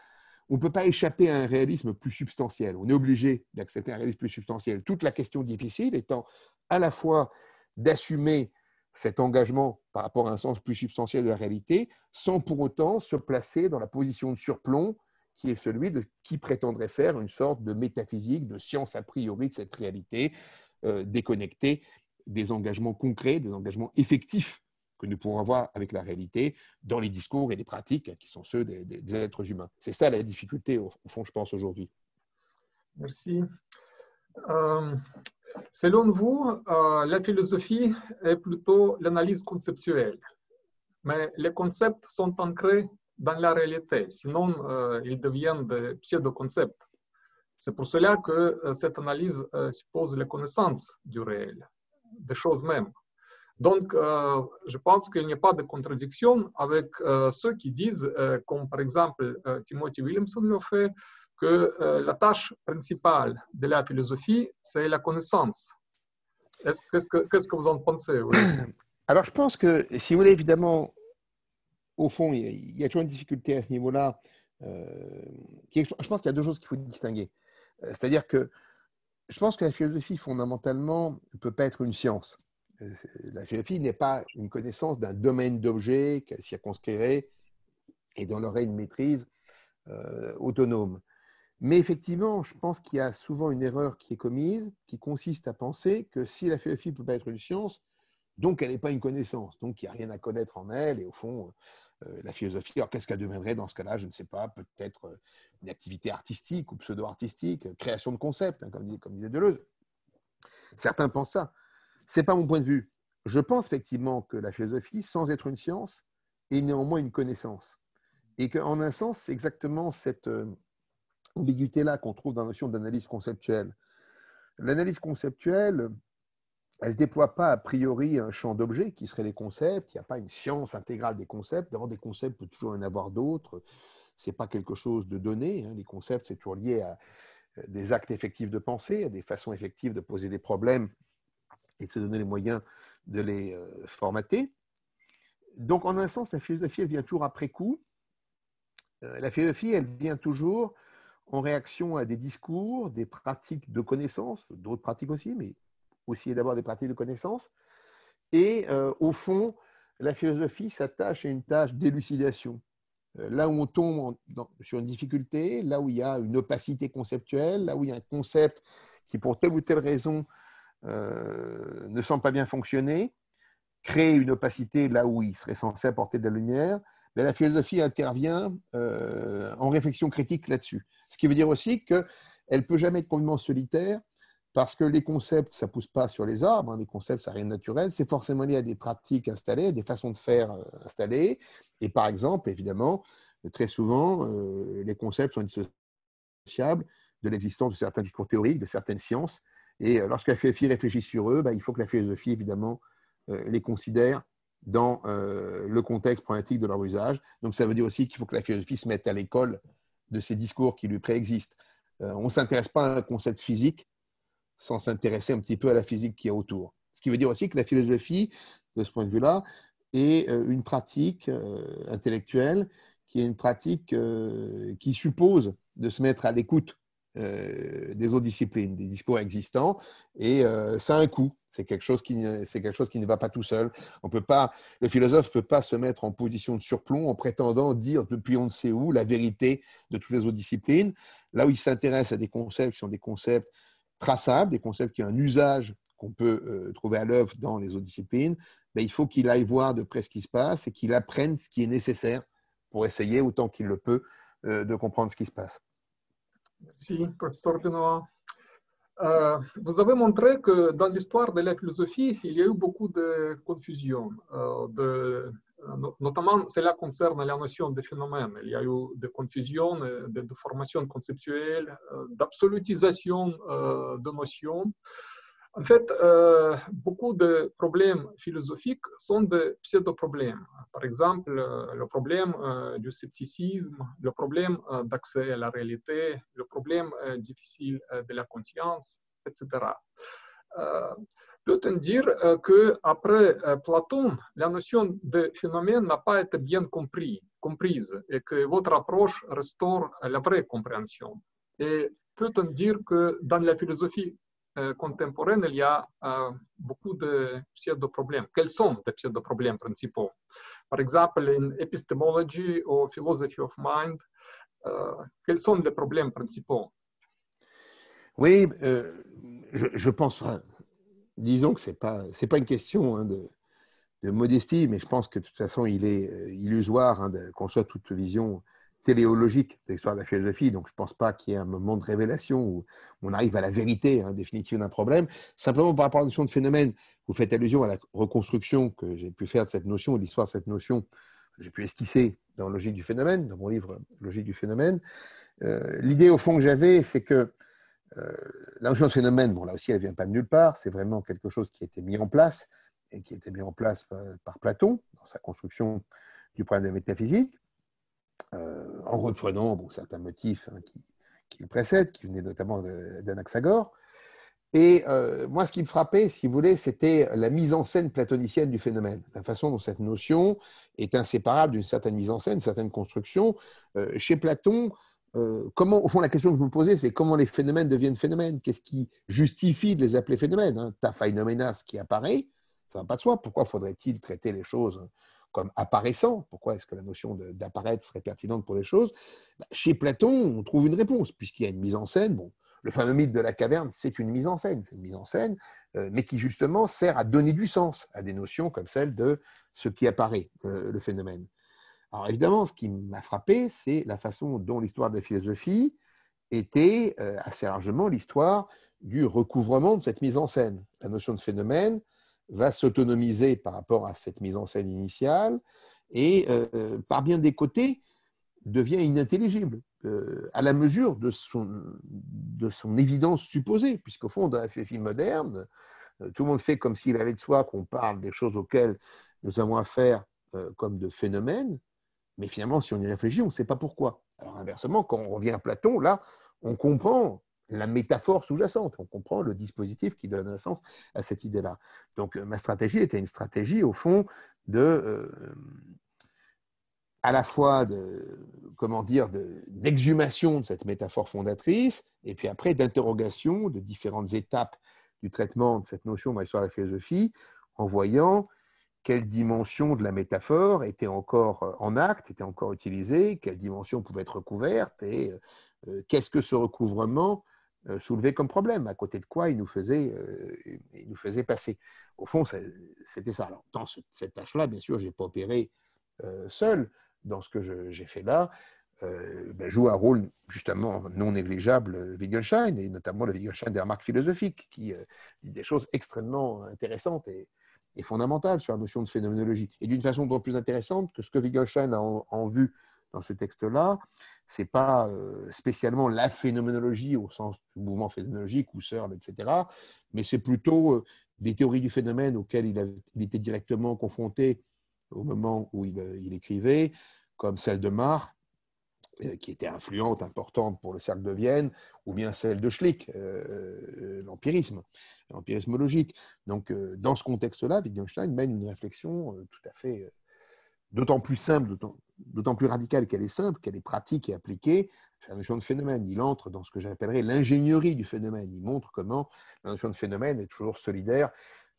on ne peut pas échapper à un réalisme plus substantiel. On est obligé d'accepter un réalisme plus substantiel. Toute la question difficile étant à la fois d'assumer cet engagement par rapport à un sens plus substantiel de la réalité, sans pour autant se placer dans la position de surplomb qui est celui de qui prétendrait faire une sorte de métaphysique, de science a priori de cette réalité, euh, déconnectée des engagements concrets, des engagements effectifs nous pouvons avoir avec la réalité dans les discours et les pratiques qui sont ceux des, êtres humains. C'est ça la difficulté, au, fond, je pense, aujourd'hui. Merci. Euh, selon vous, euh, la philosophie est plutôt l'analyse conceptuelle, mais les concepts sont ancrés dans la réalité, sinon euh, ils deviennent des pseudo-concepts. C'est pour cela que cette analyse suppose la connaissance du réel, des choses mêmes. Donc, euh, je pense qu'il n'y a pas de contradiction avec euh, ceux qui disent, euh, comme par exemple Timothy Williamson le fait, que la tâche principale de la philosophie, c'est la connaissance. Qu'est-ce que, vous en pensez Alors, je pense que, si vous voulez, évidemment, au fond, il y a toujours une difficulté à ce niveau-là. je pense qu'il y a deux choses qu'il faut distinguer. C'est-à-dire que je pense que la philosophie, fondamentalement, ne peut pas être une science. Euh, euh, la philosophie n'est pas une connaissance d'un domaine d'objets qu'elle circonscrirait et dont elle aurait une maîtrise euh, autonome. Mais effectivement, je pense qu'il y a souvent une erreur qui est commise, qui consiste à penser que si la philosophie ne peut pas être une science, donc elle n'est pas une connaissance, donc il n'y a rien à connaître en elle, et au fond, la philosophie, alors qu'est-ce qu'elle deviendrait dans ce cas-là Je ne sais pas, peut-être une activité artistique ou pseudo-artistique, création de concepts, hein, comme, comme disait Deleuze. Certains pensent ça. Ce n'est pas mon point de vue. Je pense effectivement que la philosophie, sans être une science, est néanmoins une connaissance. Et qu'en un sens, c'est exactement cette euh, ambiguïté-là qu'on trouve dans la notion d'analyse conceptuelle. L'analyse conceptuelle, elle ne déploie pas a priori un champ d'objets qui seraient les concepts. Il n'y a pas une science intégrale des concepts. D'avoir des concepts, peut toujours en avoir d'autres. Ce n'est pas quelque chose de donné. Hein. Les concepts, c'est toujours lié à euh, des actes effectifs de pensée, à des façons effectives de poser des problèmes et de se donner les moyens de les euh, formater. Donc, en un sens, la philosophie, elle vient toujours après coup. Euh, la philosophie, elle vient toujours en réaction à des discours, des pratiques de connaissance, d'autres pratiques aussi, mais aussi d'abord des pratiques de connaissance. Et euh, au fond, la philosophie s'attache à une tâche d'élucidation. là où on tombe sur une difficulté, là où il y a une opacité conceptuelle, là où il y a un concept qui, pour telle ou telle raison, euh, ne semble pas bien fonctionner, créer une opacité là où il serait censé apporter de la lumière, mais la philosophie intervient euh, en réflexion critique là-dessus. Ce qui veut dire aussi qu'elle ne peut jamais être complètement solitaire, parce que les concepts, ça ne pousse pas sur les arbres, hein, les concepts, ça rien de naturel, c'est forcément lié à des pratiques installées, à des façons de faire euh, installées, et par exemple, évidemment, très souvent, les concepts sont indissociables de l'existence de certains discours théoriques, de certaines sciences, et euh, lorsque la philosophie réfléchit sur eux, bah, il faut que la philosophie, évidemment, euh, les considère dans euh, le contexte problématique de leur usage. Donc, ça veut dire aussi qu'il faut que la philosophie se mette à l'école de ces discours qui lui préexistent. on ne s'intéresse pas à un concept physique sans s'intéresser un petit peu à la physique qui est autour. Ce qui veut dire aussi que la philosophie, de ce point de vue-là, est une pratique intellectuelle qui est une pratique qui suppose de se mettre à l'écoute euh, des autres disciplines, des discours existants, et euh, ça a un coût. C'est quelque chose qui c'est quelque chose qui ne va pas tout seul. On peut pas, le philosophe peut pas se mettre en position de surplomb en prétendant dire depuis on ne sait où la vérité de toutes les autres disciplines. Là où il s'intéresse à des concepts qui sont des concepts traçables, des concepts qui ont un usage qu'on peut euh, trouver à l'œuvre dans les autres disciplines, ben, il faut qu'il aille voir de près ce qui se passe et qu'il apprenne ce qui est nécessaire pour essayer autant qu'il le peut de comprendre ce qui se passe. Merci, professeur Benoît. Euh, vous avez montré que dans l'histoire de la philosophie, il y a eu beaucoup de confusion. Euh, notamment, cela concerne la notion de phénomène. Il y a eu des confusions, euh, des déformations conceptuelles, d'absolutisation de notions. En fait, euh, beaucoup de problèmes philosophiques sont des pseudo-problèmes. Par exemple, euh, le problème euh, du scepticisme, le problème d'accès à la réalité, le problème difficile de la conscience, etc. Peut-on dire qu'après Platon, la notion de phénomène n'a pas été bien compris, comprise et que votre approche restaure la vraie compréhension Et peut-on dire que dans la philosophie contemporaine, il y a beaucoup de pseudo-problèmes. Quels sont les pseudo-problèmes principaux Par exemple, en epistemology ou philosophy of mind, quels sont les problèmes principaux Oui, э, je, pense, disons que ce n'est pas, une question hein, de, modestie, mais je pense que de toute façon, il est euh, illusoire hein, qu'on soit toute vision téléologique de l'histoire de la philosophie, donc je ne pense pas qu'il y ait un moment de révélation où on arrive à la vérité hein, définitive d'un problème. Simplement, par rapport à la notion de phénomène, vous faites allusion à la reconstruction que j'ai pu faire de cette notion, de l'histoire de cette notion, j'ai pu esquisser dans Logique du phénomène, dans mon livre Logique du phénomène. Euh, l'idée, au fond, que j'avais, c'est que euh, la notion de phénomène, bon, là aussi, elle ne vient pas de nulle part, c'est vraiment quelque chose qui a été mis en place, et qui a été mis en place par, euh, par Platon, dans sa construction du problème de la métaphysique. Euh, en reprenant certains motifs hein, qui, le précèdent, qui venaient notamment d'Anaxagore. Et euh, moi, ce qui me frappait, si vous voulez, c'était la mise en scène platonicienne du phénomène, la façon dont cette notion est inséparable d'une certaine mise en scène, d'une certaine construction. Euh, chez Platon, comment, au fond, la question que je me posais, c'est comment les phénomènes deviennent phénomènes Qu'est-ce qui justifie de les appeler phénomènes hein? Ta phénoménas qui apparaît, ça va pas de soi. Pourquoi faudrait-il traiter les choses comme apparaissant, pourquoi est-ce que la notion d'apparaître serait pertinente pour les choses bah, Chez Platon, on trouve une réponse, puisqu'il y a une mise en scène. Bon, le fameux mythe de la caverne, c'est une mise en scène, c'est une mise en scène, euh, mais qui justement sert à donner du sens à des notions comme celle de ce qui apparaît, euh, le phénomène. Alors évidemment, ce qui m'a frappé, c'est la façon dont l'histoire de la philosophie était euh, assez largement l'histoire du recouvrement de cette mise en scène. La notion de phénomène, va s'autonomiser par rapport à cette mise en scène initiale et euh, par bien des côtés devient inintelligible euh, à la mesure de son, de son évidence supposée, puisqu'au fond, dans la film moderne, euh, tout le monde fait comme s'il allait de soi qu'on parle des choses auxquelles nous avons affaire comme de phénomènes, mais finalement, si on y réfléchit, on ne sait pas pourquoi. Alors inversement, quand on revient à Platon, là, on comprend la métaphore sous-jacente. On comprend le dispositif qui donne un sens à cette idée-là. Donc euh, ma stratégie était une stratégie, au fond, de... Euh, à la fois de comment dire d'exhumation de, cette métaphore fondatrice et puis après d'interrogation de différentes étapes du traitement de cette notion dans l'histoire de la philosophie en voyant quelle dimension de la métaphore était encore euh, en acte, était encore utilisée, quelle dimension pouvait être recouverte et qu'est-ce que ce recouvrement euh, soulevé comme problème, à côté de quoi il nous faisait, euh, il nous faisait passer. Au fond, c'était ça. Alors, dans cette tâche-là, bien sûr, je n'ai pas opéré euh, seul. Dans ce que j'ai fait là, ben, joue un rôle justement non négligeable Wittgenstein, et notamment le Wittgenstein des remarques philosophiques, qui dit des choses extrêmement intéressantes et, fondamentales sur la notion de phénoménologie, et d'une façon d'autant plus intéressante que ce que Wittgenstein a en, en vue dans ce texte-là. Ce n'est pas euh, spécialement la phénoménologie au sens du mouvement phénoménologique, ou Searle, etc., mais c'est plutôt euh, des théories du phénomène auxquelles il, était directement confronté au moment où il, euh, écrivait, comme celle de Marx, qui était influente, importante pour le cercle de Vienne, ou bien celle de Schlick, l'empirisme, l'empirisme logique. Donc, dans ce contexte-là, Wittgenstein mène une réflexion tout à fait, d'autant plus simple, d'autant plus radicale qu'elle est simple, qu'elle est pratique et appliquée, c'est la notion de phénomène. Il entre dans ce que j'appellerais l'ingénierie du phénomène. Il montre comment la notion de phénomène est toujours solidaire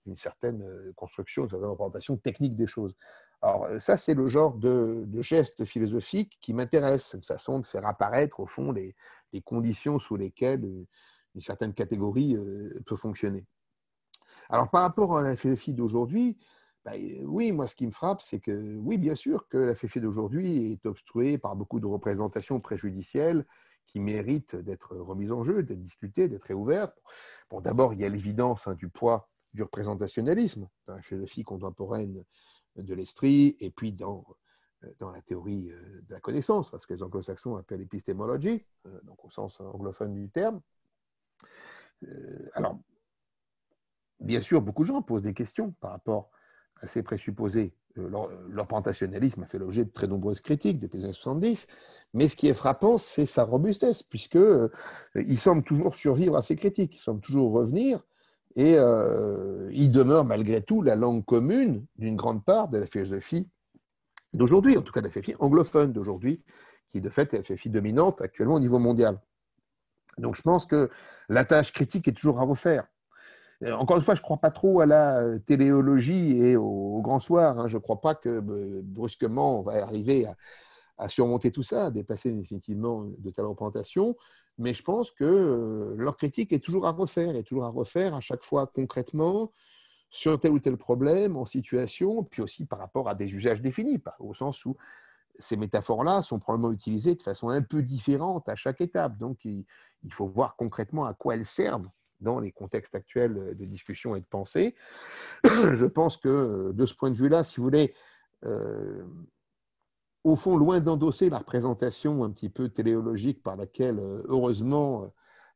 d'une certaine euh, construction, d'une certaine représentation technique des choses. Alors euh, ça, c'est le genre de, geste philosophique qui m'intéresse. cette façon de faire apparaître, au fond, les conditions sous lesquelles euh, une certaine catégorie peut fonctionner. Alors par rapport à la philosophie d'aujourd'hui, bah, oui, moi, ce qui me frappe, c'est que, oui, bien sûr que la féfé d'aujourd'hui est obstruée par beaucoup de représentations préjudicielles qui méritent d'être remises en jeu, d'être discutées, d'être réouvertes. Bon, d'abord, il y a l'évidence hein, du poids du représentationnalisme dans la philosophie contemporaine de l'esprit et puis dans, euh, dans la théorie euh, de la connaissance, parce que les anglo-saxons appellent épistémologie euh, donc au sens anglophone du terme. Alors, bien sûr, beaucoup de gens posent des questions par rapport assez présupposé, euh, présupposés. a fait l'objet de très nombreuses critiques depuis les années 70, mais ce qui est frappant, c'est sa robustesse, puisqu'il euh, semble toujours survivre à ces critiques, il semble toujours revenir, et euh, il demeure malgré tout la langue commune d'une grande part de la philosophie d'aujourd'hui, en tout cas de la philosophie anglophone d'aujourd'hui, qui de fait est la philosophie dominante actuellement au niveau mondial. Donc je pense que la tâche critique est toujours à refaire. Euh, encore une fois, je ne crois pas trop à la téléologie et au, grand soir. Hein. Je ne crois pas que euh, brusquement on va arriver à, surmonter tout ça, à dépasser définitivement de telles représentations. Mais je pense que euh, leur critique est toujours à refaire, est toujours à refaire à chaque fois concrètement sur tel ou tel problème, en situation, puis aussi par rapport à des usages définis, au sens où ces métaphores-là sont probablement utilisées de façon un peu différente à chaque étape. Donc, il faut voir concrètement à quoi elles servent dans les contextes actuels de discussion et de pensée. Je pense que de ce point de vue-là, si vous voulez, euh, au fond, loin d'endosser la représentation un petit peu téléologique par laquelle, euh, heureusement, euh,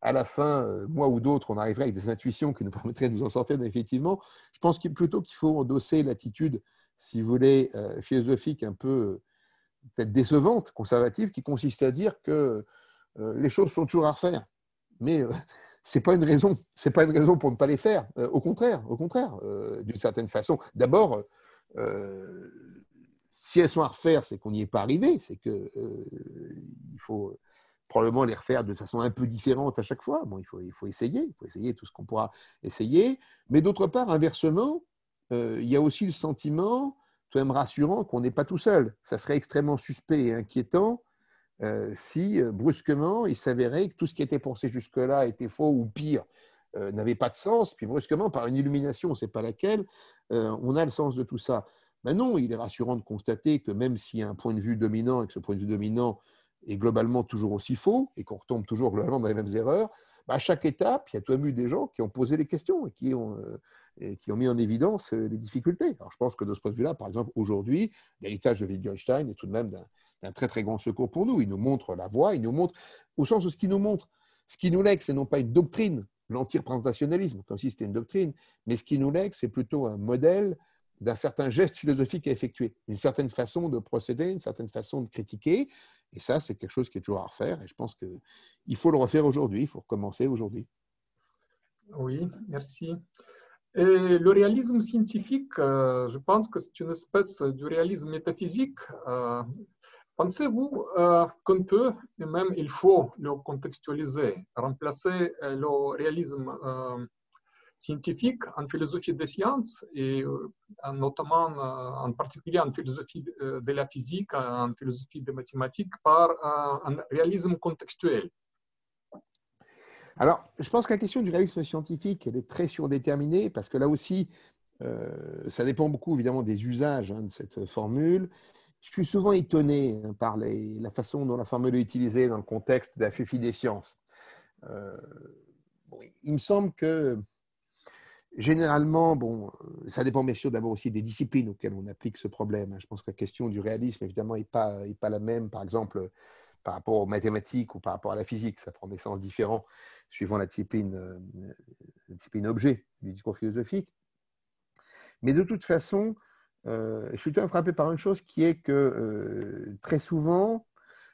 à la fin, moi ou d'autres, on arriverait avec des intuitions qui nous permettraient de nous en sortir effectivement, je pense plutôt qu'il faut endosser l'attitude, si vous voulez, philosophique un peu peut-être décevante, conservative, qui consiste à dire que les choses sont toujours à refaire. Mais c'est pas une raison. C'est pas une raison pour ne pas les faire. Euh, au contraire, au contraire, euh, d'une certaine façon. D'abord, euh, si elles sont à refaire, c'est qu'on n'y est pas arrivé. C'est que il faut probablement les refaire de façon un peu différente à chaque fois. Bon, il faut, il faut essayer, il faut essayer tout ce qu'on pourra essayer. Mais d'autre part, inversement, il y a aussi le sentiment, tout de même rassurant, qu'on n'est pas tout seul. Ça serait extrêmement suspect et inquiétant euh, si euh, brusquement il s'avérait que tout ce qui était pensé jusque-là était faux ou pire euh, n'avait pas de sens, puis brusquement, par une illumination, on ne sait pas laquelle, on a le sens de tout ça. Ben non, il est rassurant de constater que même s'il y a un point de vue dominant et que ce point de vue dominant est globalement toujours aussi faux et qu'on retombe toujours globalement dans les mêmes erreurs, bah, à chaque étape, il y a tout même eu des gens qui ont posé les questions et qui ont, euh, mis en évidence euh, les difficultés. je pense que de ce point de vue-là, par exemple, aujourd'hui, l'héritage de Wittgenstein est tout de même d'un très, très grand secours pour nous. Il nous montre la voie, il nous montre, au sens de ce qu'il nous montre, ce qui nous lègue, c'est non pas une doctrine, l'anti-représentationnalisme, comme si c'était une doctrine, mais ce qui nous lègue, c'est plutôt un modèle d'un certain geste philosophique à effectuer, une certaine façon de procéder, une certaine façon de critiquer. Et ça, c'est quelque chose qui est toujours à refaire. Et je pense qu'il faut le refaire aujourd'hui, il faut recommencer aujourd'hui. Oui, merci. Et le réalisme scientifique, euh, je pense que c'est une espèce du réalisme métaphysique. Euh, pensez-vous euh, qu'on peut, et même il faut le contextualiser, remplacer le réalisme scientifique, en philosophie des sciences, et euh, notamment euh, en particulier en philosophie de euh, la physique, en philosophie des mathématiques, par un réalisme contextuel. Alors, je pense que la question du réalisme scientifique, elle est très surdéterminée, parce que là aussi, ça dépend beaucoup évidemment des usages hein, de cette formule. Je suis souvent étonné hein, par la façon dont la formule est utilisée dans le contexte de la philosophie des sciences. il me semble que Généralement, bon, euh, ça dépend bien sûr d'abord aussi des disciplines auxquelles on applique ce problème. Hein. Je pense que la question du réalisme, évidemment, n'est pas, la même, par exemple, euh, par rapport aux mathématiques ou par rapport à la physique. Ça prend des sens différents suivant la discipline, euh, discipline objet du discours philosophique. Mais de toute façon, je suis tout frappé par une chose qui est que très souvent,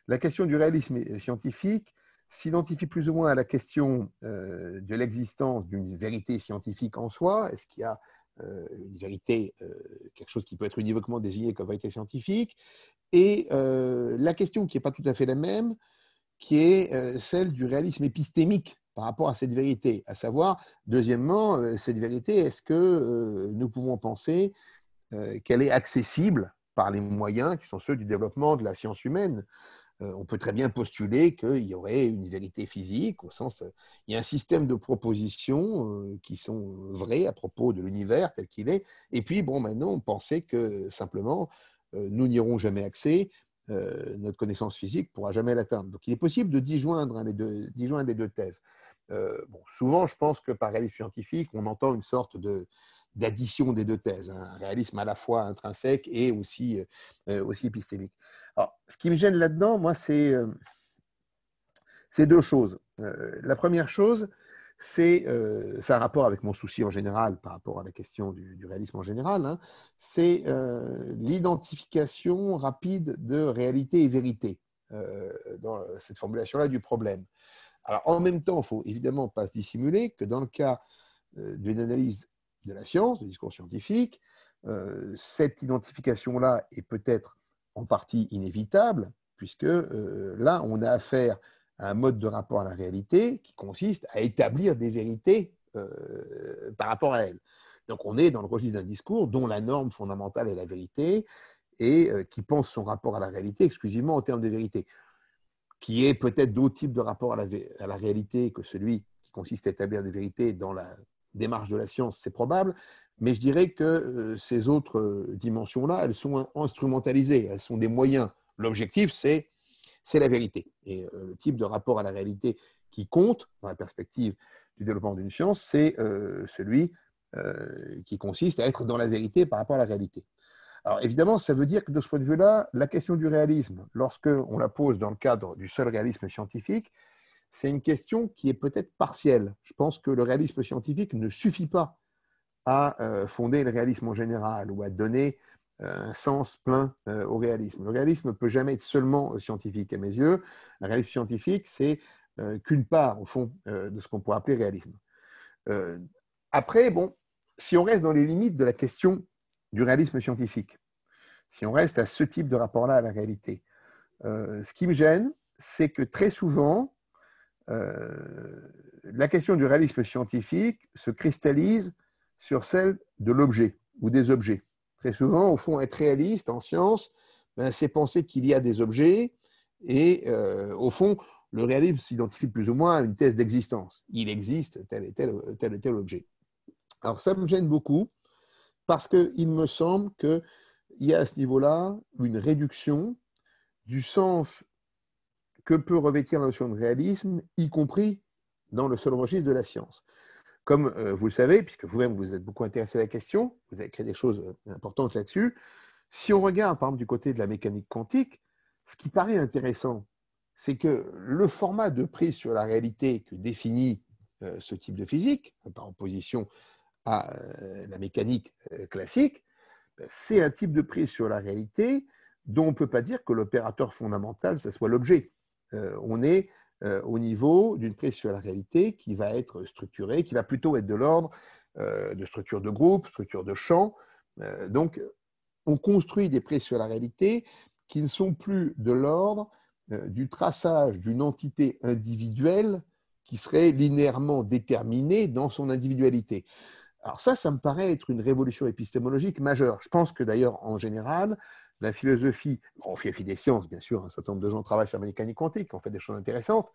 la question du réalisme scientifique s'identifie plus ou moins à la question euh, de l'existence d'une vérité scientifique en soi. Est-ce qu'il y a euh, une vérité, euh, quelque chose qui peut être univoquement désigné comme vérité scientifique Et la question qui n'est pas tout à fait la même, qui est celle du réalisme épistémique par rapport à cette vérité, à savoir, deuxièmement, cette vérité, est-ce que nous pouvons penser qu'elle est accessible par les moyens qui sont ceux du développement de la science humaine euh, on peut très bien postuler qu'il y aurait une vérité physique, au sens, euh, il y a un système de propositions euh, qui sont vraies à propos de l'univers tel qu'il est, et puis bon, maintenant, on pensait que simplement, nous n'irons jamais accès, notre connaissance physique pourra jamais l'atteindre. Donc, il est possible de disjoindre hein, les deux, disjoindre les deux thèses. bon, souvent, je pense que par réalisme scientifique, on entend une sorte de, d'addition des deux thèses, hein, un réalisme à la fois intrinsèque et aussi, euh, euh, aussi épistémique. Alors, ce qui me gêne là-dedans, moi, c'est euh, deux choses. la première chose, c'est un rapport avec mon souci en général par rapport à la question du, réalisme en général, hein, c'est l'identification rapide de réalité et vérité dans cette formulation-là du problème. Alors, en même temps, il ne faut évidemment pas se dissimuler que dans le cas d'une analyse de la science, du discours scientifique. Euh, cette identification-là est peut-être en partie inévitable, puisque euh, là, on a affaire à un mode de rapport à la réalité qui consiste à établir des vérités euh, par rapport à elle. Donc on est dans le registre d'un discours dont la norme fondamentale est la vérité et qui pense son rapport à la réalité exclusivement en termes de vérité, qui est peut-être d'autres types de rapport à la, réalité que celui qui consiste à établir des vérités dans la démarche de la science, c'est probable, mais je dirais que euh, ces autres euh, dimensions-là, elles sont instrumentalisées, elles sont des moyens. L'objectif, c'est la vérité. Et euh, le type de rapport à la réalité qui compte dans la perspective du développement d'une science, c'est celui qui consiste à être dans la vérité par rapport à la réalité. Alors évidemment, ça veut dire que de ce point de vue-là, la question du réalisme, lorsqu'on la pose dans le cadre du seul réalisme scientifique, c'est une question qui est peut-être partielle. Je pense que le réalisme scientifique ne suffit pas à euh, fonder le réalisme en général ou à donner euh, un sens plein euh, au réalisme. Le réalisme ne peut jamais être seulement scientifique à mes yeux. Le réalisme scientifique, c'est qu'une part, au fond, de ce qu'on pourrait appeler réalisme. Après, bon, si on reste dans les limites de la question du réalisme scientifique, si on reste à ce type de rapport-là à la réalité, ce qui me gêne, c'est que très souvent, euh, la question du réalisme scientifique se cristallise sur celle de l'objet ou des objets. Très souvent, au fond, être réaliste en science, ben, c'est penser qu'il y a des objets et, euh, au fond, le réalisme s'identifie plus ou moins à une thèse d'existence. Il existe tel et tel, tel et tel objet. Alors, ça me gêne beaucoup parce qu'il me semble qu'il y a à ce niveau-là une réduction du sens que peut revêtir la notion de réalisme, y compris dans le seul registre de la science. Comme euh, vous le savez, puisque vous-même vous êtes beaucoup intéressé à la question, vous avez écrit des choses euh, importantes là-dessus, si on regarde par exemple du côté de la mécanique quantique, ce qui paraît intéressant, c'est que le format de prise sur la réalité que définit euh, ce type de physique, par opposition à la mécanique classique, c'est un type de prise sur la réalité dont on ne peut pas dire que l'opérateur fondamental, ce soit l'objet. Euh, on est euh, au niveau d'une prise sur la réalité qui va être structurée, qui va plutôt être de l'ordre euh, de structure de groupe, structure de champ. donc, on construit des prises sur la réalité qui ne sont plus de l'ordre du traçage d'une entité individuelle qui serait linéairement déterminée dans son individualité. Alors ça, ça me paraît être une révolution épistémologique majeure. Je pense que d'ailleurs, en général, la philosophie, en philosophie des sciences, bien sûr, un certain nombre de gens travaillent sur la mécanique quantique, on fait des choses intéressantes,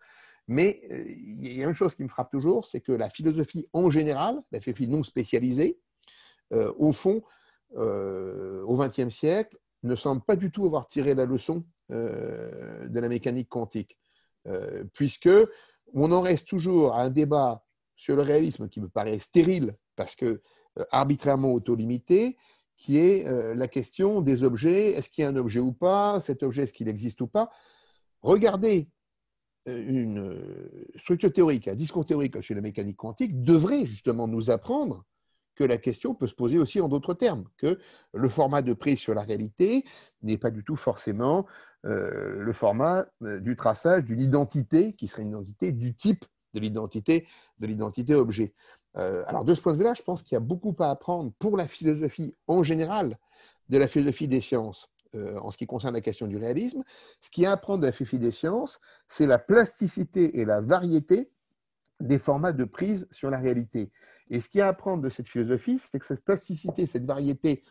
mais euh, il y a une chose qui me frappe toujours, c'est que la philosophie en général, la philosophie non spécialisée, euh, au fond, euh, au XXe siècle, ne semble pas du tout avoir tiré la leçon de la mécanique quantique, puisque on en reste toujours à un débat sur le réalisme qui me paraît stérile, parce que arbitrairement autolimité, qui est euh, la question des objets. Est-ce qu'il y a un objet ou pas Cet objet, est-ce qu'il existe ou pas Regardez euh, une euh, structure théorique, un discours théorique sur la mécanique quantique devrait justement nous apprendre que la question peut se poser aussi en d'autres termes, que le format de prise sur la réalité n'est pas du tout forcément le format du traçage d'une identité qui serait une identité du type de l'identité de l'identité objet. Euh, alors de ce point de vue-là, je pense qu'il y a beaucoup à apprendre pour la philosophie en général de la philosophie des sciences euh, en ce qui concerne la question du réalisme. Ce qu'il y a à apprendre de la philosophie des sciences, c'est la plasticité et la variété des formats de prise sur la réalité. Et ce qu'il y a à apprendre de cette philosophie, c'est que cette plasticité, cette variété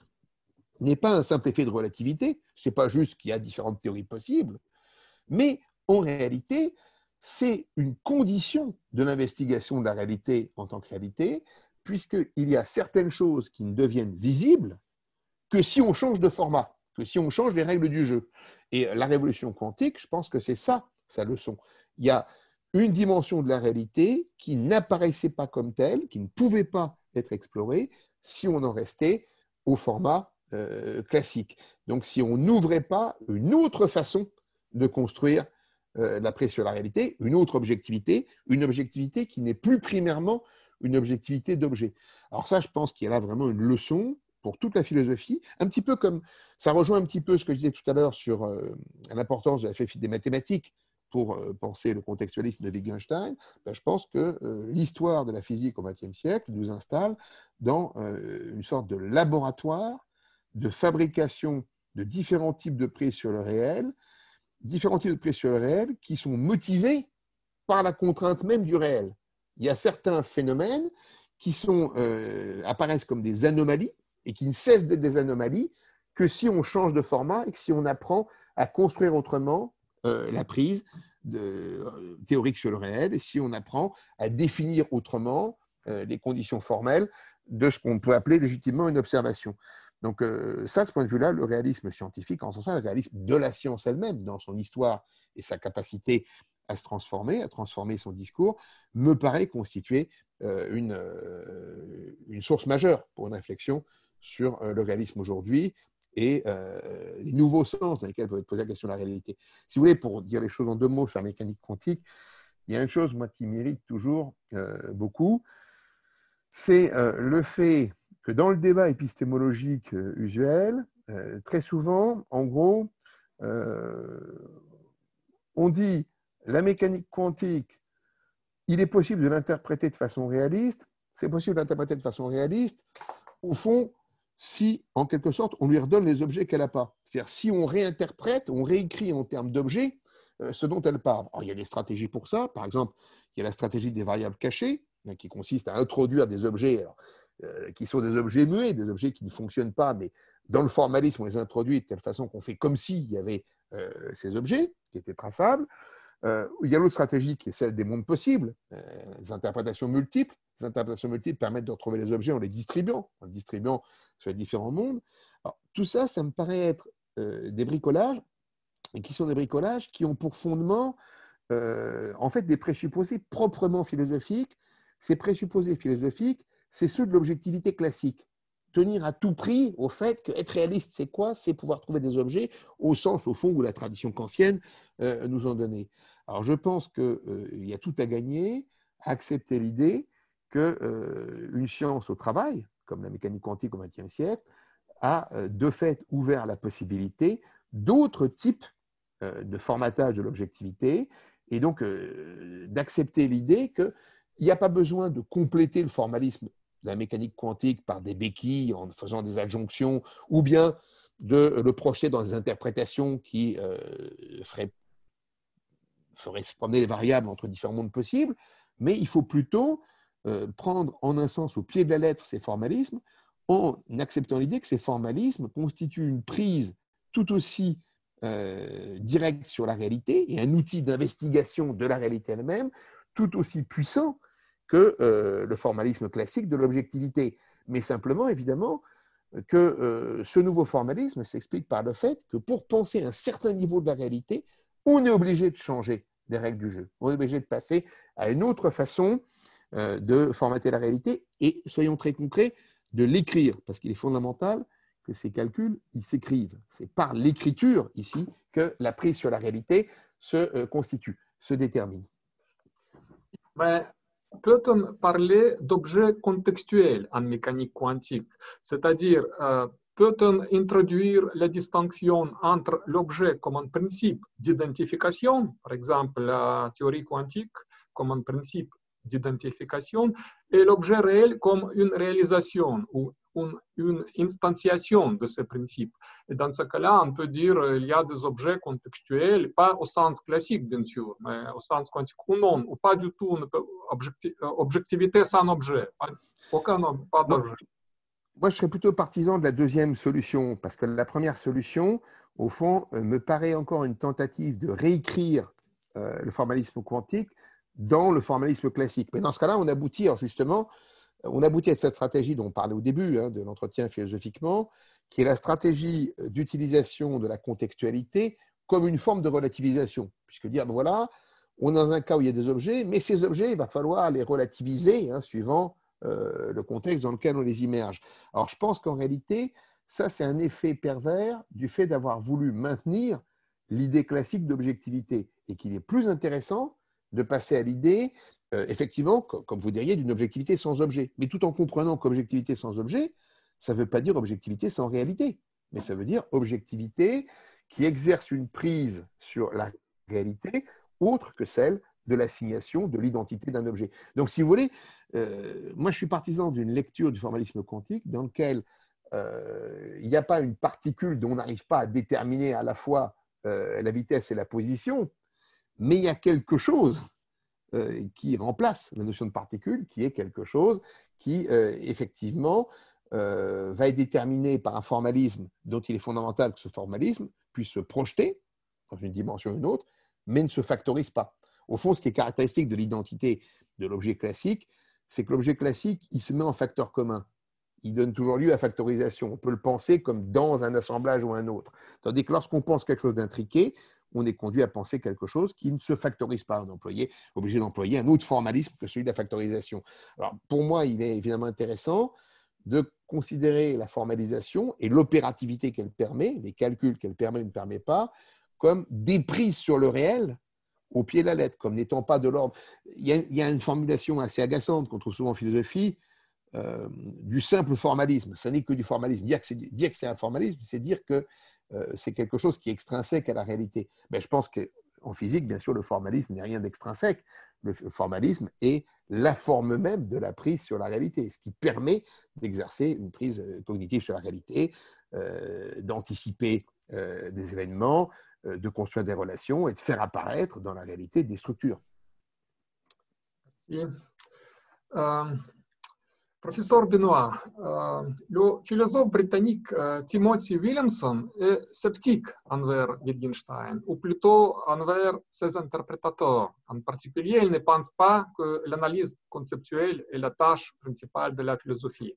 n'est pas un simple effet de relativité, ce n'est pas juste qu'il y a différentes théories possibles, mais en réalité, c'est une condition de l'investigation de la réalité en tant que réalité, puisqu'il y a certaines choses qui ne deviennent visibles que si on change de format, que si on change les règles du jeu. Et la révolution quantique, je pense que c'est ça, sa leçon. Il y a une dimension de la réalité qui n'apparaissait pas comme telle, qui ne pouvait pas être explorée si on en restait au format euh, classique. Donc si on n'ouvrait pas une autre façon de construire euh, la prise sur la réalité, une autre objectivité, une objectivité qui n'est plus primairement une objectivité d'objet. Alors ça, je pense qu'il y a là vraiment une leçon pour toute la philosophie, un petit peu comme ça rejoint un petit peu ce que je disais tout à l'heure sur euh, l'importance de la des mathématiques pour euh, penser le contextualisme de Wittgenstein, ben, je pense que l'histoire de la physique au XXe siècle nous installe dans une sorte de laboratoire de fabrication de différents types de prises sur le réel différents types de le réel qui sont motivés par la contrainte même du réel. Il y a certains phénomènes qui euh, apparaissent comme des anomalies et qui ne cessent d'être des anomalies que si on change de format et que si on apprend à construire autrement euh, la prise de, euh, théorique sur le réel et si on apprend à définir autrement les conditions formelles de ce qu'on peut appeler légitimement une observation. Donc euh, ça, de ce point de vue-là, le réalisme scientifique, en ce sens, le réalisme de la science elle-même, dans son histoire et sa capacité à se transformer, à transformer son discours, me paraît constituer euh, une, euh, une, source majeure pour une réflexion sur le réalisme aujourd'hui et les nouveaux sens dans lesquels peut être posée la question de la réalité. Si vous voulez, pour dire les choses en deux mots sur la mécanique quantique, il y a une chose, moi, qui mérite toujours beaucoup, c'est le fait que dans le débat épistémologique euh, usuel, euh, très souvent, en gros, euh, on dit la mécanique quantique, il est possible de l'interpréter de façon réaliste, c'est possible d'interpréter de façon réaliste, au fond, si, en quelque sorte, on lui redonne les objets qu'elle n'a pas. C'est-à-dire, si on réinterprète, on réécrit en termes d'objets ce dont elle parle. Alors, il y a des stratégies pour ça. Par exemple, il y a la stratégie des variables cachées, hein, qui consiste à introduire des objets. Euh, qui sont des objets muets, des objets qui ne fonctionnent pas, mais dans le formalisme, on les introduit de telle façon qu'on fait comme s'il y avait euh, ces objets qui étaient traçables. Euh, il y a l'autre stratégie qui est celle des mondes possibles, les interprétations multiples. Les interprétations multiples permettent de retrouver les objets en les distribuant, en les distribuant sur les différents mondes. tout ça, ça me paraît être des bricolages, et qui sont des bricolages qui ont pour fondement en fait des présupposés proprement philosophiques. Ces présupposés philosophiques, c'est ceux de l'objectivité classique. Tenir à tout prix au fait qu'être réaliste, c'est quoi C'est pouvoir trouver des objets au sens, au fond, où la tradition kantienne euh, nous en donnait. Alors je pense qu'il euh, y a tout à gagner à accepter l'idée qu'une euh, une science au travail, comme la mécanique quantique au XXe siècle, a de fait ouvert la possibilité d'autres types de formatage de l'objectivité et donc d'accepter l'idée qu'il n'y a pas besoin de compléter le formalisme de la mécanique quantique par des béquilles en faisant des adjonctions, ou bien de le projeter dans des interprétations qui euh, feraient, se promener les variables entre différents mondes possibles, mais il faut plutôt euh, prendre en un sens au pied de la lettre ces formalismes en acceptant l'idée que ces formalismes constituent une prise tout aussi euh, directe sur la réalité et un outil d'investigation de la réalité elle-même tout aussi puissant que euh, le formalisme classique de l'objectivité, mais simplement, évidemment, que euh, ce nouveau formalisme s'explique par le fait que pour penser un certain niveau de la réalité, on est obligé de changer les règles du jeu. On est obligé de passer à une autre façon euh, de formater la réalité et, soyons très concrets, de l'écrire, parce qu'il est fondamental que ces calculs, ils s'écrivent. C'est par l'écriture, ici, que la prise sur la réalité se constitue, se détermine. Ouais, ben, peut-on parler d'objets contextuels en mécanique quantique C'est-à-dire, uh, peut-on introduire la distinction entre l'objet comme un principe d'identification, par exemple la théorie quantique comme un principe d'identification, et l'objet réel comme une réalisation ou une, instanciation instantiation de ces principes. Et dans ce cas-là, on peut dire euh, il y a des objets contextuels, pas au sens classique, bien sûr, mais au sens quantique ou non, ou pas du tout, euh, objectivité sans objet, aucun pas d'objet. Moi, je serais plutôt partisan de la deuxième solution, parce que la première solution, au fond, euh, me paraît encore une tentative de réécrire le formalisme quantique dans le formalisme classique. Mais dans ce cas-là, on aboutit justement on aboutit à cette stratégie dont on parlait au début hein, de l'entretien philosophiquement, qui est la stratégie d'utilisation de la contextualité comme une forme de relativisation, puisque dire, ben voilà, on est dans un cas où il y a des objets, mais ces objets, il va falloir les relativiser hein, suivant euh, le contexte dans lequel on les immerge. Alors je pense qu'en réalité, ça c'est un effet pervers du fait d'avoir voulu maintenir l'idée classique d'objectivité, et qu'il est plus intéressant de passer à l'idée euh, effectivement, comme vous diriez, d'une objectivité sans objet. Mais tout en comprenant qu'objectivité sans objet, ça ne veut pas dire objectivité sans réalité, mais ça veut dire objectivité qui exerce une prise sur la réalité autre que celle de l'assignation de l'identité d'un objet. Donc, si vous voulez, euh, moi je suis partisan d'une lecture du formalisme quantique dans laquelle euh, il n'y a pas une particule dont on n'arrive pas à déterminer à la fois la vitesse et la position, mais il y a quelque chose euh, qui remplace la notion de particule, qui est quelque chose qui, euh, effectivement, euh, va être déterminé par un formalisme dont il est fondamental que ce formalisme puisse se projeter dans une dimension ou une autre, mais ne se factorise pas. Au fond, ce qui est caractéristique de l'identité de l'objet classique, c'est que l'objet classique, il se met en facteur commun. Il donne toujours lieu à factorisation. On peut le penser comme dans un assemblage ou un autre. Tandis que lorsqu'on pense quelque chose d'intriqué, on est conduit à penser quelque chose qui ne se factorise pas. Un employé obligé d'employer un autre formalisme que celui de la factorisation. Alors, pour moi, il est évidemment intéressant de considérer la formalisation et l'opérativité qu'elle permet, les calculs qu'elle permet ou ne permet pas, comme des prises sur le réel au pied de la lettre, comme n'étant pas de l'ordre. Il, y a une formulation assez agaçante qu'on trouve souvent en philosophie, euh, du simple formalisme. Ça n'est que du formalisme. Dire que c'est un formalisme, c'est dire que euh, c'est quelque chose qui est extrinsèque à la réalité. Mais je pense qu'en physique, bien sûr, le formalisme n'est rien d'extrinsèque. Le formalisme est la forme même de la prise sur la réalité, ce qui permet d'exercer une prise euh, cognitive sur la réalité, euh, d'anticiper des événements, de construire des relations et de faire apparaître dans la réalité des structures. Merci. Professeur Benoit, le philosophe britannique Timothy Williamson est sceptique envers Wittgenstein, ou plutôt envers ses interprétateurs. En particulier, il ne pense pas que l'analyse conceptuelle est la tâche principale de la philosophie.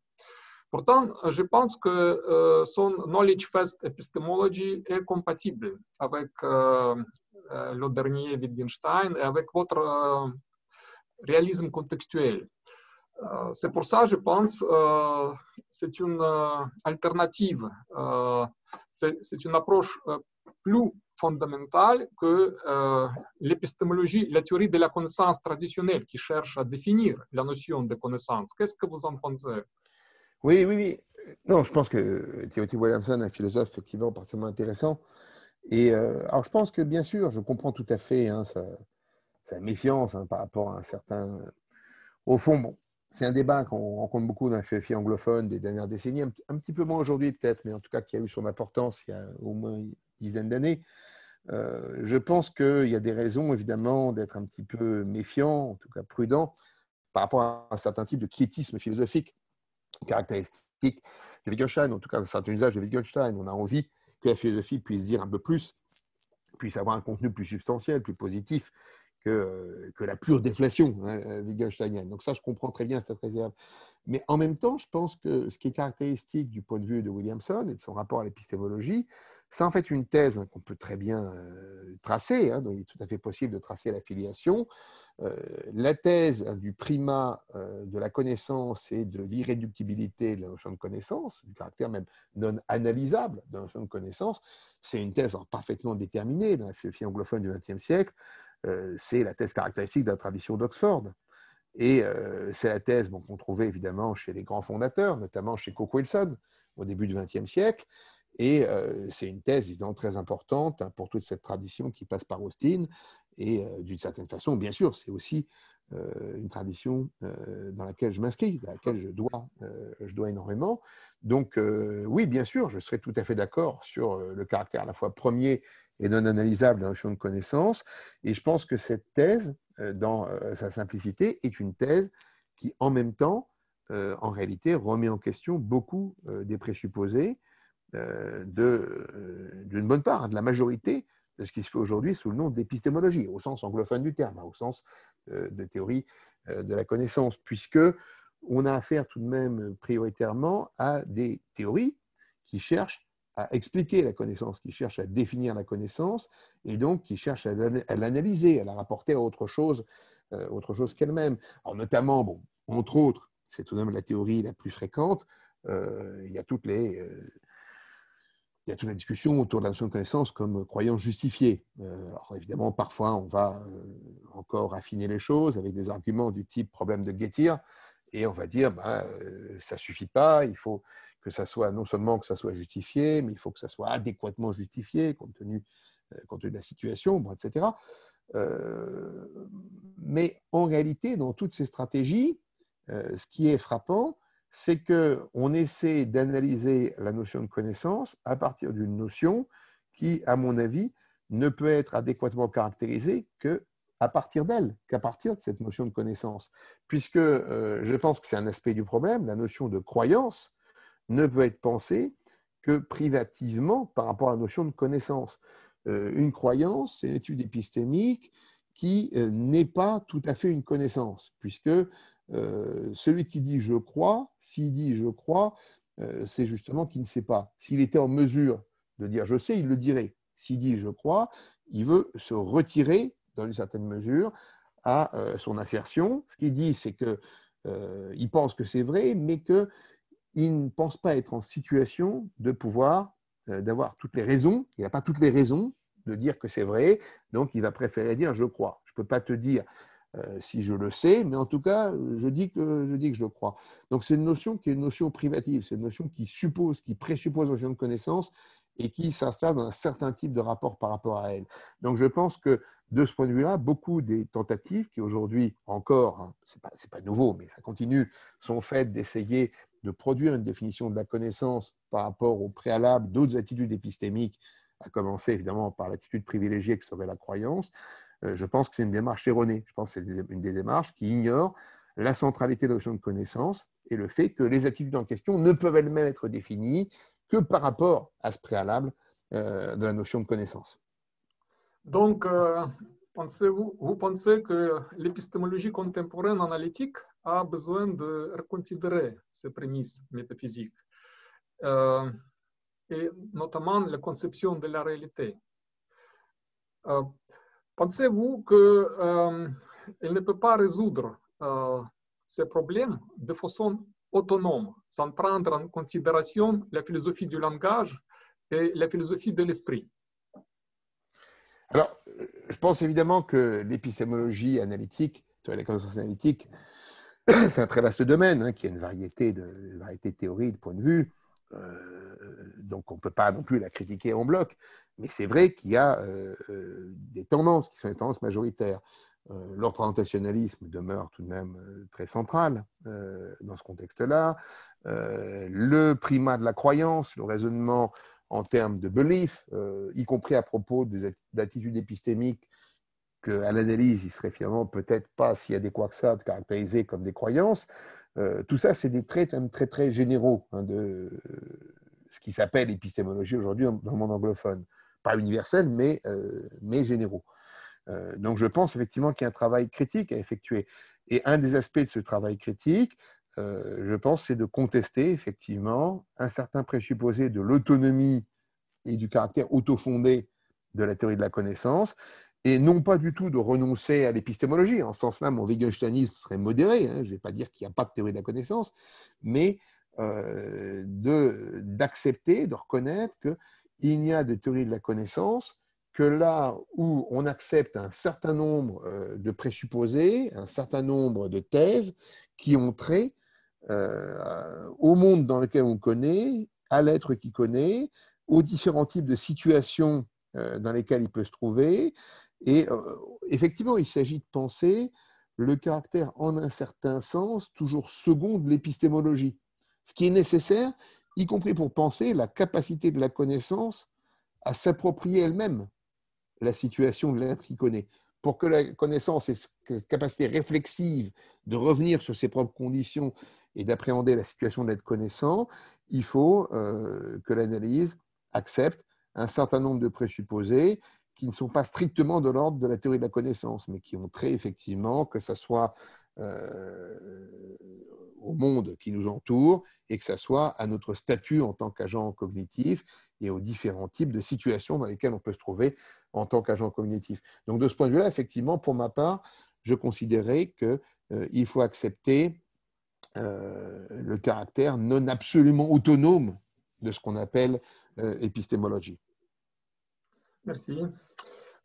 Pourtant, je pense que euh, son Knowledge Fest Epistemology est compatible avec euh, euh, le dernier Wittgenstein et avec votre réalisme contextuel. Euh, c'est pour ça, je pense, euh, c'est une euh, alternative, c'est une approche plus fondamentale que l'épistémologie, la théorie de la connaissance traditionnelle qui cherche à définir la notion de connaissance. Qu'est-ce que vous en pensez Oui, oui, oui. Non, je pense que Timothy Williamson, un philosophe effectivement particulièrement intéressant. Et alors, je pense que bien sûr, je comprends tout à fait hein, sa, méfiance hein, par rapport à un certain. Au fond, bon, c'est un débat qu'on rencontre beaucoup dans la philosophie anglophone des dernières décennies, un, petit peu moins aujourd'hui peut-être, mais en tout cas qui a eu son importance il y a au moins une dizaine d'années. Euh, je pense qu'il y a des raisons évidemment d'être un petit peu méfiant, en tout cas prudent, par rapport à un certain type de quiétisme philosophique caractéristique de Wittgenstein, en tout cas un certain usage de Wittgenstein. On a envie que la philosophie puisse dire un peu plus, puisse avoir un contenu plus substantiel, plus positif, euh, que, la pure déflation hein, euh, Wittgensteinienne. Donc ça, je comprends très bien cette réserve. Mais en même temps, je pense que ce qui est caractéristique du point de vue de Williamson et de son rapport à l'épistémologie, c'est en fait une thèse hein, qu'on peut très bien euh, tracer, hein, il est tout à fait possible de tracer la filiation. la thèse hein, du primat de la connaissance et de l'irréductibilité de la notion de connaissance, du caractère même non analysable de la notion de connaissance, c'est une thèse parfaitement déterminée dans la philosophie anglophone du XXe siècle, euh, c'est la thèse caractéristique de la tradition d'Oxford. Et euh, c'est la thèse qu'on trouvait évidemment chez les grands fondateurs, notamment chez Cook Wilson au début du XXe siècle. Et euh, c'est une thèse évidemment très importante hein, pour toute cette tradition qui passe par Austin. Et d'une certaine façon, bien sûr, c'est aussi euh, une tradition euh, dans laquelle je m'inscris, dans laquelle je dois, euh, je dois énormément. Donc oui, bien sûr, je serais tout à fait d'accord sur le caractère à la fois premier et non analysable d'un champ de connaissance. Et je pense que cette thèse, dans sa simplicité, est une thèse qui, en même temps, en réalité, remet en question beaucoup des présupposés d'une bonne part, de la majorité de ce qui se fait aujourd'hui sous le nom d'épistémologie, au sens anglophone du terme, hein, au sens euh, de théorie euh, de la connaissance, puisque on a affaire tout de même prioritairement à des théories qui cherchent à expliquer la connaissance, qui cherchent à définir la connaissance, et donc qui cherchent à l'analyser, à la rapporter à autre chose, euh, autre chose qu'elle-même. notamment, bon, entre autres, c'est tout de même la théorie la plus fréquente, il y a toutes les il y a toute la discussion autour de la notion de connaissance comme croyance justifiée. Euh, alors évidemment, parfois, on va euh, encore affiner les choses avec des arguments du type problème de Gettier, et on va dire, ben, euh, ça suffit pas, il faut que ça soit non seulement que ça soit justifié, mais il faut que ça soit adéquatement justifié compte tenu, compte tenu de la situation, etc. mais en réalité, dans toutes ces stratégies, ce qui est frappant, c'est qu'on essaie d'analyser la notion de connaissance à partir d'une notion qui, à mon avis, ne peut être adéquatement caractérisée qu'à partir d'elle, qu'à partir de cette notion de connaissance. Puisque euh, je pense que c'est un aspect du problème, la notion de croyance ne peut être pensée que privativement par rapport à la notion de connaissance. Euh, une croyance, c'est une étude épistémique qui euh, n'est pas tout à fait une connaissance, puisque euh, celui qui dit je crois, s'il dit je crois, euh, c'est justement qu'il ne sait pas. S'il était en mesure de dire je sais, il le dirait. S'il dit je crois, il veut se retirer, dans une certaine mesure, à euh, son assertion. Ce qu'il dit, c'est qu'il pense que c'est vrai, mais qu'il ne pense pas être en situation de pouvoir, d'avoir toutes les raisons. Il n'a pas toutes les raisons de dire que c'est vrai, donc il va préférer dire je crois. Je ne peux pas te dire euh, si je le sais, mais en tout cas, je dis que je, dis que je le crois. Donc c'est une notion qui est une notion privative, c'est une notion qui suppose, qui présuppose notion de connaissance et qui s'installe dans un certain type de rapport par rapport à elle. Donc je pense que de ce point de vue-là, beaucoup des tentatives qui aujourd'hui encore, hein, ce n'est pas, nouveau, mais ça continue, sont faites d'essayer de produire une définition de la connaissance par rapport au préalable d'autres attitudes épistémiques, à commencer évidemment par l'attitude privilégiée que serait la croyance, euh, je pense que c'est une démarche erronée. Je pense que c'est une des démarches qui ignore la centralité de l'option de connaissance et le fait que les attitudes en question ne peuvent elles-mêmes être définies que par rapport à ce préalable euh, de la notion de connaissance. Donc, euh, pensez -vous, vous, pensez que l'épistémologie contemporaine analytique a besoin de reconsidérer ses prémices métaphysiques, et notamment la conception de la réalité. Pensez-vous qu'elle euh, ne peut pas résoudre euh, ces problèmes de façon autonome, sans prendre en considération la philosophie du langage et la philosophie de l'esprit Alors, je pense évidemment que l'épistémologie analytique, la connaissance analytique, c'est un très vaste domaine hein, qui a une variété de, variété théorie de points de vue. Euh, donc on ne peut pas non plus la critiquer en bloc. Mais c'est vrai qu'il y a euh, euh, des tendances qui sont des tendances majoritaires. le demeure tout de même très central dans ce contexte-là. le primat de la croyance, le raisonnement en termes de belief, y compris à propos d'attitudes épistémiques qu'à l'analyse, il serait finalement peut-être pas si adéquat que ça de caractériser comme des croyances. Euh, tout ça, c'est des traits très, très généraux hein, de ce qui s'appelle épistémologie aujourd'hui dans le monde anglophone. Pas universel, mais, euh, généraux. Euh, donc je pense effectivement qu'il y a un travail critique à effectuer. Et un des aspects de ce travail critique, je pense, c'est de contester effectivement un certain présupposé de l'autonomie et du caractère autofondé de la théorie de la connaissance et non pas du tout de renoncer à l'épistémologie. En ce sens-là, mon Wittgensteinisme serait modéré, hein. je ne vais pas dire qu'il n'y a pas de théorie de la connaissance, mais euh, d'accepter, de, reconnaître qu'il n'y a de théorie de la connaissance que là où on accepte un certain nombre euh, de présupposés, un certain nombre de thèses qui ont trait euh, au monde dans lequel on connaît, à l'être qui connaît, aux différents types de situations dans lesquelles il peut se trouver, et euh, effectivement, il s'agit de penser le caractère, en un certain sens, toujours second de l'épistémologie. Ce qui est nécessaire, y compris pour penser la capacité de la connaissance à s'approprier elle-même la situation de l'être qui connaît. Pour que la connaissance ait cette capacité réflexive de revenir sur ses propres conditions et d'appréhender la situation de l'être connaissant, il faut euh, que l'analyse accepte un certain nombre de présupposés qui ne sont pas strictement de l'ordre de la théorie de la connaissance, mais qui ont trait effectivement, que ce soit euh, au monde qui nous entoure et que ce soit à notre statut en tant qu'agent cognitif et aux différents types de situations dans lesquelles on peut se trouver en tant qu'agent cognitif. Donc de ce point de vue-là, effectivement, pour ma part, je considérais qu'il euh, faut accepter euh, le caractère non absolument autonome de ce qu'on appelle épistémologie. Merci.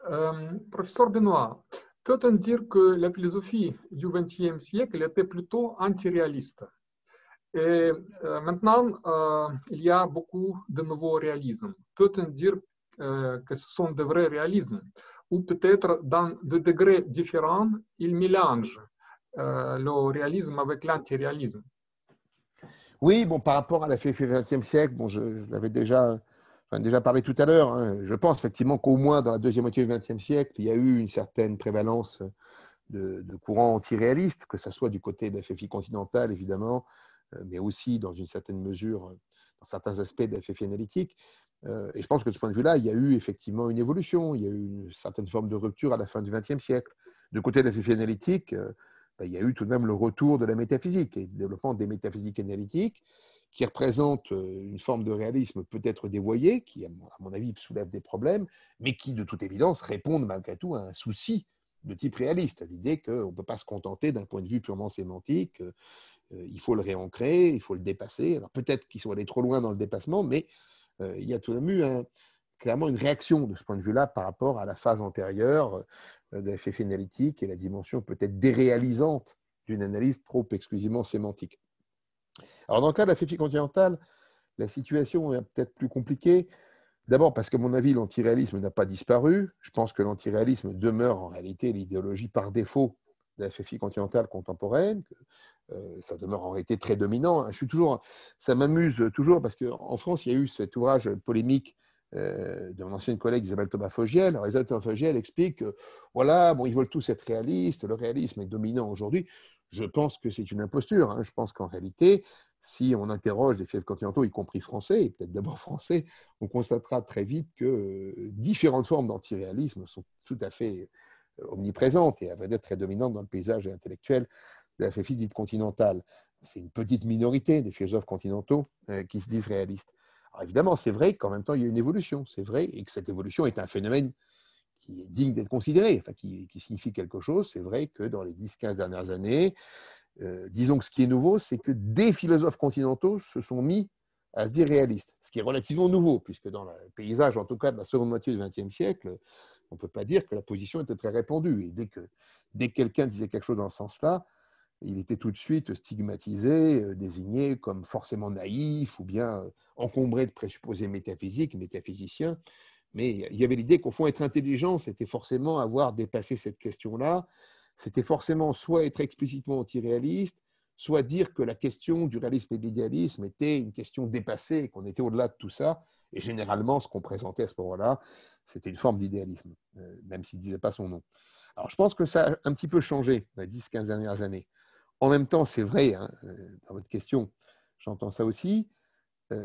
Euh, professeur Benoît, peut-on dire que la philosophie du XXe siècle était plutôt antiréaliste Et euh, maintenant, euh, il y a beaucoup de nouveaux réalismes. Peut-on dire que ce sont de vrais réalismes Ou peut-être dans des degrés différents, ils mélangent le réalisme avec l'antiréalisme Oui, bon, par rapport à la philosophie du XXe siècle, bon, je l'avais déjà j'en a déjà parlé tout à l'heure, hein. je pense effectivement qu'au moins dans la deuxième moitié du XXe siècle, il y a eu une certaine prévalence de, de courants antiréalistes, que ce soit du côté de la FFI continentale, évidemment, euh, mais aussi dans une certaine mesure, euh, dans certains aspects de la FFI analytique. Euh, et je pense que de ce point de vue-là, il y a eu effectivement une évolution, il y a eu une certaine forme de rupture à la fin du XXe siècle. Du côté de la FFI analytique, ben, il y a eu tout de même le retour de la métaphysique et le développement des métaphysiques analytiques qui représente euh, une forme de réalisme peut-être dévoyé, qui, à mon avis, soulève des problèmes, mais qui, de toute évidence, répondent malgré tout à un souci de type réaliste, à l'idée qu'on ne peut pas se contenter d'un point de vue purement sémantique, euh, euh, il faut le réancrer, il faut le dépasser. Alors peut-être qu'ils sont allés trop loin dans le dépassement, mais il y a tout de même eu clairement une réaction de ce point de vue-là par rapport à la phase antérieure de l'effet phénalytique et la dimension peut-être déréalisante d'une analyse trop exclusivement sémantique. Alors, dans le cas de la FIFI continentale, la situation est peut-être plus compliquée. D'abord parce que, à mon avis, l'antiréalisme n'a pas disparu. Je pense que l'antiréalisme demeure en réalité l'idéologie par défaut de la FFI continentale contemporaine. Euh, ça demeure en réalité très dominant. Hein. Je suis toujours, ça m'amuse toujours parce qu'en France, il y a eu cet ouvrage polémique euh, de mon ancienne collègue Isabelle Thomas Fogiel. Isabelle Thomas Fogiel explique que, voilà, bon, ils veulent tous être réalistes, le réalisme est dominant aujourd'hui. Je pense que c'est une imposture. Hein. Je pense qu'en réalité, si on interroge des philosophes continentaux, y compris français, et peut-être d'abord français, on constatera très vite que euh, différentes formes d'antiréalisme sont tout à fait euh, omniprésentes et à vrai dire très dominantes dans le paysage intellectuel de la fiefie dite continentale. C'est une petite minorité des philosophes continentaux euh, qui se disent réalistes. Alors évidemment, c'est vrai qu'en même temps, il y a une évolution, c'est vrai, et que cette évolution est un phénomène qui est digne d'être considéré, enfin, qui, signifie quelque chose. C'est vrai que dans les 10-15 dernières années, euh, disons que ce qui est nouveau, c'est que des philosophes continentaux se sont mis à se dire réalistes, ce qui est relativement nouveau, puisque dans le paysage, en tout cas de la seconde moitié du XXe siècle, on ne peut pas dire que la position était très répandue. Et dès que, dès que quelqu'un disait quelque chose dans ce sens-là, il était tout de suite stigmatisé, euh, désigné comme forcément naïf ou bien euh, encombré de présupposés métaphysiques, métaphysiciens. Mais il y avait l'idée qu'au fond, être intelligent, c'était forcément avoir dépassé cette question-là. C'était forcément soit être explicitement antiréaliste, soit dire que la question du réalisme et de l'idéalisme était une question dépassée, qu'on était au-delà de tout ça. Et généralement, ce qu'on présentait à ce moment-là, c'était une forme d'idéalisme, euh, même s'il ne disait pas son nom. Alors, je pense que ça a un petit peu changé dans les 10-15 dernières années. En même temps, c'est vrai, hein, euh, dans votre question, j'entends ça aussi,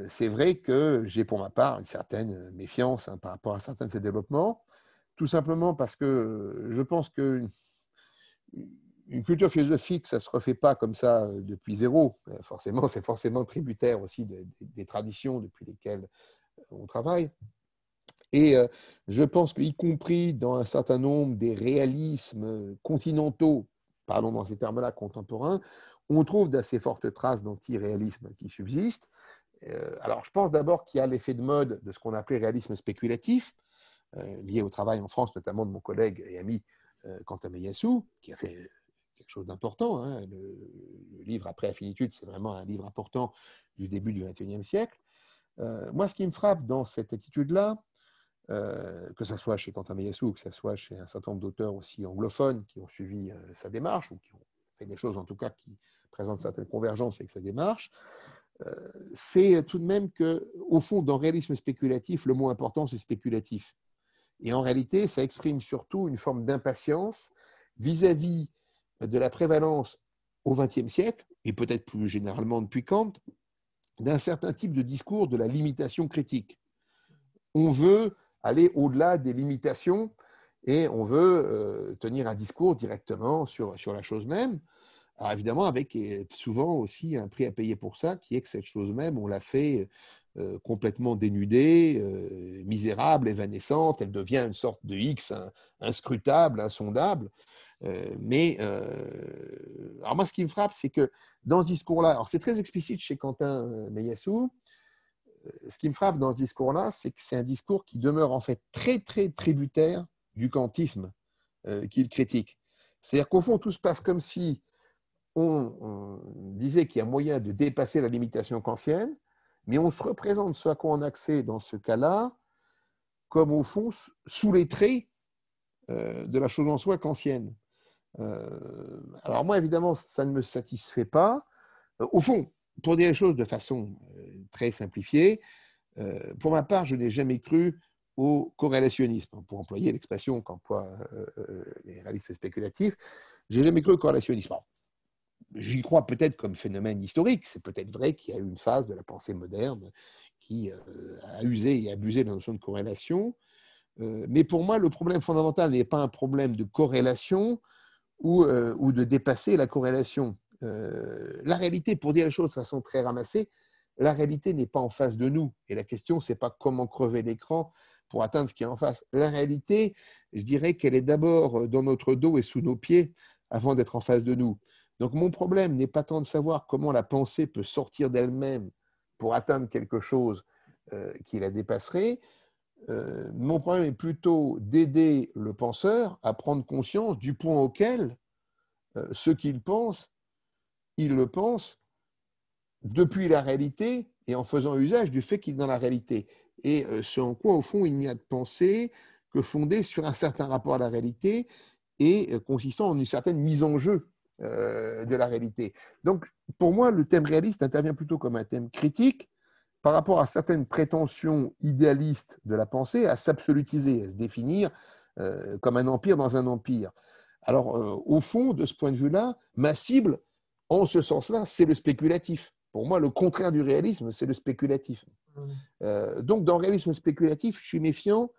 c'est vrai que j'ai pour ma part une certaine méfiance hein, par rapport à certains de ces développements, tout simplement parce que je pense qu'une culture philosophique, ça ne se refait pas comme ça depuis zéro. Forcément, c'est forcément tributaire aussi des, des traditions depuis lesquelles on travaille. Et je pense qu'y compris dans un certain nombre des réalismes continentaux, parlons dans ces termes-là contemporains, on trouve d'assez fortes traces d'antiréalisme qui subsistent. Euh, alors, je pense d'abord qu'il y a l'effet de mode de ce qu'on appelait réalisme spéculatif, euh, lié au travail en France, notamment de mon collègue et ami euh, Quentin Meyassou, qui a fait quelque chose d'important. Hein. Le, livre Après Affinitude, c'est vraiment un livre important du début du XXIe siècle. moi, ce qui me frappe dans cette attitude-là, que ce soit chez Quentin Meyassou, que ce soit chez un certain nombre d'auteurs aussi anglophones qui ont suivi sa démarche, ou qui ont fait des choses en tout cas qui présentent certaines convergences avec sa démarche, c'est tout de même que, au fond, dans réalisme spéculatif, le mot important, c'est spéculatif. Et en réalité, ça exprime surtout une forme d'impatience vis-à-vis de la prévalence au XXe siècle, et peut-être plus généralement depuis Kant, d'un certain type de discours de la limitation critique. On veut aller au-delà des limitations et on veut euh, tenir un discours directement sur la chose même. Alors évidemment, avec souvent aussi un prix à payer pour ça, qui est que cette chose même, on l'a fait euh, complètement dénudée, euh, misérable, évanescente, elle devient une sorte de X inscrutable, insondable. Euh, mais alors moi, ce qui me frappe, c'est que dans ce discours-là, alors c'est très explicite chez Quentin Meyassou, ce qui me frappe dans ce discours-là, c'est que c'est un discours qui demeure en fait très, très tributaire du kantisme qu'il critique. C'est-à-dire qu'au fond, tout se passe comme si on, disait qu'il y a moyen de dépasser la limitation kantienne, mais on se représente ce à quoi on a accès dans ce cas-là comme au fond sous les traits euh, de la chose en soi kantienne. Euh, alors moi, évidemment, ça ne me satisfait pas. Euh, au fond, pour dire les choses de façon très simplifiée, pour ma part, je n'ai jamais cru au corrélationnisme, pour employer l'expression qu'emploient les réalistes spéculatifs. J'ai jamais cru au corrélationnisme j'y crois peut-être comme phénomène historique. C'est peut-être vrai qu'il y a eu une phase de la pensée moderne qui euh, a usé et abusé de la notion de corrélation. Euh, mais pour moi, le problème fondamental n'est pas un problème de corrélation ou, euh, ou de dépasser la corrélation. la réalité, pour dire les choses de façon très ramassée, la réalité n'est pas en face de nous. Et la question, ce n'est pas comment crever l'écran pour atteindre ce qui est en face. La réalité, je dirais qu'elle est d'abord dans notre dos et sous nos pieds avant d'être en face de nous. Donc mon problème n'est pas tant de savoir comment la pensée peut sortir d'elle-même pour atteindre quelque chose euh, qui la dépasserait. Euh, mon problème est plutôt d'aider le penseur à prendre conscience du point auquel euh, ce qu'il pense, il le pense depuis la réalité et en faisant usage du fait qu'il est dans la réalité. Et ce en quoi, au fond, il n'y a de pensée que fondée sur un certain rapport à la réalité et consistant en une certaine mise en jeu euh, de la réalité. Donc, pour moi, le thème réaliste intervient plutôt comme un thème critique par rapport à certaines prétentions idéalistes de la pensée à s'absolutiser, à se définir euh, comme un empire dans un empire. Alors, euh, au fond, de ce point de vue-là, ma cible, en ce sens-là, c'est le spéculatif. Pour moi, le contraire du réalisme, c'est le spéculatif. donc, dans le réalisme spéculatif, je suis méfiant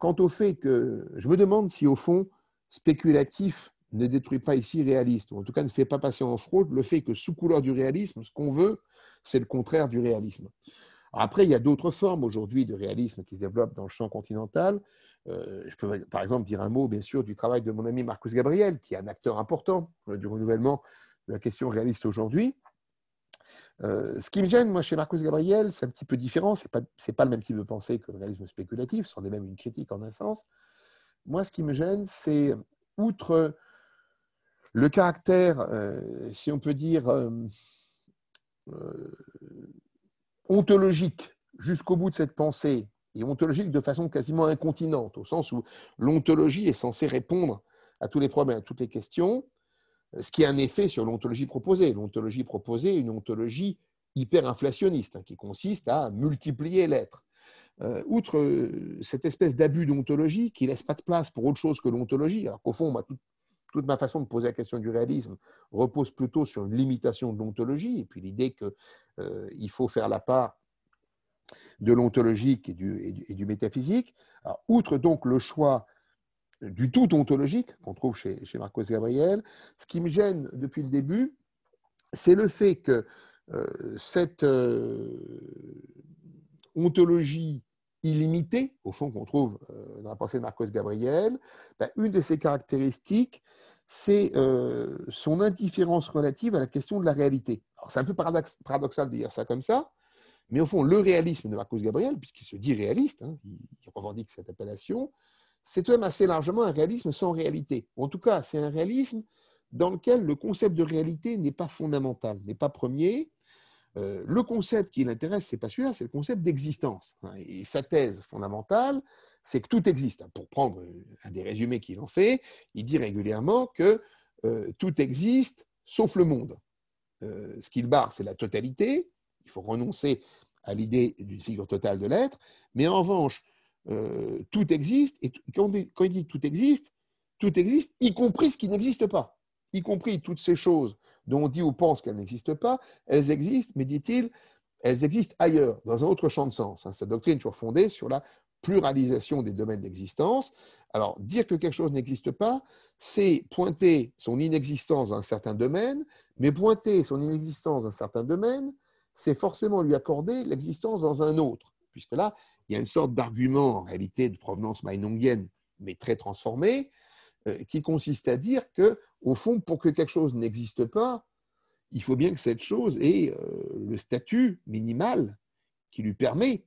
quant au fait que je me demande si, au fond, spéculatif ne détruit pas ici réaliste, ou en tout cas ne fait pas passer en fraude le fait que sous couleur du réalisme, ce qu'on veut, c'est le contraire du réalisme. après, il y a d'autres formes aujourd'hui de réalisme qui se développent dans le champ continental. Euh, je peux par exemple dire un mot, bien sûr, du travail de mon ami Marcus Gabriel, qui est un acteur important euh, du renouvellement de la question réaliste aujourd'hui. Euh, ce qui me gêne, moi, chez Marcus Gabriel, c'est un petit peu différent. Ce n'est pas, pas, le même type de pensée que le réalisme spéculatif, c'en est même une critique en un sens. Moi, ce qui me gêne, c'est, outre le caractère, euh, si on peut dire, euh, euh, ontologique jusqu'au bout de cette pensée, et ontologique de façon quasiment incontinente, au sens où l'ontologie est censée répondre à tous les problèmes, à toutes les questions, ce qui a un effet sur l'ontologie proposée. L'ontologie proposée est une ontologie hyperinflationniste, hein, qui consiste à multiplier l'être. outre cette espèce d'abus d'ontologie qui laisse pas de place pour autre chose que l'ontologie, alors qu'au fond, on bah, a tout, toute ma façon de poser la question du réalisme repose plutôt sur une limitation de l'ontologie, et puis l'idée qu'il euh, faut faire la part de l'ontologique et du, métaphysique. outre donc le choix du tout ontologique qu'on trouve chez, Marcos Gabriel, ce qui me gêne depuis le début, c'est le fait que euh, cette euh, ontologie illimité, au fond, qu'on trouve euh, dans la pensée de Marcos Gabriel, ben, une de ses caractéristiques, c'est euh, son indifférence relative à la question de la réalité. c'est un peu paradoxal de dire ça comme ça, mais au fond, le réalisme de Marcos Gabriel, puisqu'il se dit réaliste, hein, il revendique cette appellation, c'est tout de même assez largement un réalisme sans réalité. en tout cas, c'est un réalisme dans lequel le concept de réalité n'est pas fondamental, n'est pas premier, euh, le concept qui l'intéresse, c'est pas celui-là, c'est le concept d'existence. Hein. et sa thèse fondamentale, c'est que tout existe. Hein, pour prendre euh, un des résumés qu'il en fait, il dit régulièrement que euh, tout existe sauf le monde. ce qu'il barre, c'est la totalité. Il faut renoncer à l'idée d'une figure totale de l'être. Mais en revanche, tout existe. Et quand, quand il dit tout existe, tout existe, y compris ce qui n'existe pas y compris toutes ces choses dont on dit ou pense qu'elles n'existent pas, elles existent, mais dit-il, elles existent ailleurs, dans un autre champ de sens. Sa hein, doctrine toujours fondée sur la pluralisation des domaines d'existence. Alors, dire que quelque chose n'existe pas, c'est pointer son inexistence dans un certain domaine, mais pointer son inexistence dans un certain domaine, c'est forcément lui accorder l'existence dans un autre, puisque là, il y a une sorte d'argument en réalité de provenance mainongienne, mais très transformé, euh, qui consiste à dire que, au fond, pour que quelque chose n'existe pas, il faut bien que cette chose ait euh, le statut minimal qui lui permet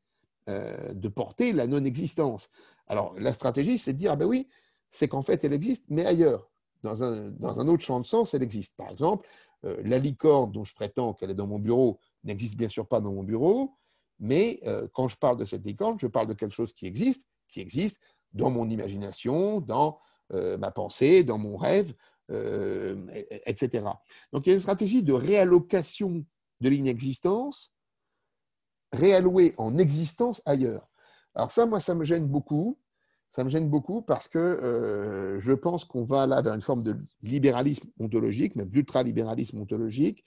euh, de porter la non-existence. Alors, la stratégie, c'est de dire, ah ben oui, c'est qu'en fait, elle existe, mais ailleurs. Dans un, dans un, autre champ de sens, elle existe. Par exemple, la licorne dont je prétends qu'elle est dans mon bureau n'existe bien sûr pas dans mon bureau, mais quand je parle de cette licorne, je parle de quelque chose qui existe, qui existe dans mon imagination, dans euh, ma pensée, dans mon rêve, euh, etc. Donc il y a une stratégie de réallocation de l'inexistence, réallouée en existence ailleurs. Alors ça, moi, ça me gêne beaucoup. Ça me gêne beaucoup parce que euh, je pense qu'on va là vers une forme de libéralisme ontologique, même d'ultralibéralisme ontologique,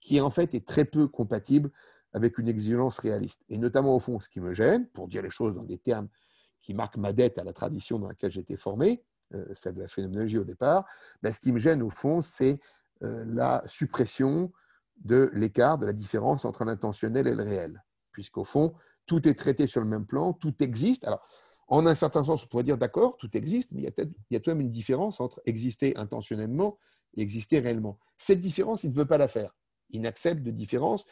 qui en fait est très peu compatible avec une exigence réaliste. Et notamment, au fond, ce qui me gêne, pour dire les choses dans des termes qui marquent ma dette à la tradition dans laquelle j'ai été formé, euh, celle de la phénoménologie au départ, ben, ce qui me gêne au fond, c'est euh, la suppression de l'écart, de la différence entre l'intentionnel et le réel. Puisqu'au fond, tout est traité sur le même plan, tout existe. Alors, en un certain sens, on pourrait dire d'accord, tout existe, mais il y a tout de même une différence entre exister intentionnellement et exister réellement. Cette différence, il ne veut pas la faire. Il n'accepte de différence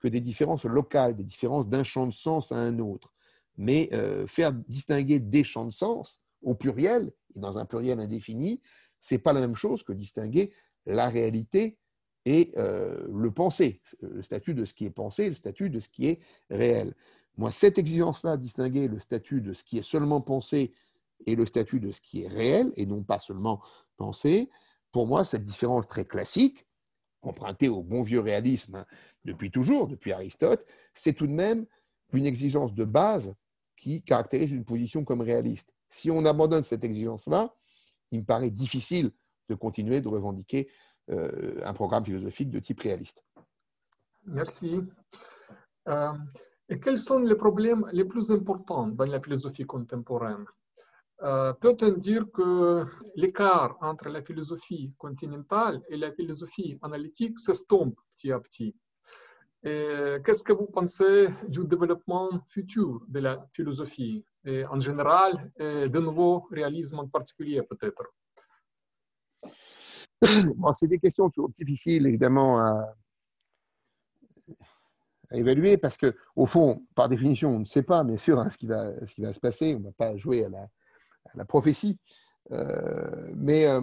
que des différences locales, des différences d'un champ de sens à un autre. Mais euh, faire distinguer des champs de sens, au pluriel, et dans un pluriel indéfini, ce n'est pas la même chose que distinguer la réalité et euh, le pensé, le statut de ce qui est pensé et le statut de ce qui est réel. Moi, cette exigence-là, distinguer le statut de ce qui est seulement pensé et le statut de ce qui est réel, et non pas seulement pensé, pour moi, cette différence très classique, empruntée au bon vieux réalisme hein, depuis toujours, depuis Aristote, c'est tout de même une exigence de base qui caractérise une position comme réaliste. Si on abandonne cette exigence-là, il me paraît difficile de continuer de revendiquer euh, un programme philosophique de type réaliste. Merci. Euh, et quels sont les problèmes les plus importants dans la philosophie contemporaine euh, Peut-on dire que l'écart entre la philosophie continentale et la philosophie analytique s'estompe petit à petit Qu'est-ce que vous pensez du développement futur de la philosophie en général, de nouveau, réalisme en particulier peut-être C'est des questions toujours difficiles, évidemment, à, évaluer parce que, au fond, par définition, on ne sait pas, bien sûr, hein, ce, qui va, se passer. On ne va pas jouer à la, prophétie. Euh, mais euh,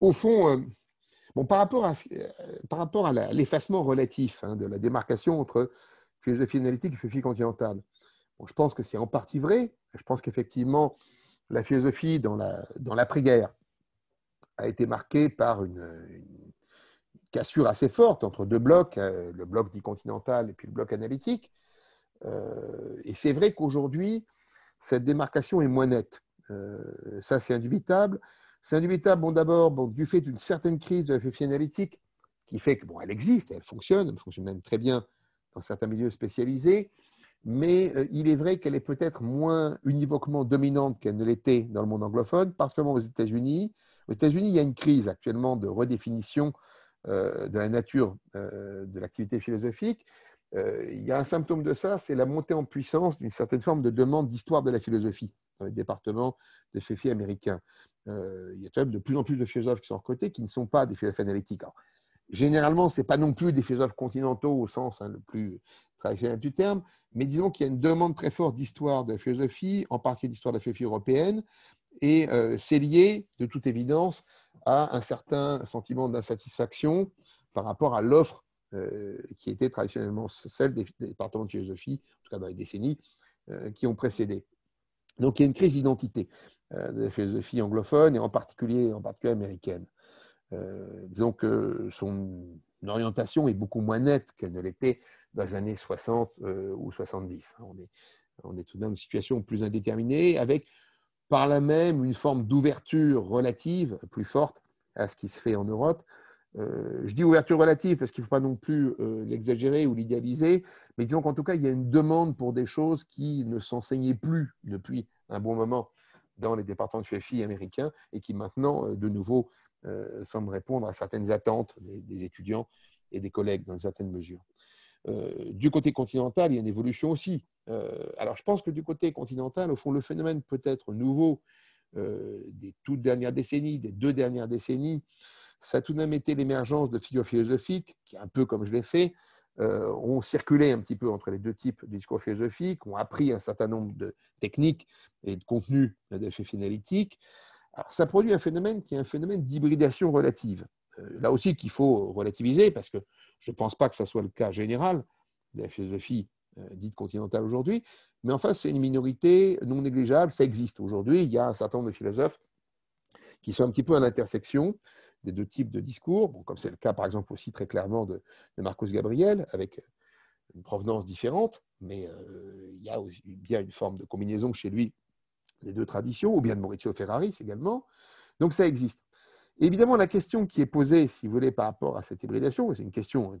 au fond, euh, bon, par rapport à, par rapport à l'effacement relatif hein, de la démarcation entre philosophie analytique et philosophie continentale, je pense que c'est en partie vrai. Je pense qu'effectivement, la philosophie dans l'après-guerre a été marquée par une, cassure assez forte entre deux blocs, euh, le bloc dit continental et puis le bloc analytique. Euh, et c'est vrai qu'aujourd'hui, cette démarcation est moins nette. Euh, ça, c'est indubitable. C'est indubitable, d'abord, du fait d'une certaine crise de la philosophie analytique, qui fait que, bon, elle existe, elle fonctionne, elle fonctionne même très bien dans certains milieux spécialisés, mais euh, il est vrai qu'elle est peut-être moins univoquement dominante qu'elle ne l'était dans le monde anglophone, particulièrement aux États-Unis. Aux États-Unis, il y a une crise actuellement de redéfinition euh, de la nature euh, de l'activité philosophique. Il y a un symptôme de ça, c'est la montée en puissance d'une certaine forme de demande d'histoire de la philosophie dans les départements de philosophie américains. il y a quand même de plus en plus de philosophes qui sont recrutés qui ne sont pas des philosophes analytiques. Généralement, ce n'est pas non plus des philosophes continentaux au sens hein, le plus traditionnel du terme, mais disons qu'il y a une demande très forte d'histoire de la philosophie, en particulier d'histoire de la philosophie européenne, et euh, c'est lié, de toute évidence, à un certain sentiment d'insatisfaction par rapport à l'offre euh, qui était traditionnellement celle des, départements de philosophie, en tout cas dans les décennies euh, qui ont précédé. Donc il y a une crise d'identité de la philosophie anglophone et en particulier, en particulier américaine. Euh, disons que son orientation est beaucoup moins nette qu'elle ne l'était dans les années 60 euh, ou 70. Hein. On est, on est tout dans une situation plus indéterminée, avec par là même une forme d'ouverture relative plus forte à ce qui se fait en Europe. Euh, je dis ouverture relative parce qu'il ne faut pas non plus l'exagérer ou l'idéaliser, mais disons qu'en tout cas, il y a une demande pour des choses qui ne s'enseignaient plus depuis un bon moment dans les départements de FFI américains et qui maintenant, de nouveau, euh, sans répondre à certaines attentes des, étudiants et des collègues dans une certaine mesure. Euh, du côté continental, il y a une évolution aussi. Euh, alors je pense que du côté continental, au fond, le phénomène peut être nouveau des toutes dernières décennies, des deux dernières décennies. Ça a tout de même été l'émergence de figures philosophiques, qui, un peu comme je l'ai fait, ont circulé un petit peu entre les deux types de discours philosophiques, ont appris un certain nombre de techniques et de contenus d'effets finalitiques, ça produit un phénomène qui est un phénomène d'hybridation relative. Euh, là aussi qu'il faut relativiser, parce que je ne pense pas que ce soit le cas général de la philosophie euh, dite continentale aujourd'hui, mais enfin, c'est une minorité non négligeable, ça existe. Aujourd'hui, il y a un certain nombre de philosophes qui sont un petit peu à l'intersection des deux types de discours, comme c'est le cas par exemple aussi très clairement de, Marcus Gabriel, avec euh, une provenance différente, mais il y a bien une forme de combinaison chez lui les deux traditions, ou bien de Maurizio Ferraris également. Donc ça existe. évidemment, la question qui est posée, si vous voulez, par rapport à cette hybridation, c'est une question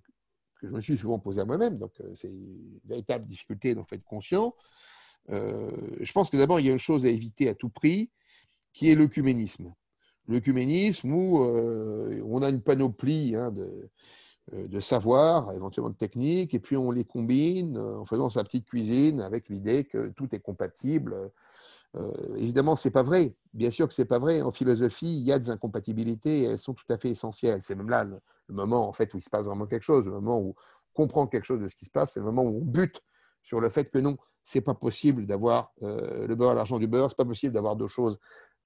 que je me suis souvent posée à moi-même, donc euh, c'est une véritable difficulté, d'en faire conscient. Euh, je pense que d'abord, il y a une chose à éviter à tout prix, qui est l'œcuménisme. L'œcuménisme où euh, on a une panoplie hein, de, de éventuellement de techniques, et puis on les combine en faisant sa petite cuisine avec l'idée que tout est compatible euh, évidemment, ce n'est pas vrai. Bien sûr que ce n'est pas vrai. En philosophie, il y a des incompatibilités et elles sont tout à fait essentielles. C'est même là le, moment en fait, où il se passe vraiment quelque chose, le moment où on comprend quelque chose de ce qui se passe, c'est le moment où on bute sur le fait que non, ce n'est pas possible d'avoir euh, le beurre, l'argent du beurre, ce n'est pas possible d'avoir deux choses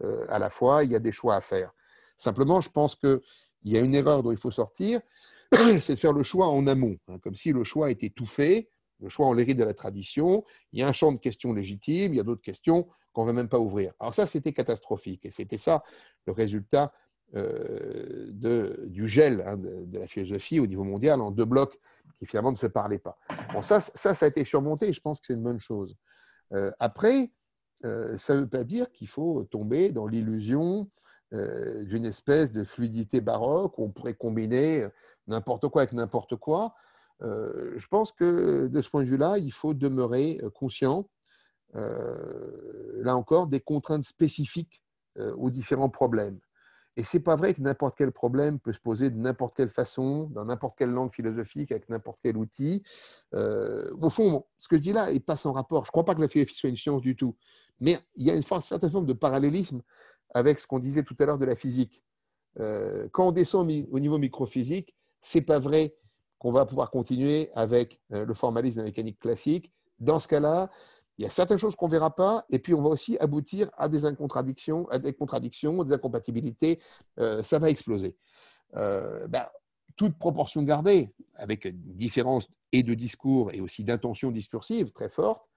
euh, à la fois, il y a des choix à faire. Simplement, je pense qu'il y a une erreur dont il faut sortir, c'est de faire le choix en amont, hein, comme si le choix était tout fait, le choix, en l'hérite de la tradition. Il y a un champ de questions légitimes, il y a d'autres questions qu'on ne va même pas ouvrir. Alors ça, c'était catastrophique. Et c'était ça le résultat euh, du gel hein, de, la philosophie au niveau mondial en deux blocs qui finalement ne se parlaient pas. Bon, ça, ça, ça a été surmonté. Et je pense que c'est une bonne chose. Euh, après, euh, ça ne veut pas dire qu'il faut tomber dans l'illusion d'une espèce de fluidité baroque où on pourrait combiner n'importe quoi avec n'importe quoi. Euh, je pense que de ce point de vue-là, il faut demeurer euh, conscient, euh, là encore, des contraintes spécifiques aux différents problèmes. Et c'est pas vrai que n'importe quel problème peut se poser de n'importe quelle façon, dans n'importe quelle langue philosophique, avec n'importe quel outil. au fond, ce que je dis là n'est pas sans rapport. Je ne crois pas que la philosophie soit une science du tout. Mais il y a une certaine forme de parallélisme avec ce qu'on disait tout à l'heure de la physique. quand on descend au niveau microphysique, c'est pas vrai qu'on va pouvoir continuer avec euh, le formalisme et la mécanique classique. Dans ce cas-là, il y a certaines choses qu'on ne verra pas, et puis on va aussi aboutir à des incontradictions, à des contradictions, des incompatibilités. Euh, ça va exploser. Euh, ben, toute proportion gardée, avec différence et de discours et aussi d'intention discursive très forte,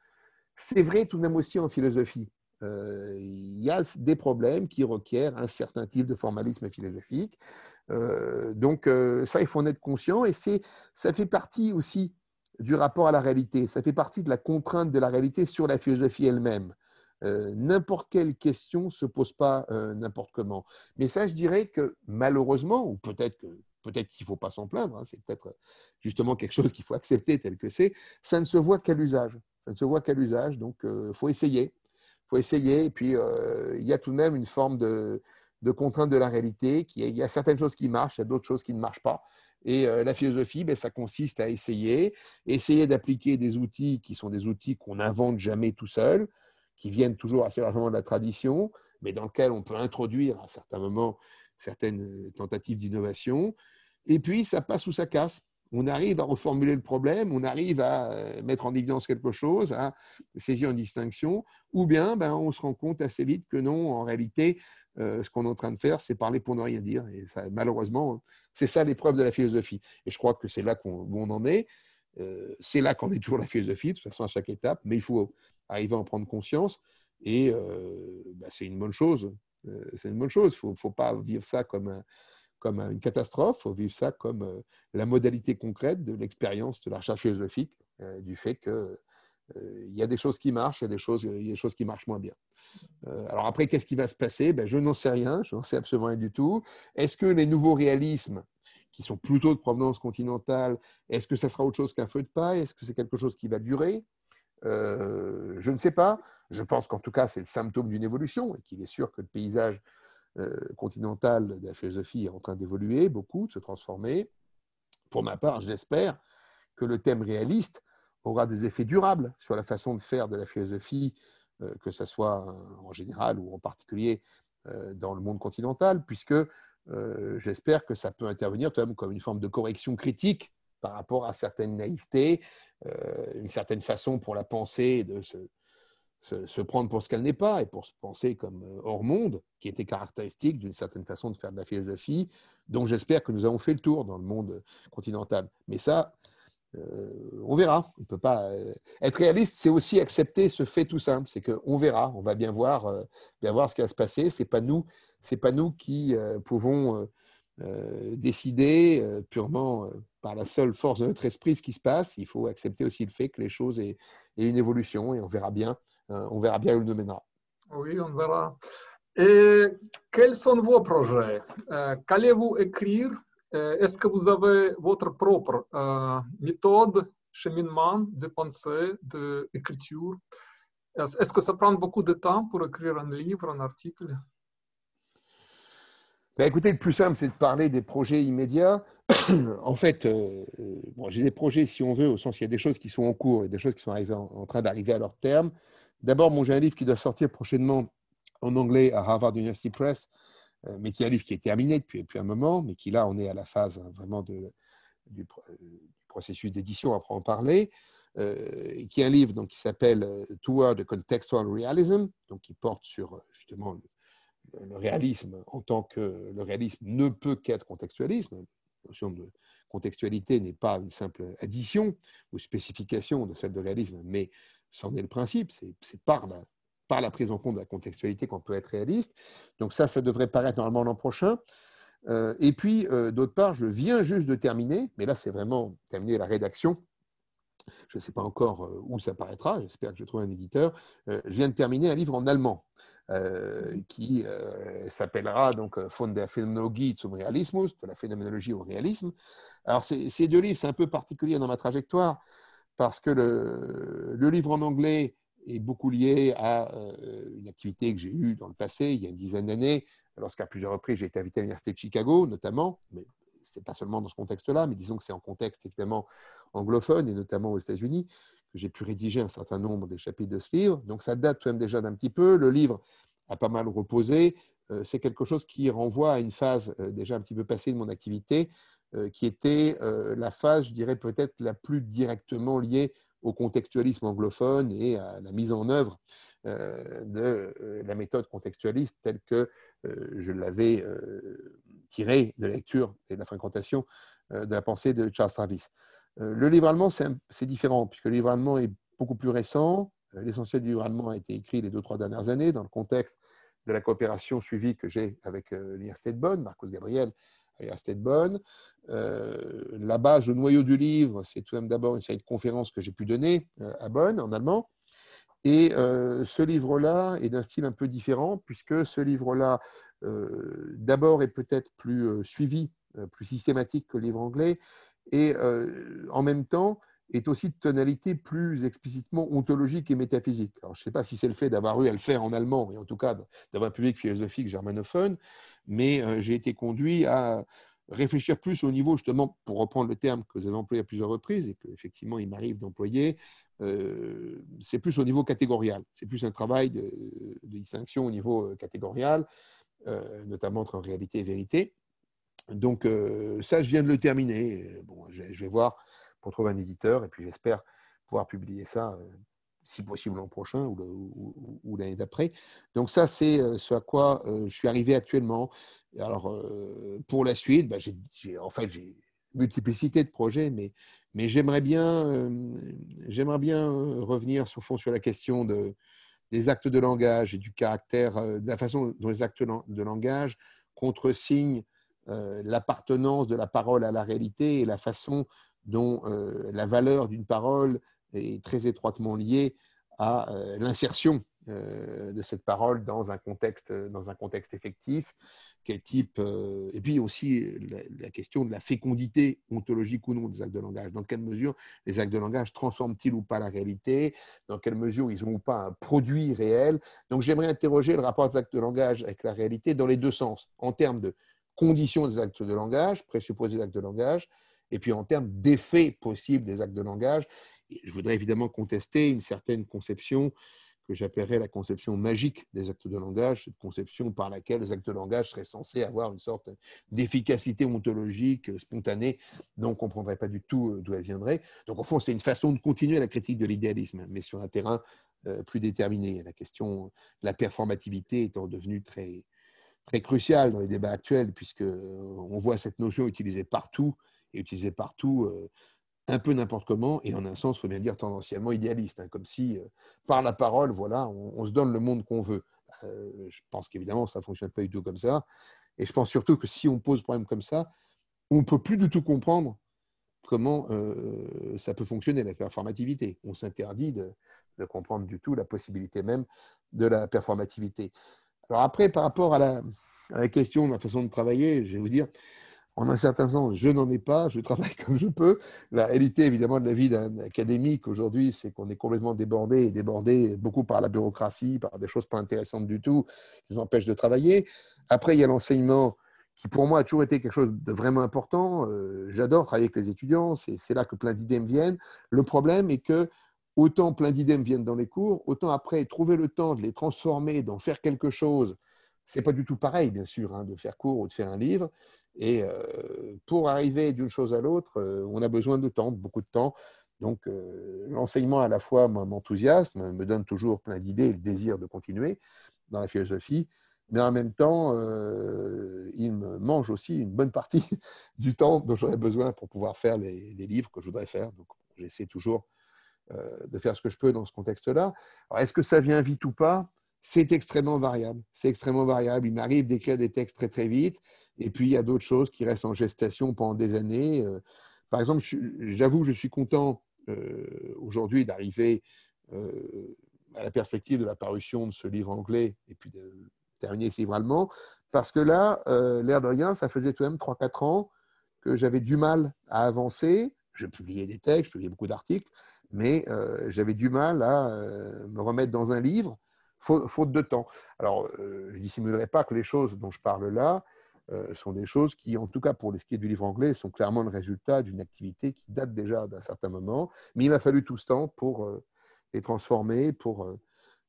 c'est vrai tout de même aussi en philosophie. Euh, il y a des problèmes qui requièrent un certain type de formalisme philosophique. Euh, donc euh, ça, il faut en être conscient et ça fait partie aussi du rapport à la réalité, ça fait partie de la contrainte de la réalité sur la philosophie elle-même. n'importe quelle question ne se pose pas n'importe comment. Mais ça, je dirais que malheureusement, ou peut-être que peut-être qu'il ne faut pas s'en plaindre, hein, c'est peut-être justement quelque chose qu'il faut accepter tel que c'est, ça ne se voit qu'à l'usage. Ça ne se voit qu'à l'usage, donc il faut essayer faut essayer. Et puis, euh, il y a tout de même une forme de, de contrainte de la réalité. il y a certaines choses qui marchent, il y a d'autres choses qui ne marchent pas. Et euh, la philosophie, ben, ça consiste à essayer, essayer d'appliquer des outils qui sont des outils qu'on n'invente jamais tout seul, qui viennent toujours assez largement de la tradition, mais dans lequel on peut introduire à certains moments certaines tentatives d'innovation. Et puis, ça passe ou ça casse on arrive à reformuler le problème, on arrive à euh, mettre en évidence quelque chose, à saisir une distinction, ou bien ben, on se rend compte assez vite que non, en réalité, euh, ce qu'on est en train de faire, c'est parler pour ne rien dire. Et malheureusement, c'est ça l'épreuve de la philosophie. Et je crois que c'est là qu'on on en est. Euh, c'est là qu'on est toujours la philosophie, de toute façon, à chaque étape, mais il faut arriver à en prendre conscience. Et ben, c'est une bonne chose. c'est une bonne chose. Il ne faut pas vivre ça comme un comme une catastrophe, il faut vivre ça comme euh, la modalité concrète de l'expérience de la recherche philosophique, euh, du fait que euh, il y a des choses qui marchent, il y a des choses, y a des choses qui marchent moins bien. alors après, qu'est-ce qui va se passer ben, Je n'en sais rien, je n'en sais absolument rien du tout. Est-ce que les nouveaux réalismes, qui sont plutôt de provenance continentale, est-ce que ça sera autre chose qu'un feu de paille Est-ce que c'est quelque chose qui va durer Je ne sais pas. Je pense qu'en tout cas, c'est le symptôme d'une évolution et qu'il est sûr que le paysage euh, continentale de la philosophie est en train d'évoluer beaucoup, de se transformer. Pour ma part, j'espère que le thème réaliste aura des effets durables sur la façon de faire de la philosophie, euh, que ce soit euh, en général ou en particulier dans le monde continental, puisque j'espère que ça peut intervenir comme une forme de correction critique par rapport à certaines naïvetés, une certaine façon pour la pensée de se, se, prendre pour ce qu'elle n'est pas et pour se penser comme euh, hors monde, qui était caractéristique d'une certaine façon de faire de la philosophie, dont j'espère que nous avons fait le tour dans le monde euh, continental. Mais ça, euh, on verra. On peut pas être réaliste, c'est aussi accepter ce fait tout simple, c'est qu'on verra, on va bien voir, voir ce qui va se passer. C'est pas nous, c'est pas nous qui pouvons décider purement par la seule force de notre esprit ce qui se passe. Il faut accepter aussi le fait que les choses aient une évolution et on verra bien euh, on verra bien où il nous mènera. Oui, on verra. Et quels sont vos projets euh, Qu'allez-vous écrire euh, Est-ce que vous avez votre propre méthode, cheminement de pensée, d'écriture Est-ce que ça prend beaucoup de temps pour écrire un livre, un article ben, écoutez, le plus simple, c'est de parler des projets immédiats. en fait, bon, j'ai des projets, si on veut, au sens il y a des choses qui sont en cours et des choses qui sont en train d'arriver à leur terme. D'abord, j'ai un livre qui doit sortir prochainement en anglais à Harvard University Press, euh, mais qui est un livre qui est terminé depuis, un moment, mais qui là, on est à la phase hein, vraiment euh, du, processus d'édition, après en parler, euh, qui est un livre donc, qui s'appelle euh, Toward the Contextual Realism, donc qui porte sur justement le, le, réalisme en tant que le réalisme ne peut qu'être contextualisme. La notion de contextualité n'est pas une simple addition ou spécification de celle de réalisme, mais c'en est le principe, c'est par la, prise en compte de la contextualité qu'on peut être réaliste. Donc ça, ça devrait paraître normalement l'an prochain. Euh, et puis, euh, d'autre part, je viens juste de terminer, mais là, c'est vraiment terminer la rédaction. Je ne sais pas encore euh, où ça paraîtra, j'espère que je trouve un éditeur. je viens de terminer un livre en allemand qui s'appellera donc Von der Phänomenologie zum Realismus, de la phénoménologie au réalisme. Alors, ces deux livres, c'est un peu particulier dans ma trajectoire parce que le, livre en anglais est beaucoup lié à euh, une activité que j'ai eue dans le passé, il y a une dizaine d'années, lorsqu'à plusieurs reprises j'ai été invité à l'Université de Chicago, notamment, mais c'est pas seulement dans ce contexte-là, mais disons que c'est en contexte évidemment anglophone et notamment aux États-Unis que j'ai pu rédiger un certain nombre des chapitres de ce livre. Donc ça date quand même déjà d'un petit peu. Le livre a pas mal reposé. Euh, c'est quelque chose qui renvoie à une phase euh, déjà un petit peu passée de mon activité, euh, qui était euh, la phase, je dirais peut-être la plus directement liée au contextualisme anglophone et à la mise en œuvre euh, de la méthode contextualiste telle que je l'avais tirée de la lecture et de la fréquentation de la pensée de Charles Travis. Le livre allemand, c'est différent, puisque le livre allemand est beaucoup plus récent. L'essentiel du livre allemand a été écrit les deux, trois dernières années dans le contexte de la coopération suivie que j'ai avec l'Université de Bonn, Marcos Gabriel et à bonne. Euh, la base, le noyau du livre, c'est tout de même d'abord une série de conférences que j'ai pu donner euh, à Bonn, en allemand. Et euh, ce livre-là est d'un style un peu différent, puisque ce livre-là, d'abord, est peut-être plus suivi, plus systématique que le livre anglais, et en même temps, est aussi de tonalité plus explicitement ontologique et métaphysique. Alors, je ne sais pas si c'est le fait d'avoir eu à le faire en allemand, et en tout cas d'avoir un public philosophique germanophone, mais euh, j'ai été conduit à réfléchir plus au niveau, justement, pour reprendre le terme que vous avez employé à plusieurs reprises, et qu'effectivement il m'arrive d'employer, euh, c'est plus au niveau catégorial, c'est plus un travail de, distinction au niveau euh, catégorial, notamment entre réalité et vérité. Donc ça, je viens de le terminer. Bon, je vais voir pour trouver un éditeur. Et puis j'espère pouvoir publier ça, euh, si possible l'an prochain ou, l'année d'après. Donc ça, c'est euh, ce à quoi euh, je suis arrivé actuellement. Alors pour la suite, ben, en fait, j'ai multiplicité de projets, mais, mais j'aimerais bien, j'aimerais bien revenir sur fond sur la question de, des actes de langage et du caractère, de la façon dont les actes de langage contresignent l'appartenance de la parole à la réalité et la façon dont euh, la valeur d'une parole est très étroitement liée à euh, l'insertion euh, de cette parole dans un contexte, dans un contexte effectif, quel type, et puis aussi la, question de la fécondité ontologique ou non des actes de langage. Dans quelle mesure les actes de langage transforment-ils ou pas la réalité Dans quelle mesure ils ont ou pas un produit réel Donc j'aimerais interroger le rapport des actes de langage avec la réalité dans les deux sens, en termes de conditions des actes de langage, présupposés des actes de langage, et puis en termes d'effets possibles des actes de langage, je voudrais évidemment contester une certaine conception que j'appellerais la conception magique des actes de langage, cette conception par laquelle les actes de langage seraient censés avoir une sorte d'efficacité ontologique euh, spontanée dont on ne comprendrait pas du tout euh, d'où elle viendrait. Donc au fond, c'est une façon de continuer la critique de l'idéalisme, mais sur un terrain euh, plus déterminé. La question de la performativité étant devenue très, très cruciale dans les débats actuels, puisqu'on voit cette notion utilisée partout est utilisé partout, euh, un peu n'importe comment, et en un sens, il faut bien dire, tendanciellement idéaliste, hein, comme si euh, par la parole, voilà, on, se donne le monde qu'on veut. Euh, je pense qu'évidemment, ça ne fonctionne pas du tout comme ça. Et je pense surtout que si on pose problème comme ça, on ne peut plus du tout comprendre comment ça peut fonctionner, la performativité. On s'interdit de, comprendre du tout la possibilité même de la performativité. Alors après, par rapport à la, à la question de la façon de travailler, je vais vous dire, en un certain sens, je n'en ai pas, je travaille comme je peux. La réalité, évidemment, de la vie d'un académique aujourd'hui, c'est qu'on est complètement débordé et débordé beaucoup par la bureaucratie, par des choses pas intéressantes du tout qui nous empêchent de travailler. Après, il y a l'enseignement qui pour moi a toujours été quelque chose de vraiment important. Euh, j'adore travailler avec les étudiants, c'est là que plein d'idées me viennent. Le problème est que autant plein d'idées me viennent dans les cours, autant après trouver le temps de les transformer, d'en faire quelque chose, c'est pas du tout pareil bien sûr, hein, de faire cours ou de faire un livre. Et euh, pour arriver d'une chose à l'autre, euh, on a besoin de temps, beaucoup de temps. Donc euh, l'enseignement à la fois m'enthousiasme, me donne toujours plein d'idées et le désir de continuer dans la philosophie, mais en même temps, il me mange aussi une bonne partie du temps dont j'aurais besoin pour pouvoir faire les, livres que je voudrais faire. Donc j'essaie toujours de faire ce que je peux dans ce contexte-là. Alors est-ce que ça vient vite ou pas c'est extrêmement variable. C'est extrêmement variable. Il m'arrive d'écrire des textes très très vite. Et puis, il y a d'autres choses qui restent en gestation pendant des années. Euh. Par exemple, j'avoue, je suis content euh, aujourd'hui d'arriver euh, à la perspective de la parution de ce livre anglais et puis de terminer ce livre allemand, parce que là, euh, l'air de rien, ça faisait tout de même 3-4 ans que j'avais du mal à avancer. Je publiais des textes, je publiais beaucoup d'articles, mais j'avais du mal à me remettre dans un livre, faute, faute de temps. Alors, je ne dissimulerai pas que les choses dont je parle là, euh, sont des choses qui, en tout cas pour ce qui est du livre anglais, sont clairement le résultat d'une activité qui date déjà d'un certain moment. Mais il m'a fallu tout ce temps pour euh, les transformer, pour euh,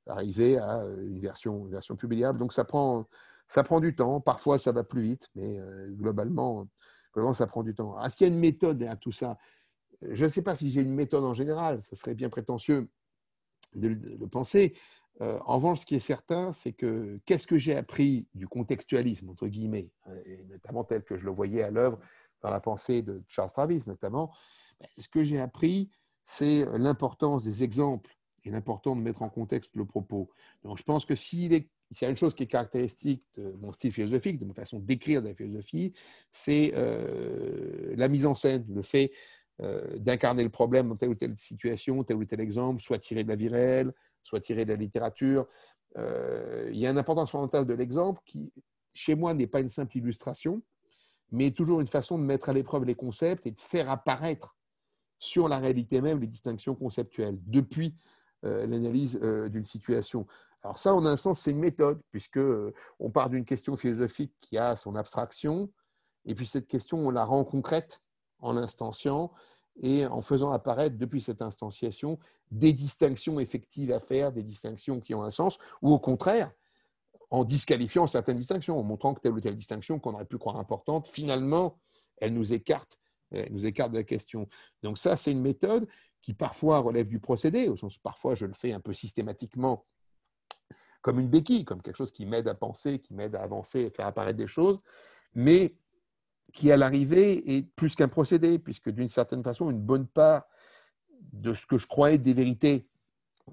arriver à une version, une version publiable. Donc ça prend, ça prend du temps. Parfois ça va plus vite, mais globalement, globalement ça prend du temps. Est-ce qu'il y a une méthode à hein, tout ça Je ne sais pas si j'ai une méthode en général. Ça serait bien prétentieux de le penser. Euh, en revanche, ce qui est certain, c'est que qu'est-ce que j'ai appris du contextualisme, entre guillemets, euh, et notamment tel que je le voyais à l'œuvre dans la pensée de Charles Travis notamment, ben, ce que j'ai appris, c'est l'importance des exemples et l'important de mettre en contexte le propos. Donc je pense que s'il y a une chose qui est caractéristique de mon style philosophique, de ma façon d'écrire de la philosophie, c'est euh, la mise en scène, le fait d'incarner le problème dans telle ou telle situation, tel ou tel exemple, soit tiré de la vie réelle, soit tiré de la littérature. Euh, il y a une importance fondamentale de l'exemple qui, chez moi, n'est pas une simple illustration, mais toujours une façon de mettre à l'épreuve les concepts et de faire apparaître sur la réalité même les distinctions conceptuelles depuis euh, l'analyse euh, d'une situation. Alors ça, en un sens, c'est une méthode, puisque on part d'une question philosophique qui a son abstraction, et puis cette question, on la rend concrète en l'instanciant, et en faisant apparaître depuis cette instanciation des distinctions effectives à faire, des distinctions qui ont un sens, ou au contraire, en disqualifiant certaines distinctions, en montrant que telle ou telle distinction qu'on aurait pu croire importante, finalement, elle nous écarte, euh, nous écarte de la question. Donc ça, c'est une méthode qui parfois relève du procédé, au sens où parfois je le fais un peu systématiquement comme une béquille, comme quelque chose qui m'aide à penser, qui m'aide à avancer et faire apparaître des choses, mais qui, à l'arrivée, est plus qu'un procédé, puisque d'une certaine façon, une bonne part de ce que je croyais des vérités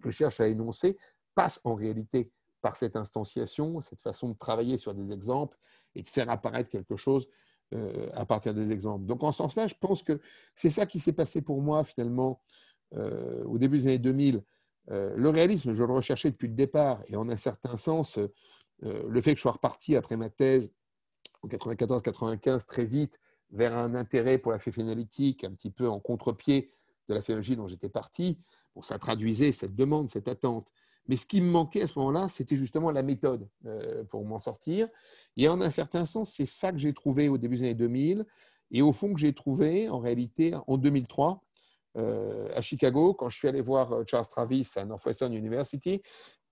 que je cherche à énoncer passe en réalité par cette instantiation, cette façon de travailler sur des exemples et de faire apparaître quelque chose euh, à partir des exemples. Donc, en ce sens-là, je pense que c'est ça qui s'est passé pour moi, finalement, euh, au début des années 2000. Euh, le réalisme, je le recherchais depuis le départ, et en un certain sens, le fait que je sois reparti après ma thèse 94-95 très vite vers un intérêt pour la phéphénalytique, un petit peu en contre-pied de la féologie dont j'étais parti. Bon, ça traduisait cette demande, cette attente. Mais ce qui me manquait à ce moment-là, c'était justement la méthode euh, pour m'en sortir. Et en un certain sens, c'est ça que j'ai trouvé au début des années 2000 et au fond que j'ai trouvé en réalité en 2003 euh, à Chicago quand je suis allé voir euh, Charles Travis à Northwestern University.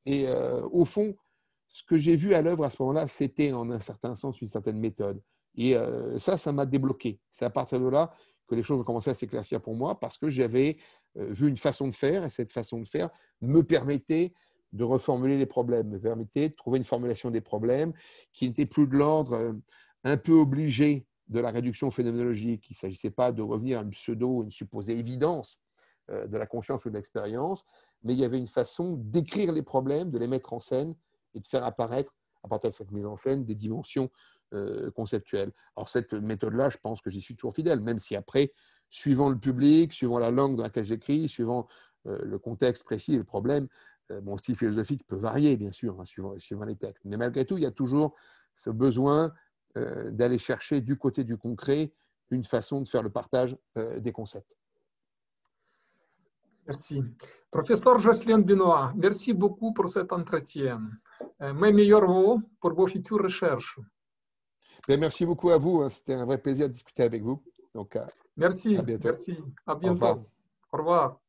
Et au fond, ce que j'ai vu à l'œuvre à ce moment-là, c'était en un certain sens une certaine méthode. Et euh, ça, ça m'a débloqué. C'est à partir de là que les choses ont commencé à s'éclaircir pour moi parce que j'avais euh, vu une façon de faire et cette façon de faire me permettait de reformuler les problèmes, me permettait de trouver une formulation des problèmes qui n'était plus de l'ordre euh, un peu obligé de la réduction phénoménologique. Il ne s'agissait pas de revenir à une pseudo, une supposée évidence de la conscience ou de l'expérience, mais il y avait une façon d'écrire les problèmes, de les mettre en scène et de faire apparaître, à partir de cette mise en scène, des dimensions euh, conceptuelles. Alors, cette méthode-là, je pense que j'y suis toujours fidèle, même si après, suivant le public, suivant la langue dans laquelle j'écris, suivant euh, le contexte précis et le problème, euh, mon style philosophique peut varier, bien sûr, hein, suivant, les textes. Mais malgré tout, il y a toujours ce besoin d'aller chercher du côté du concret une façon de faire le partage des concepts. Merci. Professeur Jocelyn Benoît, merci beaucoup pour cet entretien. Euh, Mes meilleurs mots pour vos futures recherches. Ben, merci beaucoup à vous. Hein. C'était un vrai plaisir de discuter avec vous. Donc, merci. À bientôt. bientôt. Au revoir.